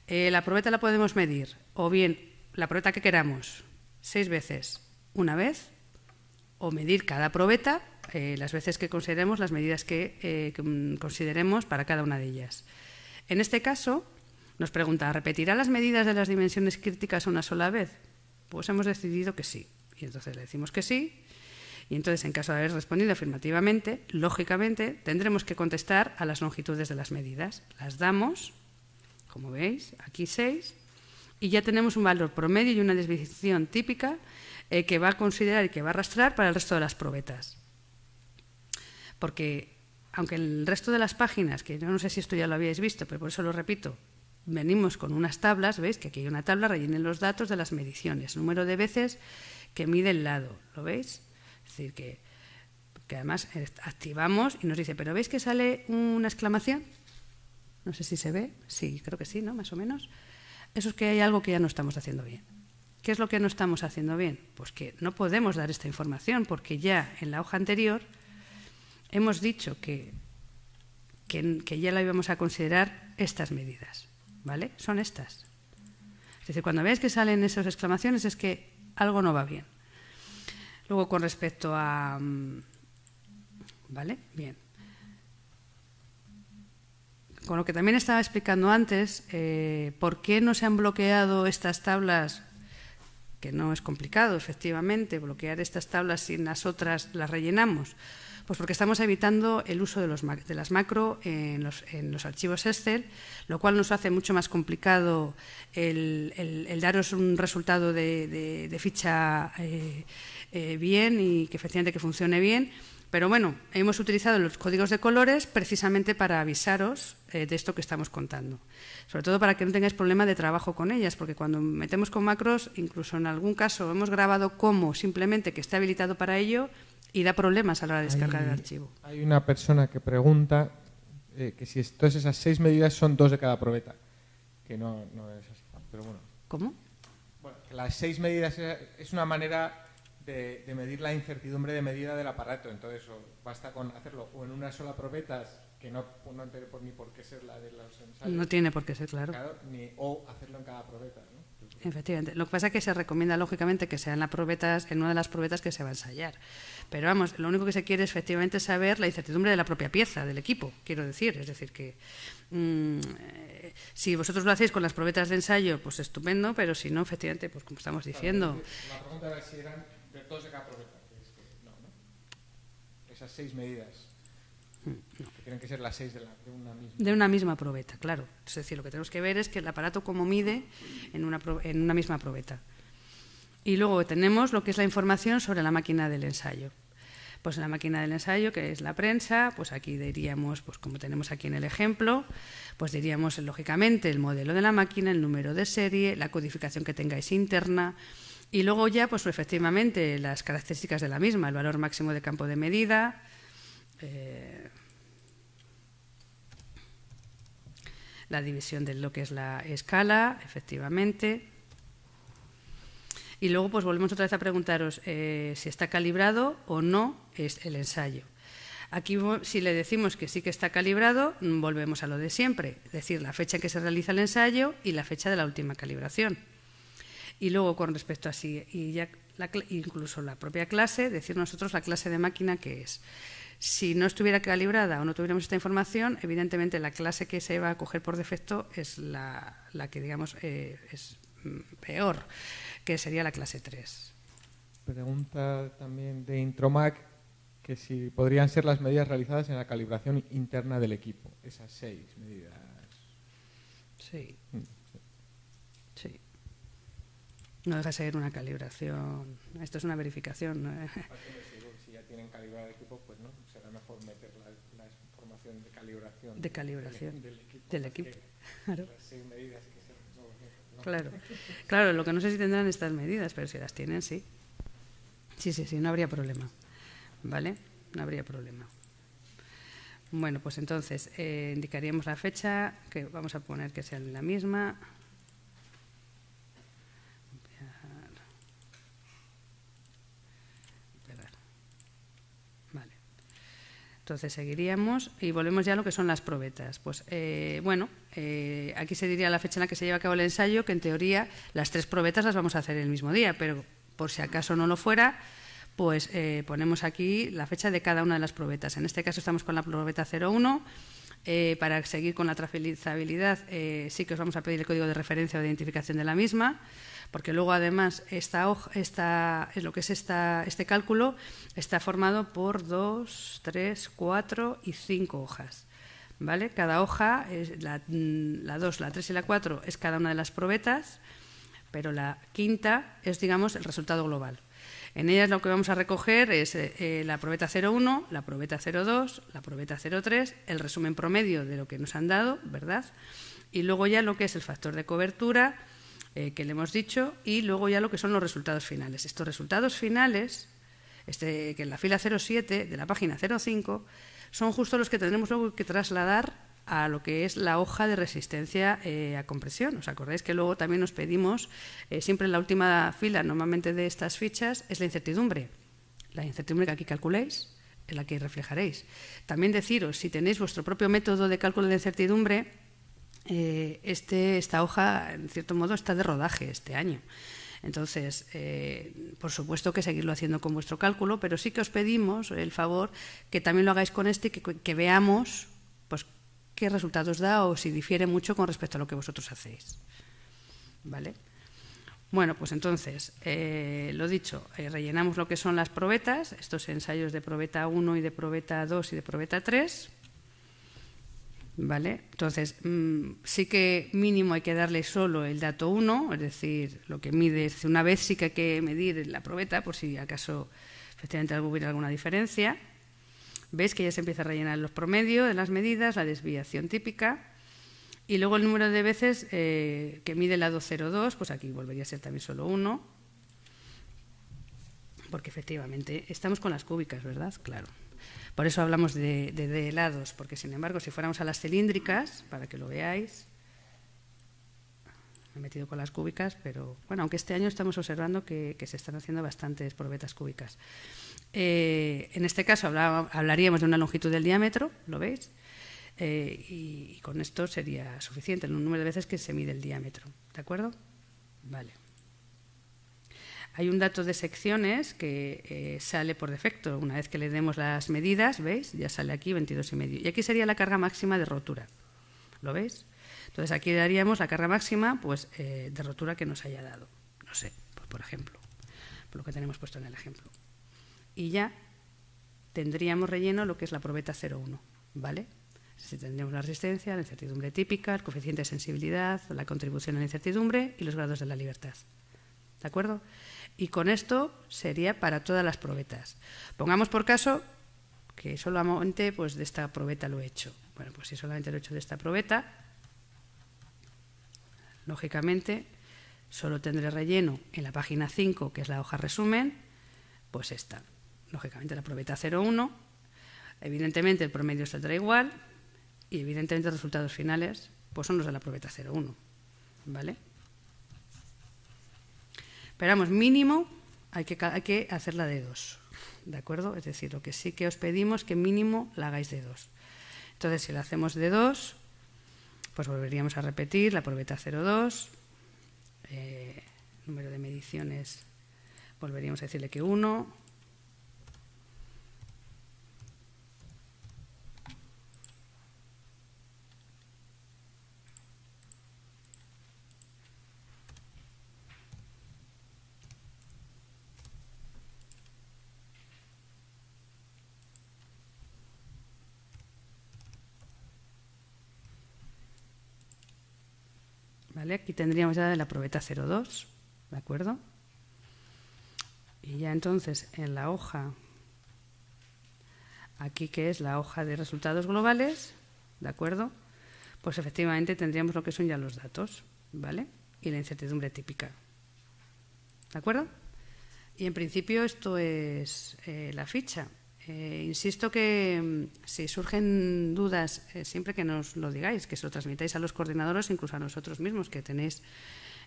Eh, la probeta la podemos medir, o bien la probeta que queramos, seis veces, una vez, o medir cada probeta eh, las veces que consideremos, las medidas que eh, mm, consideremos para cada una de ellas. En este caso, nos pregunta, ¿repetirá las medidas de las dimensiones críticas una sola vez? Pues hemos decidido que sí. Y entonces le decimos que sí. Y entonces, en caso de haber respondido afirmativamente, lógicamente, tendremos que contestar a las longitudes de las medidas. Las damos como veis, aquí 6, y ya tenemos un valor promedio y una desviación típica eh, que va a considerar y que va a arrastrar para el resto de las probetas. Porque aunque el resto de las páginas, que no sé si esto ya lo habíais visto, pero por eso lo repito, venimos con unas tablas, veis que aquí hay una tabla, rellenen los datos de las mediciones, número de veces que mide el lado, ¿lo veis? Es decir, que, que además eh, activamos y nos dice, pero ¿veis que sale una exclamación? no sé si se ve, sí, creo que sí, ¿no? Más o menos. Eso es que hay algo que ya no estamos haciendo bien. ¿Qué es lo que no estamos haciendo bien? Pues que no podemos dar esta información porque ya en la hoja anterior hemos dicho que, que, ya la íbamos a considerar estas medidas, ¿vale? Son estas. Es decir, cuando veis que salen esas exclamaciones es que algo no va bien. Luego, con respecto a... Mm, ¿Vale? Bien con lo que también estaba explicando antes, eh, por qué no se han bloqueado estas tablas, que no es complicado, efectivamente, bloquear estas tablas si las otras las rellenamos. Pues porque estamos evitando el uso de, las macro en los, archivos Excel, lo cual nos hace mucho más complicado el, daros un resultado de, ficha eh, eh, bien y que efectivamente que funcione bien pero bueno, hemos utilizado los códigos de colores precisamente para avisaros eh, de esto que estamos contando. Sobre todo para que no tengáis problema de trabajo con ellas, porque cuando metemos con macros, incluso en algún caso hemos grabado cómo simplemente que esté habilitado para ello y da problemas a la hora de descargar el archivo. Hay una persona que pregunta eh, que si todas esas seis medidas son dos de cada probeta, que no, es así, ¿Cómo? Bueno, las seis medidas es una manera de, medir la incertidumbre de medida del aparato. Entonces, basta con hacerlo o en una sola probeta que no, tiene por, por qué ser la de los ensayos. No tiene por qué ser, claro. o hacerlo en cada probeta. ¿no? Efectivamente. Lo que pasa es que se recomienda, lógicamente, que sean las probetas, en una de las probetas que se va a ensayar. Pero vamos, lo único que se quiere es efectivamente saber la incertidumbre de la propia pieza, del equipo, quiero decir. Es decir, que mm, eh, si vosotros lo hacéis con las probetas de ensayo, pues estupendo, pero si no, efectivamente, pues como estamos diciendo. La pregunta era si eran pero todo se acaba probeta, no, Esas seis medidas que tienen que ser las seis de, una misma. De una misma probeta, claro. Es decir, lo que tenemos que ver es que el aparato como mide en una, en una misma probeta. Y luego tenemos lo que es la información sobre la máquina del ensayo. Pues la máquina del ensayo, que es la prensa, pues aquí diríamos, pues como tenemos aquí en el ejemplo, pues diríamos lógicamente el modelo de la máquina, el número de serie, la codificación que tengáis interna, y luego ya, pues efectivamente, las características de la misma, el valor máximo de campo de medida, eh, la división de lo que es la escala, efectivamente. Y luego pues volvemos otra vez a preguntaros eh, si está calibrado o no es el ensayo. Aquí si le decimos que sí que está calibrado, mm, volvemos a lo de siempre, es decir, la fecha en que se realiza el ensayo y la fecha de la última calibración. Y luego, con respecto a sí y ya la, incluso la propia clase, decir nosotros la clase de máquina que es. Si no estuviera calibrada o no tuviéramos esta información, evidentemente la clase que se va a coger por defecto es la, que, digamos, eh, es mm, peor, que sería la clase 3. Pregunta también de Intromac, que si podrían ser las medidas realizadas en la calibración interna del equipo, esas seis medidas. Sí. Mm. No deja de ser una calibración. Esto es una verificación. [LAUGHS] Pues, si ya tienen calibrado el equipo, pues no, será mejor meter la, información de calibración. Del, equipo. claro. Claro. lo que no sé si tendrán estas medidas, pero si las tienen, sí. Sí, sí, sí, no habría problema. ¿Vale? No habría problema. Bueno, pues entonces eh, indicaríamos la fecha, que vamos a poner que sea la misma, Entonces seguiríamos y volvemos ya a lo que son las probetas. Pues eh, bueno, eh, aquí se diría la fecha en la que se lleva a cabo el ensayo, que en teoría las tres probetas las vamos a hacer el mismo día, pero por si acaso no lo fuera, pues eh, ponemos aquí la fecha de cada una de las probetas. En este caso estamos con la probeta 01 eh, para seguir con la traficabilidad, eh, sí que os vamos a pedir el código de referencia o de identificación de la misma, porque luego además esta hoja, es lo que es este cálculo está formado por dos, tres, cuatro y cinco hojas. ¿vale? Cada hoja, es la, mm, la dos, la tres y la cuatro, es cada una de las probetas, pero la quinta es digamos el resultado global. En ellas lo que vamos a recoger es eh, la probeta 01, la probeta 02, la probeta 03, el resumen promedio de lo que nos han dado, ¿verdad? Y luego ya lo que es el factor de cobertura, eh, que le hemos dicho, y luego ya lo que son los resultados finales. Estos resultados finales, este, que en la fila 07 de la página 05, son justo los que tendremos luego que trasladar a lo que es la hoja de resistencia eh, a compresión. ¿Os acordáis que luego también nos pedimos, eh, siempre en la última fila normalmente de estas fichas, es la incertidumbre? La incertidumbre que aquí calculéis en la que reflejaréis. También deciros, si tenéis vuestro propio método de cálculo de incertidumbre, eh, este, esta hoja, en cierto modo, está de rodaje este año. Entonces, por supuesto que seguirlo haciendo con vuestro cálculo, pero sí que os pedimos el favor que también lo hagáis con este, que, que veamos qué resultados da o si difiere mucho con respecto a lo que vosotros hacéis. ¿Vale? Bueno, pues entonces, eh, lo dicho, eh, rellenamos lo que son las probetas, estos ensayos de probeta 1 y de probeta 2 y de probeta 3. ¿Vale? Entonces, mm, sí que mínimo hay que darle solo el dato 1, es decir, lo que mide, una vez sí que hay que medir la probeta por si acaso efectivamente hubiera alguna diferencia. ¿Veis que ya se empieza a rellenar los promedios de las medidas, la desviación típica? Y luego el número de veces eh, que mide el lado 02, pues aquí volvería a ser también solo 1, porque efectivamente estamos con las cúbicas, ¿verdad? Claro. Por eso hablamos de, lados, porque sin embargo, si fuéramos a las cilíndricas, para que lo veáis, me he metido con las cúbicas, pero bueno, aunque este año estamos observando que, que se están haciendo bastantes probetas cúbicas. Eh, en este caso hablaríamos de una longitud del diámetro, ¿lo veis? Eh, y, con esto sería suficiente, el número de veces que se mide el diámetro. ¿De acuerdo? Vale. Hay un dato de secciones que eh, sale por defecto. Una vez que le demos las medidas, ¿veis? Ya sale aquí 22,5. Y aquí sería la carga máxima de rotura. ¿Lo veis? Entonces aquí daríamos la carga máxima pues, de rotura que nos haya dado. No sé, pues, por ejemplo, por lo que tenemos puesto en el ejemplo y ya tendríamos relleno lo que es la probeta 0,1, ¿vale? Si tendríamos la resistencia, la incertidumbre típica, el coeficiente de sensibilidad, la contribución a la incertidumbre y los grados de la libertad. ¿De acuerdo? Y con esto sería para todas las probetas. Pongamos por caso que solamente pues, de esta probeta lo he hecho. Bueno, pues si solamente lo he hecho de esta probeta, lógicamente solo tendré relleno en la página 5, que es la hoja resumen, pues esta lógicamente la probeta 0,1, evidentemente el promedio saldrá igual y evidentemente los resultados finales pues son los de la probeta 0,1, ¿vale? Pero mínimo hay que, hay que hacerla de 2, ¿de acuerdo? Es decir, lo que sí que os pedimos que mínimo la hagáis de 2. Entonces, si la hacemos de 2, pues volveríamos a repetir la probeta 0,2, eh, número de mediciones, volveríamos a decirle que 1, Aquí tendríamos ya la probeta 02, ¿de acuerdo? Y ya entonces en la hoja, aquí que es la hoja de resultados globales, ¿de acuerdo? Pues efectivamente tendríamos lo que son ya los datos, ¿vale? Y la incertidumbre típica. ¿De acuerdo? Y en principio esto es eh, la ficha. Eh, insisto que mm, si surgen dudas, eh, siempre que nos lo digáis, que se lo transmitáis a los coordinadores, incluso a nosotros mismos, que tenéis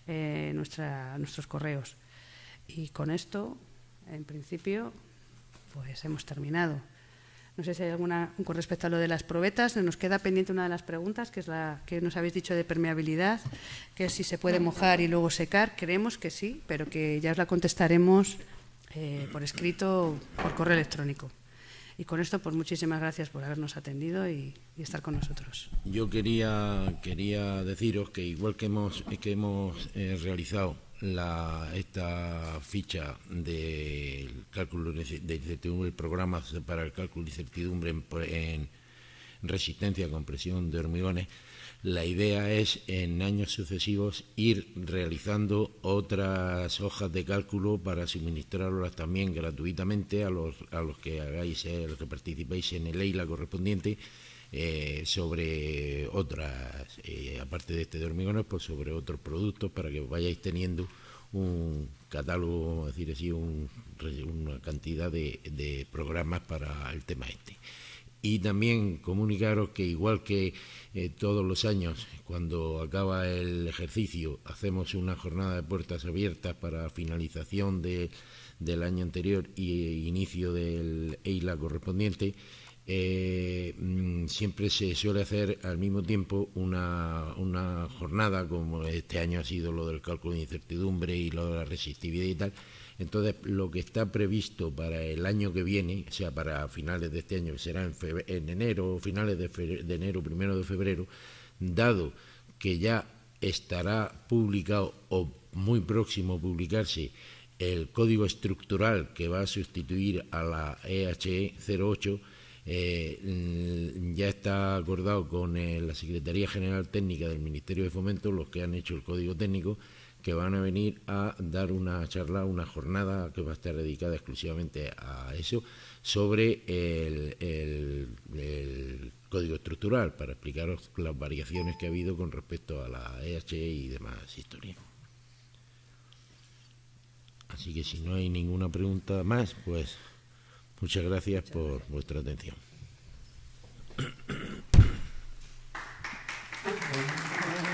eh, nuestra, nuestros correos. Y con esto, en principio, pues hemos terminado. No sé si hay alguna con respecto a lo de las probetas. Nos queda pendiente una de las preguntas, que es la que nos habéis dicho de permeabilidad, que si se puede mojar y luego secar. Creemos que sí, pero que ya os la contestaremos por escrito, por correo electrónico. Y con esto, pues muchísimas gracias por habernos atendido y, estar con nosotros. Yo quería, quería deciros que igual que hemos, que hemos eh, realizado esta ficha del cálculo de incertidumbre, el programa para el cálculo de incertidumbre en resistencia a compresión de hormigones, la idea es en años sucesivos ir realizando otras hojas de cálculo para suministrarlas también gratuitamente a los, que hagáis, eh, los que participéis en el EILA correspondiente. Eh, sobre otras, eh, aparte de este de hormigones, pues sobre otros productos para que vayáis teniendo un catálogo, es decir una cantidad de programas para el tema este. Y también comunicaros que igual que eh, todos los años, cuando acaba el ejercicio, hacemos una jornada de puertas abiertas para finalización del año anterior y eh, inicio del EILA correspondiente. Eh, mm, siempre se suele hacer al mismo tiempo una, una jornada, como este año ha sido lo del cálculo de incertidumbre y lo de la resistividad y tal, entonces, lo que está previsto para el año que viene, o sea, para finales de este año, será en, enero o finales de, enero, primero de febrero, dado que ya estará publicado o muy próximo a publicarse el código estructural que va a sustituir a la e e EHE 08, ya está acordado con eh, la Secretaría General Técnica del Ministerio de Fomento, los que han hecho el código técnico, que van a venir a dar una charla, una jornada que va a estar dedicada exclusivamente a eso, sobre el, código estructural, para explicaros las variaciones que ha habido con respecto a la EH y demás historias. Así que si no hay ninguna pregunta más, pues muchas gracias por vuestra atención. [COUGHS]